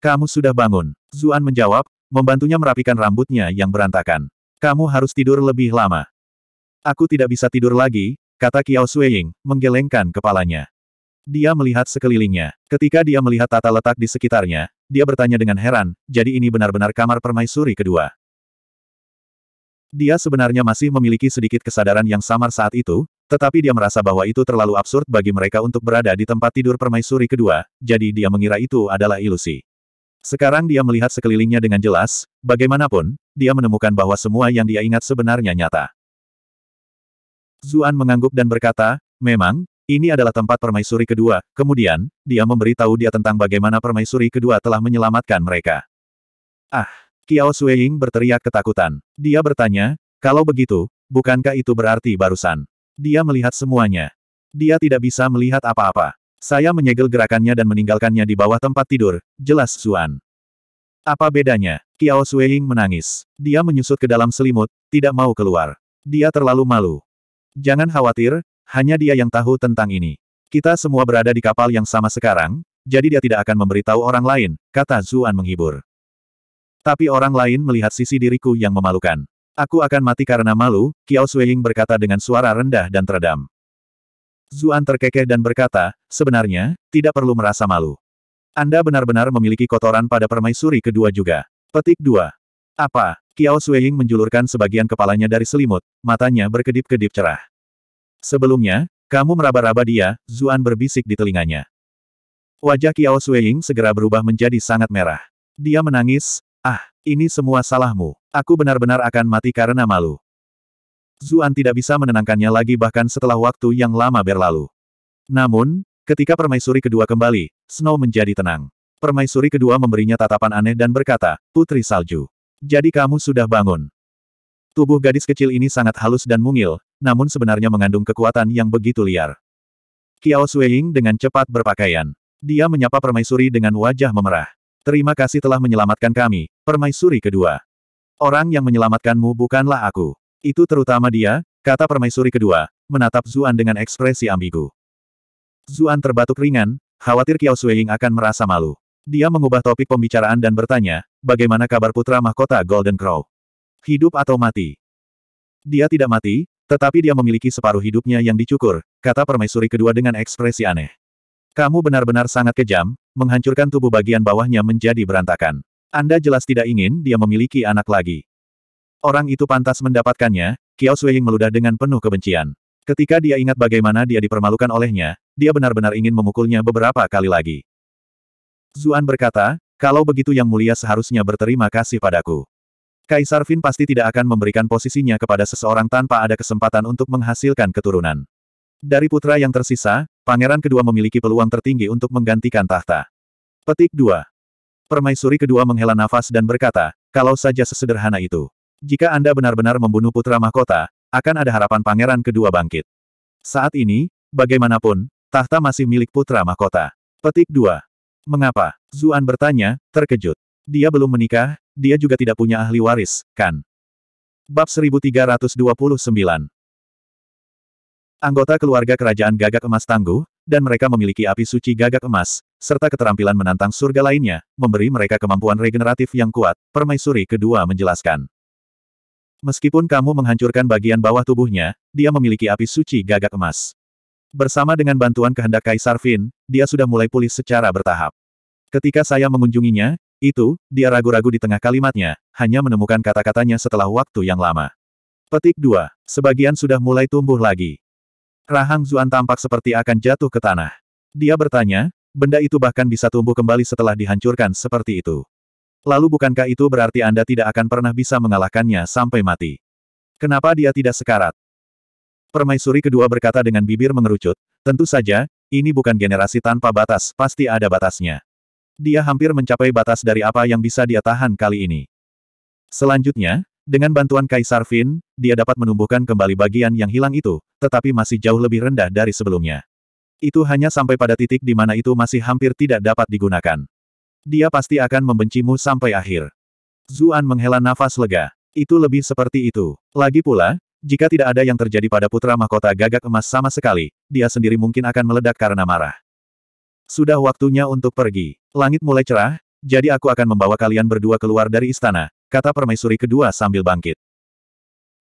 Speaker 1: Kamu sudah bangun. Zuan menjawab, membantunya merapikan rambutnya yang berantakan. Kamu harus tidur lebih lama. Aku tidak bisa tidur lagi, kata Kiao Suying, menggelengkan kepalanya. Dia melihat sekelilingnya. Ketika dia melihat tata letak di sekitarnya, dia bertanya dengan heran, jadi ini benar-benar kamar permaisuri kedua. Dia sebenarnya masih memiliki sedikit kesadaran yang samar saat itu, tetapi dia merasa bahwa itu terlalu absurd bagi mereka untuk berada di tempat tidur permaisuri kedua, jadi dia mengira itu adalah ilusi. Sekarang dia melihat sekelilingnya dengan jelas, bagaimanapun, dia menemukan bahwa semua yang dia ingat sebenarnya nyata. Zuan mengangguk dan berkata, memang, ini adalah tempat permaisuri kedua, kemudian, dia memberitahu dia tentang bagaimana permaisuri kedua telah menyelamatkan mereka. Ah, Kiao Sueying berteriak ketakutan. Dia bertanya, kalau begitu, bukankah itu berarti barusan? Dia melihat semuanya. Dia tidak bisa melihat apa-apa. Saya menyegel gerakannya dan meninggalkannya di bawah tempat tidur, jelas Zuan. Apa bedanya? Kiao Sueying menangis. Dia menyusut ke dalam selimut, tidak mau keluar. Dia terlalu malu. Jangan khawatir, hanya dia yang tahu tentang ini. Kita semua berada di kapal yang sama sekarang, jadi dia tidak akan memberitahu orang lain, kata Zuan menghibur. Tapi orang lain melihat sisi diriku yang memalukan. Aku akan mati karena malu, Kiao Sueying berkata dengan suara rendah dan teredam. Zuan terkekeh dan berkata, sebenarnya, tidak perlu merasa malu. Anda benar-benar memiliki kotoran pada permaisuri kedua juga. Petik 2. Apa? Kiao Sueying menjulurkan sebagian kepalanya dari selimut, matanya berkedip-kedip cerah. Sebelumnya, kamu meraba-raba dia, Zuan berbisik di telinganya. Wajah Kiao Sueying segera berubah menjadi sangat merah. Dia menangis, ah, ini semua salahmu. Aku benar-benar akan mati karena malu. Zuan tidak bisa menenangkannya lagi bahkan setelah waktu yang lama berlalu. Namun, ketika permaisuri kedua kembali, Snow menjadi tenang. Permaisuri kedua memberinya tatapan aneh dan berkata, Putri Salju. Jadi kamu sudah bangun. Tubuh gadis kecil ini sangat halus dan mungil, namun sebenarnya mengandung kekuatan yang begitu liar. Kiao Sueying dengan cepat berpakaian. Dia menyapa permaisuri dengan wajah memerah. Terima kasih telah menyelamatkan kami, permaisuri kedua. Orang yang menyelamatkanmu bukanlah aku. Itu terutama dia, kata permaisuri kedua, menatap Zuan dengan ekspresi ambigu. Zuan terbatuk ringan, khawatir Kiao Sueying akan merasa malu. Dia mengubah topik pembicaraan dan bertanya, bagaimana kabar putra mahkota Golden Crow? Hidup atau mati? Dia tidak mati, tetapi dia memiliki separuh hidupnya yang dicukur, kata permaisuri kedua dengan ekspresi aneh. Kamu benar-benar sangat kejam, menghancurkan tubuh bagian bawahnya menjadi berantakan. Anda jelas tidak ingin dia memiliki anak lagi. Orang itu pantas mendapatkannya, Kiao Suying meludah dengan penuh kebencian. Ketika dia ingat bagaimana dia dipermalukan olehnya, dia benar-benar ingin memukulnya beberapa kali lagi. Zuan berkata, kalau begitu yang mulia seharusnya berterima kasih padaku. Kaisar Vin pasti tidak akan memberikan posisinya kepada seseorang tanpa ada kesempatan untuk menghasilkan keturunan. Dari putra yang tersisa, pangeran kedua memiliki peluang tertinggi untuk menggantikan tahta. Petik 2. Permaisuri kedua menghela nafas dan berkata, kalau saja sesederhana itu. Jika Anda benar-benar membunuh putra mahkota, akan ada harapan pangeran kedua bangkit. Saat ini, bagaimanapun, tahta masih milik putra mahkota. Petik 2. Mengapa? Zuan bertanya, terkejut. Dia belum menikah, dia juga tidak punya ahli waris, kan? Bab 1329 Anggota keluarga kerajaan gagak emas tangguh, dan mereka memiliki api suci gagak emas, serta keterampilan menantang surga lainnya, memberi mereka kemampuan regeneratif yang kuat, permaisuri kedua menjelaskan. Meskipun kamu menghancurkan bagian bawah tubuhnya, dia memiliki api suci gagak emas. Bersama dengan bantuan kehendak Kaisar Fin, dia sudah mulai pulih secara bertahap. Ketika saya mengunjunginya, itu, dia ragu-ragu di tengah kalimatnya, hanya menemukan kata-katanya setelah waktu yang lama. Petik 2. Sebagian sudah mulai tumbuh lagi. Rahang Zuan tampak seperti akan jatuh ke tanah. Dia bertanya, benda itu bahkan bisa tumbuh kembali setelah dihancurkan seperti itu. Lalu bukankah itu berarti Anda tidak akan pernah bisa mengalahkannya sampai mati? Kenapa dia tidak sekarat? Permaisuri kedua berkata dengan bibir mengerucut, tentu saja, ini bukan generasi tanpa batas, pasti ada batasnya. Dia hampir mencapai batas dari apa yang bisa dia tahan kali ini. Selanjutnya, dengan bantuan Kaisar Fin, dia dapat menumbuhkan kembali bagian yang hilang itu, tetapi masih jauh lebih rendah dari sebelumnya. Itu hanya sampai pada titik di mana itu masih hampir tidak dapat digunakan. Dia pasti akan membencimu sampai akhir. Zuan menghela nafas lega. Itu lebih seperti itu. Lagi pula, jika tidak ada yang terjadi pada putra mahkota gagak emas sama sekali, dia sendiri mungkin akan meledak karena marah. Sudah waktunya untuk pergi. Langit mulai cerah, jadi aku akan membawa kalian berdua keluar dari istana, kata permaisuri kedua sambil bangkit.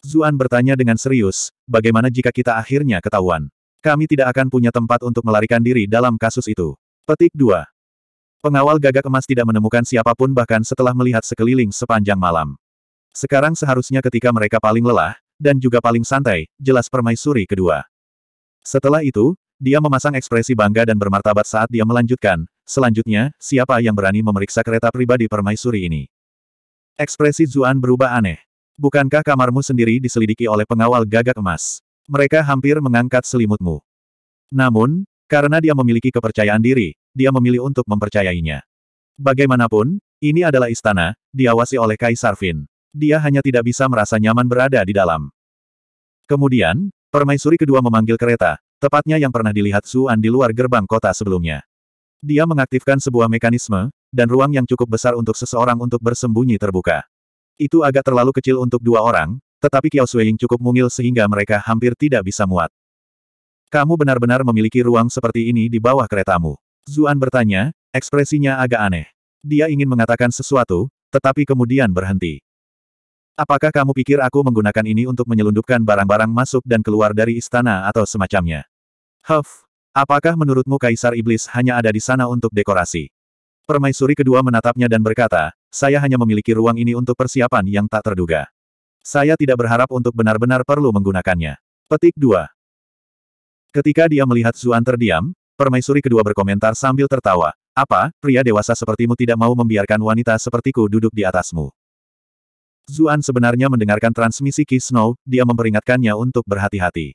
Speaker 1: Zuan bertanya dengan serius, bagaimana jika kita akhirnya ketahuan? Kami tidak akan punya tempat untuk melarikan diri dalam kasus itu. Petik 2. Pengawal gagak emas tidak menemukan siapapun bahkan setelah melihat sekeliling sepanjang malam. Sekarang seharusnya ketika mereka paling lelah, dan juga paling santai, jelas permaisuri kedua. Setelah itu, dia memasang ekspresi bangga dan bermartabat saat dia melanjutkan, selanjutnya, siapa yang berani memeriksa kereta pribadi permaisuri ini? Ekspresi Zuan berubah aneh. Bukankah kamarmu sendiri diselidiki oleh pengawal gagak emas? Mereka hampir mengangkat selimutmu. Namun, karena dia memiliki kepercayaan diri, dia memilih untuk mempercayainya. Bagaimanapun, ini adalah istana, diawasi oleh Kaisar Fin. Dia hanya tidak bisa merasa nyaman berada di dalam. Kemudian, permaisuri kedua memanggil kereta, tepatnya yang pernah dilihat Suan di luar gerbang kota sebelumnya. Dia mengaktifkan sebuah mekanisme, dan ruang yang cukup besar untuk seseorang untuk bersembunyi terbuka. Itu agak terlalu kecil untuk dua orang, tetapi Kiao Suying cukup mungil sehingga mereka hampir tidak bisa muat. Kamu benar-benar memiliki ruang seperti ini di bawah keretamu. Zuan bertanya, ekspresinya agak aneh. Dia ingin mengatakan sesuatu, tetapi kemudian berhenti. Apakah kamu pikir aku menggunakan ini untuk menyelundupkan barang-barang masuk dan keluar dari istana atau semacamnya? Huff, apakah menurutmu Kaisar Iblis hanya ada di sana untuk dekorasi? Permaisuri kedua menatapnya dan berkata, saya hanya memiliki ruang ini untuk persiapan yang tak terduga. Saya tidak berharap untuk benar-benar perlu menggunakannya. Petik 2. Ketika dia melihat Zuan terdiam, Permaisuri kedua berkomentar sambil tertawa. Apa, pria dewasa sepertimu tidak mau membiarkan wanita sepertiku duduk di atasmu? Zuan sebenarnya mendengarkan transmisi Ki Snow, dia memperingatkannya untuk berhati-hati.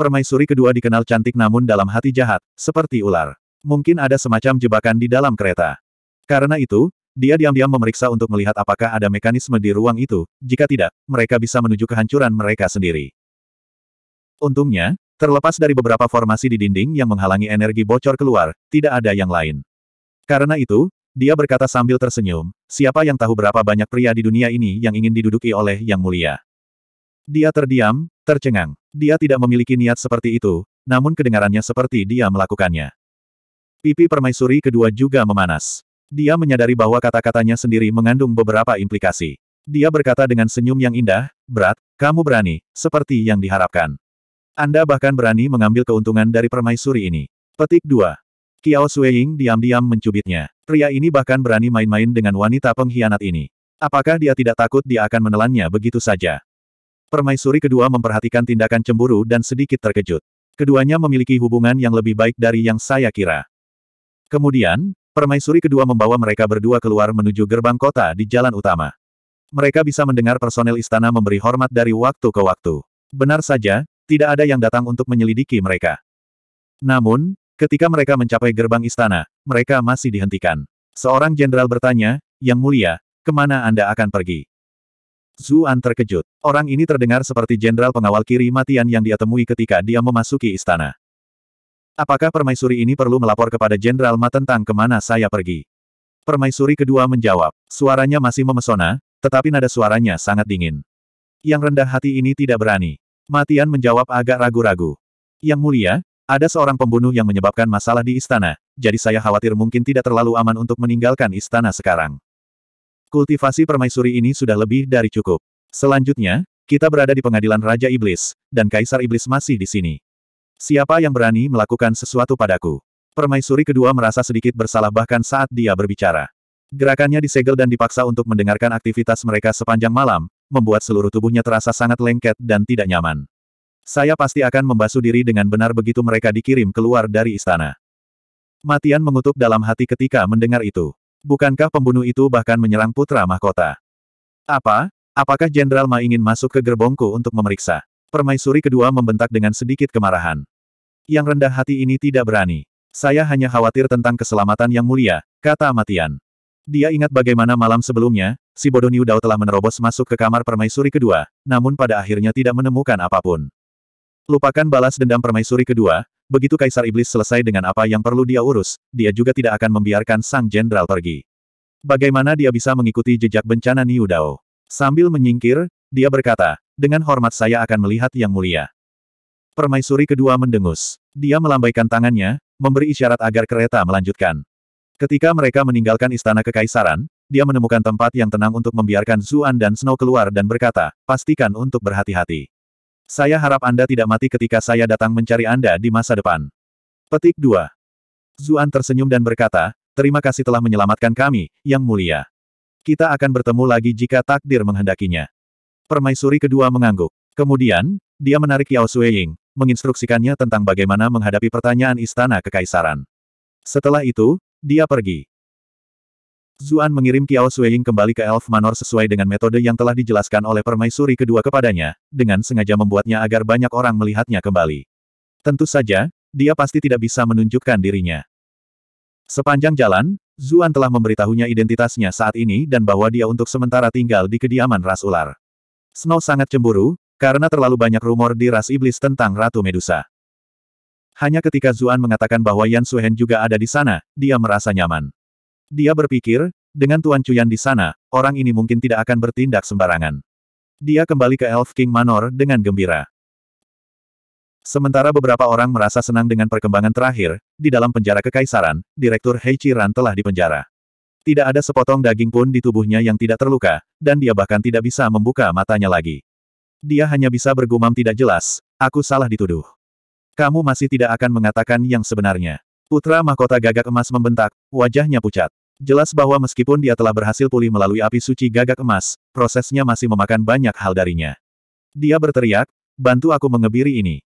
Speaker 1: Permaisuri kedua dikenal cantik namun dalam hati jahat, seperti ular. Mungkin ada semacam jebakan di dalam kereta. Karena itu, dia diam-diam memeriksa untuk melihat apakah ada mekanisme di ruang itu, jika tidak, mereka bisa menuju kehancuran mereka sendiri. Untungnya, Terlepas dari beberapa formasi di dinding yang menghalangi energi bocor keluar, tidak ada yang lain. Karena itu, dia berkata sambil tersenyum, siapa yang tahu berapa banyak pria di dunia ini yang ingin diduduki oleh Yang Mulia. Dia terdiam, tercengang. Dia tidak memiliki niat seperti itu, namun kedengarannya seperti dia melakukannya. Pipi permaisuri kedua juga memanas. Dia menyadari bahwa kata-katanya sendiri mengandung beberapa implikasi. Dia berkata dengan senyum yang indah, berat, kamu berani, seperti yang diharapkan. Anda bahkan berani mengambil keuntungan dari permaisuri ini. Petik 2. Kiao Sueying diam-diam mencubitnya. Pria ini bahkan berani main-main dengan wanita pengkhianat ini. Apakah dia tidak takut dia akan menelannya begitu saja? Permaisuri kedua memperhatikan tindakan cemburu dan sedikit terkejut. Keduanya memiliki hubungan yang lebih baik dari yang saya kira. Kemudian, permaisuri kedua membawa mereka berdua keluar menuju gerbang kota di jalan utama. Mereka bisa mendengar personel istana memberi hormat dari waktu ke waktu. Benar saja, tidak ada yang datang untuk menyelidiki mereka. Namun, ketika mereka mencapai gerbang istana, mereka masih dihentikan. Seorang jenderal bertanya, Yang Mulia, kemana Anda akan pergi? Zuan terkejut. Orang ini terdengar seperti jenderal pengawal kiri matian yang dia temui ketika dia memasuki istana. Apakah permaisuri ini perlu melapor kepada jenderal Ma tentang kemana saya pergi? Permaisuri kedua menjawab. Suaranya masih memesona, tetapi nada suaranya sangat dingin. Yang rendah hati ini tidak berani. Matian menjawab agak ragu-ragu. Yang mulia, ada seorang pembunuh yang menyebabkan masalah di istana, jadi saya khawatir mungkin tidak terlalu aman untuk meninggalkan istana sekarang. Kultivasi permaisuri ini sudah lebih dari cukup. Selanjutnya, kita berada di pengadilan Raja Iblis, dan Kaisar Iblis masih di sini. Siapa yang berani melakukan sesuatu padaku? Permaisuri kedua merasa sedikit bersalah bahkan saat dia berbicara. Gerakannya disegel dan dipaksa untuk mendengarkan aktivitas mereka sepanjang malam, membuat seluruh tubuhnya terasa sangat lengket dan tidak nyaman. Saya pasti akan membasuh diri dengan benar begitu mereka dikirim keluar dari istana. Matian mengutuk dalam hati ketika mendengar itu. Bukankah pembunuh itu bahkan menyerang putra mahkota? Apa? Apakah Jenderal Ma ingin masuk ke gerbongku untuk memeriksa? Permaisuri kedua membentak dengan sedikit kemarahan. Yang rendah hati ini tidak berani. Saya hanya khawatir tentang keselamatan yang mulia, kata Matian. Dia ingat bagaimana malam sebelumnya, si bodoh Niu Dao telah menerobos masuk ke kamar permaisuri kedua, namun pada akhirnya tidak menemukan apapun. Lupakan balas dendam permaisuri kedua, begitu Kaisar Iblis selesai dengan apa yang perlu dia urus, dia juga tidak akan membiarkan sang jenderal pergi. Bagaimana dia bisa mengikuti jejak bencana Niu Dao? Sambil menyingkir, dia berkata, dengan hormat saya akan melihat yang mulia. Permaisuri kedua mendengus. Dia melambaikan tangannya, memberi isyarat agar kereta melanjutkan. Ketika mereka meninggalkan istana kekaisaran, dia menemukan tempat yang tenang untuk membiarkan Zuan dan Snow keluar dan berkata, pastikan untuk berhati-hati. Saya harap Anda tidak mati ketika saya datang mencari Anda di masa depan. Petik 2. Zuan tersenyum dan berkata, terima kasih telah menyelamatkan kami, yang mulia. Kita akan bertemu lagi jika takdir menghendakinya. Permaisuri kedua mengangguk. Kemudian, dia menarik Yao Sueying, menginstruksikannya tentang bagaimana menghadapi pertanyaan istana kekaisaran. Setelah itu, dia pergi. Zuan mengirim Kiao Sueying kembali ke Elf Manor sesuai dengan metode yang telah dijelaskan oleh permaisuri kedua kepadanya, dengan sengaja membuatnya agar banyak orang melihatnya kembali. Tentu saja, dia pasti tidak bisa menunjukkan dirinya. Sepanjang jalan, Zuan telah memberitahunya identitasnya saat ini dan bahwa dia untuk sementara tinggal di kediaman ras ular. Snow sangat cemburu, karena terlalu banyak rumor di ras iblis tentang Ratu Medusa. Hanya ketika Zuan mengatakan bahwa Yan Suhen juga ada di sana, dia merasa nyaman. Dia berpikir, dengan Tuan Cuyan di sana, orang ini mungkin tidak akan bertindak sembarangan. Dia kembali ke Elf King Manor dengan gembira. Sementara beberapa orang merasa senang dengan perkembangan terakhir, di dalam penjara kekaisaran, Direktur Heiichi Ran telah dipenjara. Tidak ada sepotong daging pun di tubuhnya yang tidak terluka, dan dia bahkan tidak bisa membuka matanya lagi. Dia hanya bisa bergumam tidak jelas, aku salah dituduh. Kamu masih tidak akan mengatakan yang sebenarnya. Putra mahkota gagak emas membentak, wajahnya pucat. Jelas bahwa meskipun dia telah berhasil pulih melalui api suci gagak emas, prosesnya masih memakan banyak hal darinya. Dia berteriak, bantu aku mengebiri ini.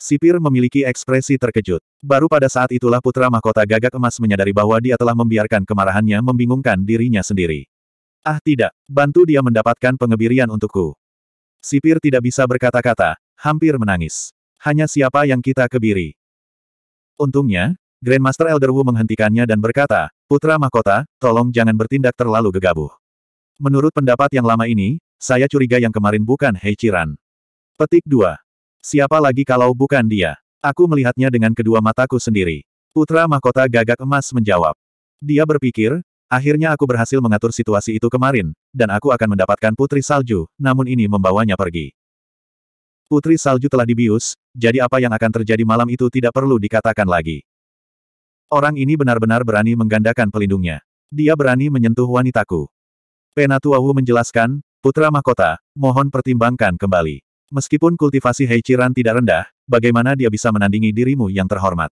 Speaker 1: Sipir memiliki ekspresi terkejut. Baru pada saat itulah putra mahkota gagak emas menyadari bahwa dia telah membiarkan kemarahannya membingungkan dirinya sendiri. Ah tidak, bantu dia mendapatkan pengebirian untukku. Sipir tidak bisa berkata-kata, hampir menangis. Hanya siapa yang kita kebiri. Untungnya, Grandmaster Elder Wu menghentikannya dan berkata, Putra Mahkota, tolong jangan bertindak terlalu gegabah. Menurut pendapat yang lama ini, saya curiga yang kemarin bukan Heichiran. Petik 2. Siapa lagi kalau bukan dia? Aku melihatnya dengan kedua mataku sendiri. Putra Mahkota gagak emas menjawab. Dia berpikir, akhirnya aku berhasil mengatur situasi itu kemarin, dan aku akan mendapatkan Putri Salju, namun ini membawanya pergi. Putri Salju telah dibius, jadi apa yang akan terjadi malam itu tidak perlu dikatakan lagi. Orang ini benar-benar berani menggandakan pelindungnya. Dia berani menyentuh wanitaku. Penatuahu menjelaskan, Putra Mahkota, mohon pertimbangkan kembali. Meskipun kultivasi Heichiran tidak rendah, bagaimana dia bisa menandingi dirimu yang terhormat?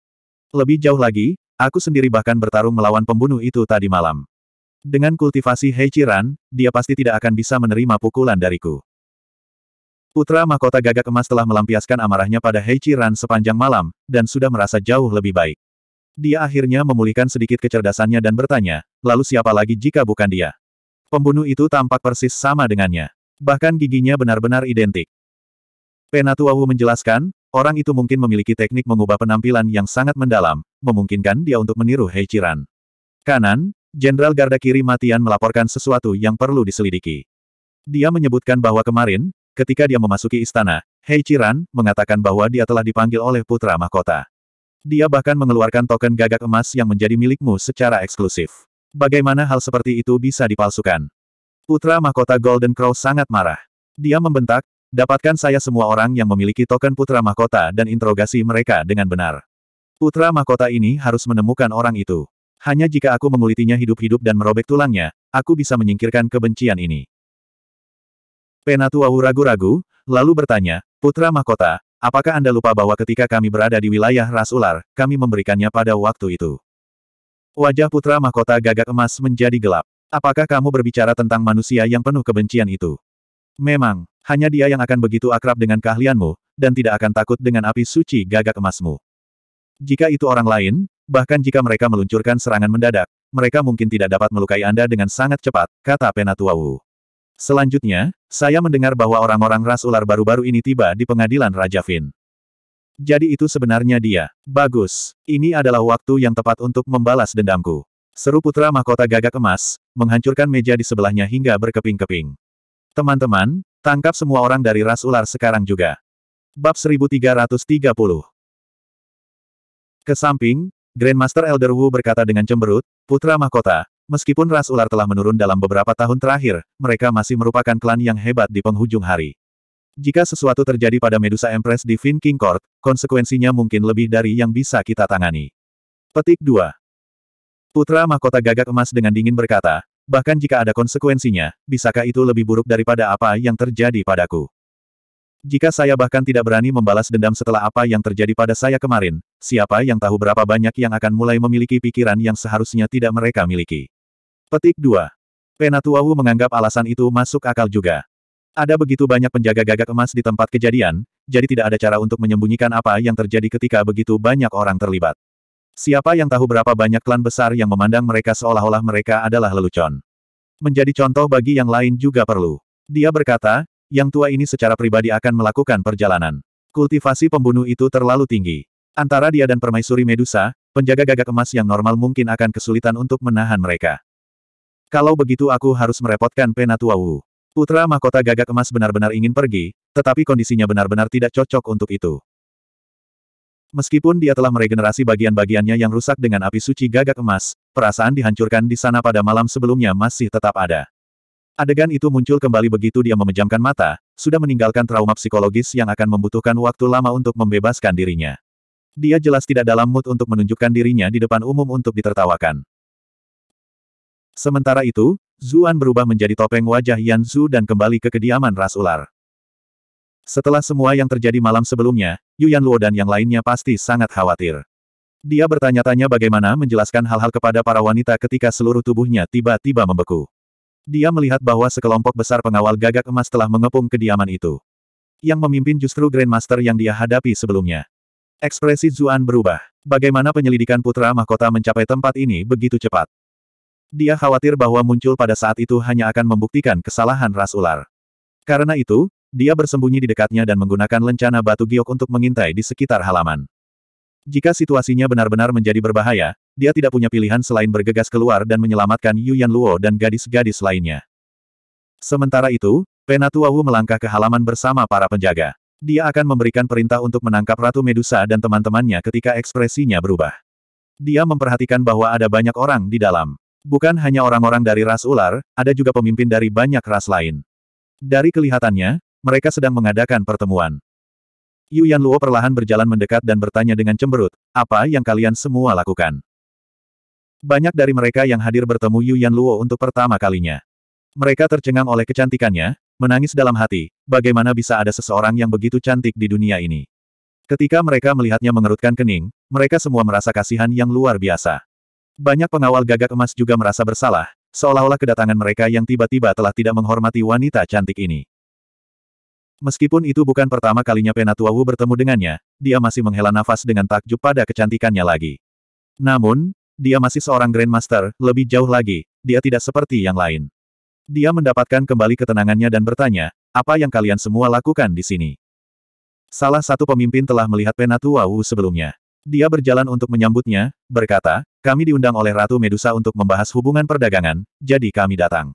Speaker 1: Lebih jauh lagi, aku sendiri bahkan bertarung melawan pembunuh itu tadi malam. Dengan kultivasi Heichiran, dia pasti tidak akan bisa menerima pukulan dariku. Putra Mahkota Gagak Emas telah melampiaskan amarahnya pada Heichiran sepanjang malam, dan sudah merasa jauh lebih baik. Dia akhirnya memulihkan sedikit kecerdasannya dan bertanya, lalu siapa lagi jika bukan dia? Pembunuh itu tampak persis sama dengannya. Bahkan giginya benar-benar identik. Penatuahu menjelaskan, orang itu mungkin memiliki teknik mengubah penampilan yang sangat mendalam, memungkinkan dia untuk meniru Heichiran. Kanan, Jenderal Garda Kiri Matian melaporkan sesuatu yang perlu diselidiki. Dia menyebutkan bahwa kemarin, ketika dia memasuki istana, Heichiran mengatakan bahwa dia telah dipanggil oleh putra mahkota. Dia bahkan mengeluarkan token gagak emas yang menjadi milikmu secara eksklusif. Bagaimana hal seperti itu bisa dipalsukan? Putra mahkota Golden Crow sangat marah. Dia membentak, dapatkan saya semua orang yang memiliki token putra mahkota dan interogasi mereka dengan benar. Putra mahkota ini harus menemukan orang itu. Hanya jika aku mengulitinya hidup-hidup dan merobek tulangnya, aku bisa menyingkirkan kebencian ini. Penatua ragu-ragu, lalu bertanya, Putra Mahkota, Apakah Anda lupa bahwa ketika kami berada di wilayah ras ular, kami memberikannya pada waktu itu? Wajah putra mahkota gagak emas menjadi gelap. Apakah kamu berbicara tentang manusia yang penuh kebencian itu? Memang, hanya dia yang akan begitu akrab dengan keahlianmu, dan tidak akan takut dengan api suci gagak emasmu. Jika itu orang lain, bahkan jika mereka meluncurkan serangan mendadak, mereka mungkin tidak dapat melukai Anda dengan sangat cepat, kata Penatua Wu. Selanjutnya, saya mendengar bahwa orang-orang ras ular baru-baru ini tiba di pengadilan Raja Fin. Jadi itu sebenarnya dia. Bagus. Ini adalah waktu yang tepat untuk membalas dendamku. Seru putra mahkota gagak emas, menghancurkan meja di sebelahnya hingga berkeping-keping. Teman-teman, tangkap semua orang dari ras ular sekarang juga. Bab 1330 Kesamping, Grandmaster Elder Wu berkata dengan cemberut, Putra Mahkota, Meskipun ras ular telah menurun dalam beberapa tahun terakhir, mereka masih merupakan klan yang hebat di penghujung hari. Jika sesuatu terjadi pada Medusa Empress di Fin King Court, konsekuensinya mungkin lebih dari yang bisa kita tangani. Petik 2. Putra Mahkota Gagak Emas dengan dingin berkata, bahkan jika ada konsekuensinya, bisakah itu lebih buruk daripada apa yang terjadi padaku? Jika saya bahkan tidak berani membalas dendam setelah apa yang terjadi pada saya kemarin, siapa yang tahu berapa banyak yang akan mulai memiliki pikiran yang seharusnya tidak mereka miliki. Petik 2. Penatuahu menganggap alasan itu masuk akal juga. Ada begitu banyak penjaga gagak emas di tempat kejadian, jadi tidak ada cara untuk menyembunyikan apa yang terjadi ketika begitu banyak orang terlibat. Siapa yang tahu berapa banyak klan besar yang memandang mereka seolah-olah mereka adalah lelucon. Menjadi contoh bagi yang lain juga perlu. Dia berkata, yang tua ini secara pribadi akan melakukan perjalanan. Kultivasi pembunuh itu terlalu tinggi. Antara dia dan permaisuri Medusa, penjaga gagak emas yang normal mungkin akan kesulitan untuk menahan mereka. Kalau begitu aku harus merepotkan Penatua Wu. Putra mahkota gagak emas benar-benar ingin pergi, tetapi kondisinya benar-benar tidak cocok untuk itu. Meskipun dia telah meregenerasi bagian-bagiannya yang rusak dengan api suci gagak emas, perasaan dihancurkan di sana pada malam sebelumnya masih tetap ada. Adegan itu muncul kembali begitu dia memejamkan mata, sudah meninggalkan trauma psikologis yang akan membutuhkan waktu lama untuk membebaskan dirinya. Dia jelas tidak dalam mood untuk menunjukkan dirinya di depan umum untuk ditertawakan. Sementara itu, Zuan berubah menjadi topeng wajah Yan Zhu dan kembali ke kediaman ras ular. Setelah semua yang terjadi malam sebelumnya, Yu Yan Luo dan yang lainnya pasti sangat khawatir. Dia bertanya-tanya bagaimana menjelaskan hal-hal kepada para wanita ketika seluruh tubuhnya tiba-tiba membeku. Dia melihat bahwa sekelompok besar pengawal gagak emas telah mengepung kediaman itu. Yang memimpin justru Grandmaster yang dia hadapi sebelumnya. Ekspresi Zuan berubah. Bagaimana penyelidikan putra mahkota mencapai tempat ini begitu cepat? Dia khawatir bahwa muncul pada saat itu hanya akan membuktikan kesalahan ras ular. Karena itu, dia bersembunyi di dekatnya dan menggunakan lencana batu giok untuk mengintai di sekitar halaman. Jika situasinya benar-benar menjadi berbahaya, dia tidak punya pilihan selain bergegas keluar dan menyelamatkan Yu Yan Luo dan gadis-gadis lainnya. Sementara itu, Penatua Wu melangkah ke halaman bersama para penjaga. Dia akan memberikan perintah untuk menangkap Ratu Medusa dan teman-temannya ketika ekspresinya berubah. Dia memperhatikan bahwa ada banyak orang di dalam. Bukan hanya orang-orang dari ras ular, ada juga pemimpin dari banyak ras lain. Dari kelihatannya, mereka sedang mengadakan pertemuan. Yu Yan Luo perlahan berjalan mendekat dan bertanya dengan cemberut, apa yang kalian semua lakukan? Banyak dari mereka yang hadir bertemu Yu Yan Luo untuk pertama kalinya. Mereka tercengang oleh kecantikannya, menangis dalam hati, bagaimana bisa ada seseorang yang begitu cantik di dunia ini. Ketika mereka melihatnya mengerutkan kening, mereka semua merasa kasihan yang luar biasa. Banyak pengawal gagak emas juga merasa bersalah, seolah-olah kedatangan mereka yang tiba-tiba telah tidak menghormati wanita cantik ini. Meskipun itu bukan pertama kalinya Penatua Wu bertemu dengannya, dia masih menghela nafas dengan takjub pada kecantikannya lagi. Namun, dia masih seorang Grandmaster, lebih jauh lagi, dia tidak seperti yang lain. Dia mendapatkan kembali ketenangannya dan bertanya, apa yang kalian semua lakukan di sini? Salah satu pemimpin telah melihat Penatua Wu sebelumnya. Dia berjalan untuk menyambutnya, berkata, kami diundang oleh Ratu Medusa untuk membahas hubungan perdagangan, jadi kami datang.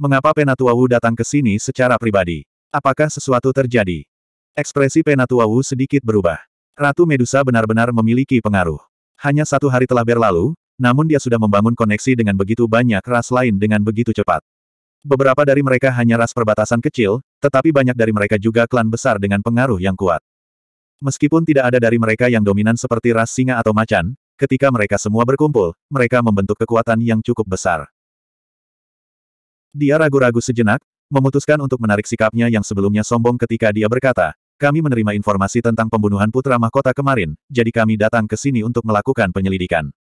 Speaker 1: Mengapa Penatua Wu datang ke sini secara pribadi? Apakah sesuatu terjadi? Ekspresi Penatua Wu sedikit berubah. Ratu Medusa benar-benar memiliki pengaruh. Hanya satu hari telah berlalu, namun dia sudah membangun koneksi dengan begitu banyak ras lain dengan begitu cepat. Beberapa dari mereka hanya ras perbatasan kecil, tetapi banyak dari mereka juga klan besar dengan pengaruh yang kuat. Meskipun tidak ada dari mereka yang dominan seperti ras singa atau macan, Ketika mereka semua berkumpul, mereka membentuk kekuatan yang cukup besar. Dia ragu-ragu sejenak, memutuskan untuk menarik sikapnya yang sebelumnya sombong ketika dia berkata, kami menerima informasi tentang pembunuhan putra mahkota kemarin, jadi kami datang ke sini untuk melakukan penyelidikan.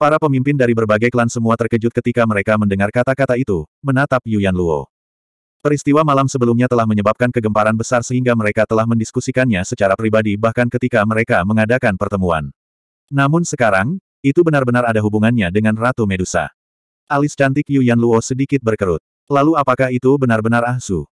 Speaker 1: Para pemimpin dari berbagai klan semua terkejut ketika mereka mendengar kata-kata itu, menatap Yuan Luo. Peristiwa malam sebelumnya telah menyebabkan kegemparan besar sehingga mereka telah mendiskusikannya secara pribadi bahkan ketika mereka mengadakan pertemuan. Namun sekarang, itu benar-benar ada hubungannya dengan Ratu Medusa. Alis cantik Yuyan Luo sedikit berkerut. Lalu apakah itu benar-benar Ahsu?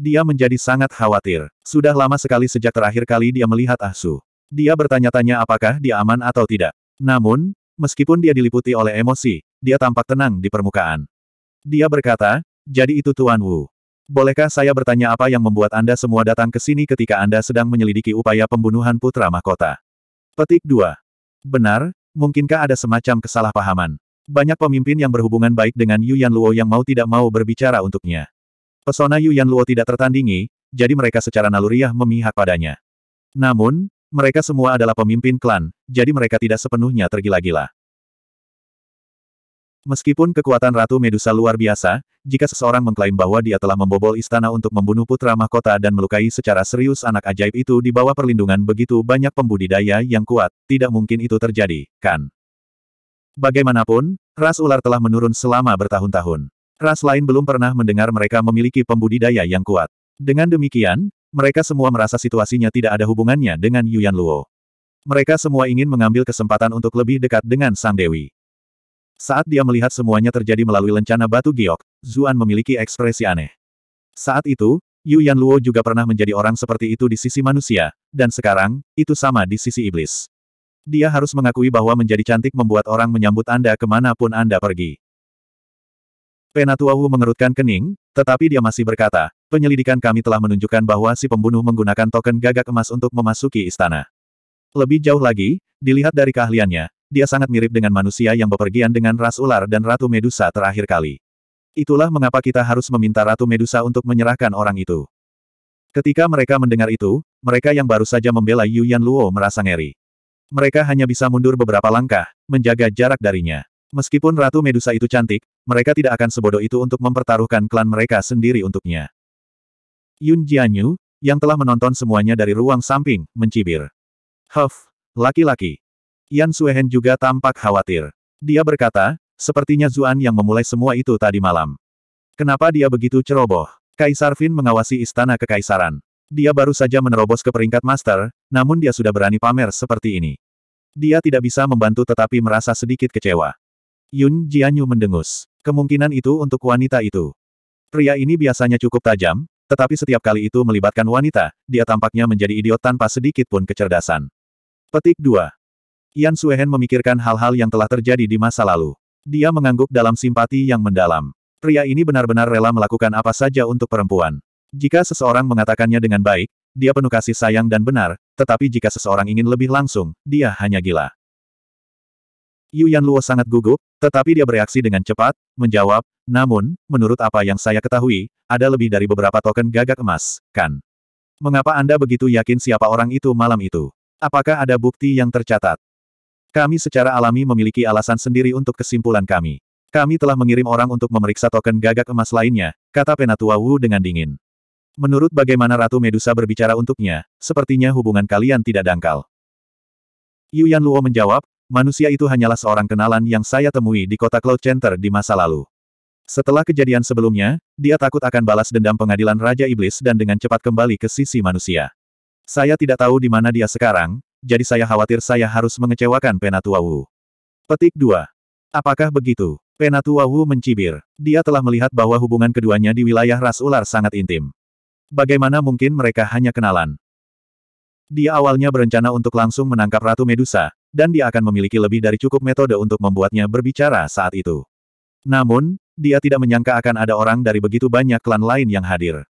Speaker 1: Dia menjadi sangat khawatir. Sudah lama sekali sejak terakhir kali dia melihat Ahsu. Dia bertanya-tanya apakah dia aman atau tidak. Namun, meskipun dia diliputi oleh emosi, dia tampak tenang di permukaan. Dia berkata, jadi itu Tuan Wu. Bolehkah saya bertanya apa yang membuat Anda semua datang ke sini ketika Anda sedang menyelidiki upaya pembunuhan putra mahkota? Petik 2. Benar, mungkinkah ada semacam kesalahpahaman? Banyak pemimpin yang berhubungan baik dengan Yuan Luo yang mau tidak mau berbicara untuknya. Pesona Yuan Luo tidak tertandingi, jadi mereka secara naluriah memihak padanya. Namun, mereka semua adalah pemimpin klan, jadi mereka tidak sepenuhnya tergila-gila. Meskipun kekuatan Ratu Medusa luar biasa, jika seseorang mengklaim bahwa dia telah membobol istana untuk membunuh putra mahkota dan melukai secara serius anak ajaib itu di bawah perlindungan begitu banyak pembudidaya yang kuat, tidak mungkin itu terjadi, kan? Bagaimanapun, ras ular telah menurun selama bertahun-tahun. Ras lain belum pernah mendengar mereka memiliki pembudidaya yang kuat. Dengan demikian, mereka semua merasa situasinya tidak ada hubungannya dengan Yuan Luo. Mereka semua ingin mengambil kesempatan untuk lebih dekat dengan Sang Dewi. Saat dia melihat semuanya terjadi melalui lencana batu giok, Zuan memiliki ekspresi aneh. Saat itu, Yu Yan Luo juga pernah menjadi orang seperti itu di sisi manusia, dan sekarang, itu sama di sisi iblis. Dia harus mengakui bahwa menjadi cantik membuat orang menyambut Anda kemanapun Anda pergi. Penatua Wu mengerutkan kening, tetapi dia masih berkata, penyelidikan kami telah menunjukkan bahwa si pembunuh menggunakan token gagak emas untuk memasuki istana. Lebih jauh lagi, dilihat dari keahliannya, dia sangat mirip dengan manusia yang bepergian dengan ras ular dan Ratu Medusa terakhir kali. Itulah mengapa kita harus meminta Ratu Medusa untuk menyerahkan orang itu. Ketika mereka mendengar itu, mereka yang baru saja membela Yu Yan Luo merasa ngeri. Mereka hanya bisa mundur beberapa langkah, menjaga jarak darinya. Meskipun Ratu Medusa itu cantik, mereka tidak akan sebodoh itu untuk mempertaruhkan klan mereka sendiri untuknya. Yun Jianyu, yang telah menonton semuanya dari ruang samping, mencibir. Huff, laki-laki. Yan Suehen juga tampak khawatir. Dia berkata, sepertinya Zuan yang memulai semua itu tadi malam. Kenapa dia begitu ceroboh? Kaisar Fin mengawasi istana kekaisaran. Dia baru saja menerobos ke peringkat master, namun dia sudah berani pamer seperti ini. Dia tidak bisa membantu tetapi merasa sedikit kecewa. Yun Jianyu mendengus. Kemungkinan itu untuk wanita itu. Pria ini biasanya cukup tajam, tetapi setiap kali itu melibatkan wanita, dia tampaknya menjadi idiot tanpa sedikit pun kecerdasan. Petik 2. Yan Suehen memikirkan hal-hal yang telah terjadi di masa lalu. Dia mengangguk dalam simpati yang mendalam. Pria ini benar-benar rela melakukan apa saja untuk perempuan. Jika seseorang mengatakannya dengan baik, dia penuh kasih sayang dan benar, tetapi jika seseorang ingin lebih langsung, dia hanya gila. Yu Luo sangat gugup, tetapi dia bereaksi dengan cepat, menjawab, namun, menurut apa yang saya ketahui, ada lebih dari beberapa token gagak emas, kan? Mengapa Anda begitu yakin siapa orang itu malam itu? Apakah ada bukti yang tercatat? Kami secara alami memiliki alasan sendiri untuk kesimpulan kami. Kami telah mengirim orang untuk memeriksa token gagak emas lainnya, kata Penatua Wu dengan dingin. Menurut bagaimana Ratu Medusa berbicara untuknya, sepertinya hubungan kalian tidak dangkal. Yuan Luo menjawab, manusia itu hanyalah seorang kenalan yang saya temui di kota Cloud Center di masa lalu. Setelah kejadian sebelumnya, dia takut akan balas dendam pengadilan Raja Iblis dan dengan cepat kembali ke sisi manusia. Saya tidak tahu di mana dia sekarang, jadi saya khawatir saya harus mengecewakan Penatua Wu. Petik 2. Apakah begitu? Penatua Wu mencibir. Dia telah melihat bahwa hubungan keduanya di wilayah ras ular sangat intim. Bagaimana mungkin mereka hanya kenalan? Dia awalnya berencana untuk langsung menangkap Ratu Medusa, dan dia akan memiliki lebih dari cukup metode untuk membuatnya berbicara saat itu. Namun, dia tidak menyangka akan ada orang dari begitu banyak klan lain yang hadir.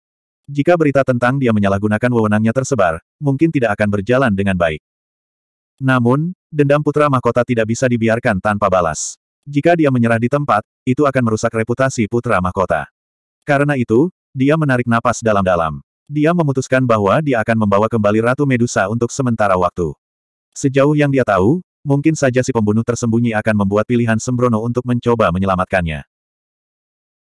Speaker 1: Jika berita tentang dia menyalahgunakan wewenangnya tersebar, mungkin tidak akan berjalan dengan baik. Namun, dendam putra mahkota tidak bisa dibiarkan tanpa balas. Jika dia menyerah di tempat, itu akan merusak reputasi putra mahkota. Karena itu, dia menarik napas dalam-dalam. Dia memutuskan bahwa dia akan membawa kembali Ratu Medusa untuk sementara waktu. Sejauh yang dia tahu, mungkin saja si pembunuh tersembunyi akan membuat pilihan Sembrono untuk mencoba menyelamatkannya.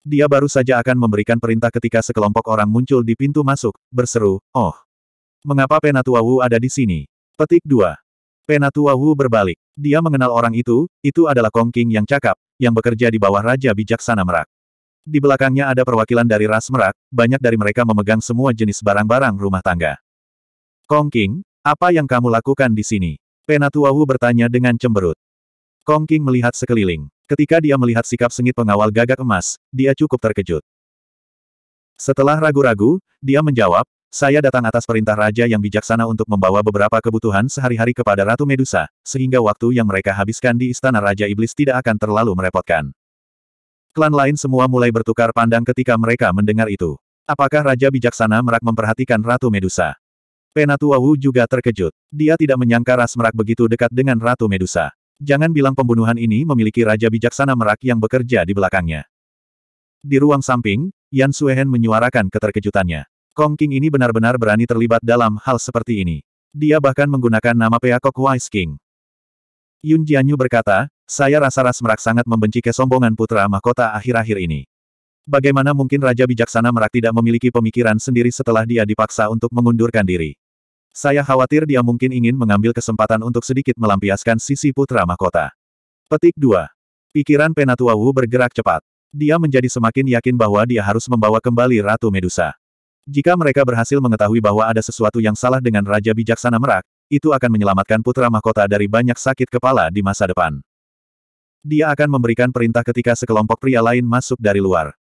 Speaker 1: Dia baru saja akan memberikan perintah ketika sekelompok orang muncul di pintu masuk, berseru, Oh! Mengapa Penatua Wu ada di sini? Petik 2. Penatua Wu berbalik. Dia mengenal orang itu, itu adalah Kong King yang cakap, yang bekerja di bawah Raja Bijaksana Merak. Di belakangnya ada perwakilan dari ras Merak, banyak dari mereka memegang semua jenis barang-barang rumah tangga. Kong King, apa yang kamu lakukan di sini? Penatua Wu bertanya dengan cemberut. Kong King melihat sekeliling. Ketika dia melihat sikap sengit pengawal gagak emas, dia cukup terkejut. Setelah ragu-ragu, dia menjawab, saya datang atas perintah raja yang bijaksana untuk membawa beberapa kebutuhan sehari-hari kepada Ratu Medusa, sehingga waktu yang mereka habiskan di istana Raja Iblis tidak akan terlalu merepotkan. Klan lain semua mulai bertukar pandang ketika mereka mendengar itu. Apakah Raja Bijaksana Merak memperhatikan Ratu Medusa? Penatua Wu juga terkejut. Dia tidak menyangka Ras Merak begitu dekat dengan Ratu Medusa. Jangan bilang pembunuhan ini memiliki Raja Bijaksana Merak yang bekerja di belakangnya. Di ruang samping, Yan Suehen menyuarakan keterkejutannya. Kong King ini benar-benar berani terlibat dalam hal seperti ini. Dia bahkan menggunakan nama Peacock Wise King. Yun Jianyu berkata, saya rasa Ras Merak sangat membenci kesombongan putra mahkota akhir-akhir ini. Bagaimana mungkin Raja Bijaksana Merak tidak memiliki pemikiran sendiri setelah dia dipaksa untuk mengundurkan diri. Saya khawatir dia mungkin ingin mengambil kesempatan untuk sedikit melampiaskan sisi putra mahkota. Petik 2. Pikiran Penatua Wu bergerak cepat. Dia menjadi semakin yakin bahwa dia harus membawa kembali Ratu Medusa. Jika mereka berhasil mengetahui bahwa ada sesuatu yang salah dengan Raja Bijaksana Merak, itu akan menyelamatkan putra mahkota dari banyak sakit kepala di masa depan. Dia akan memberikan perintah ketika sekelompok pria lain masuk dari luar.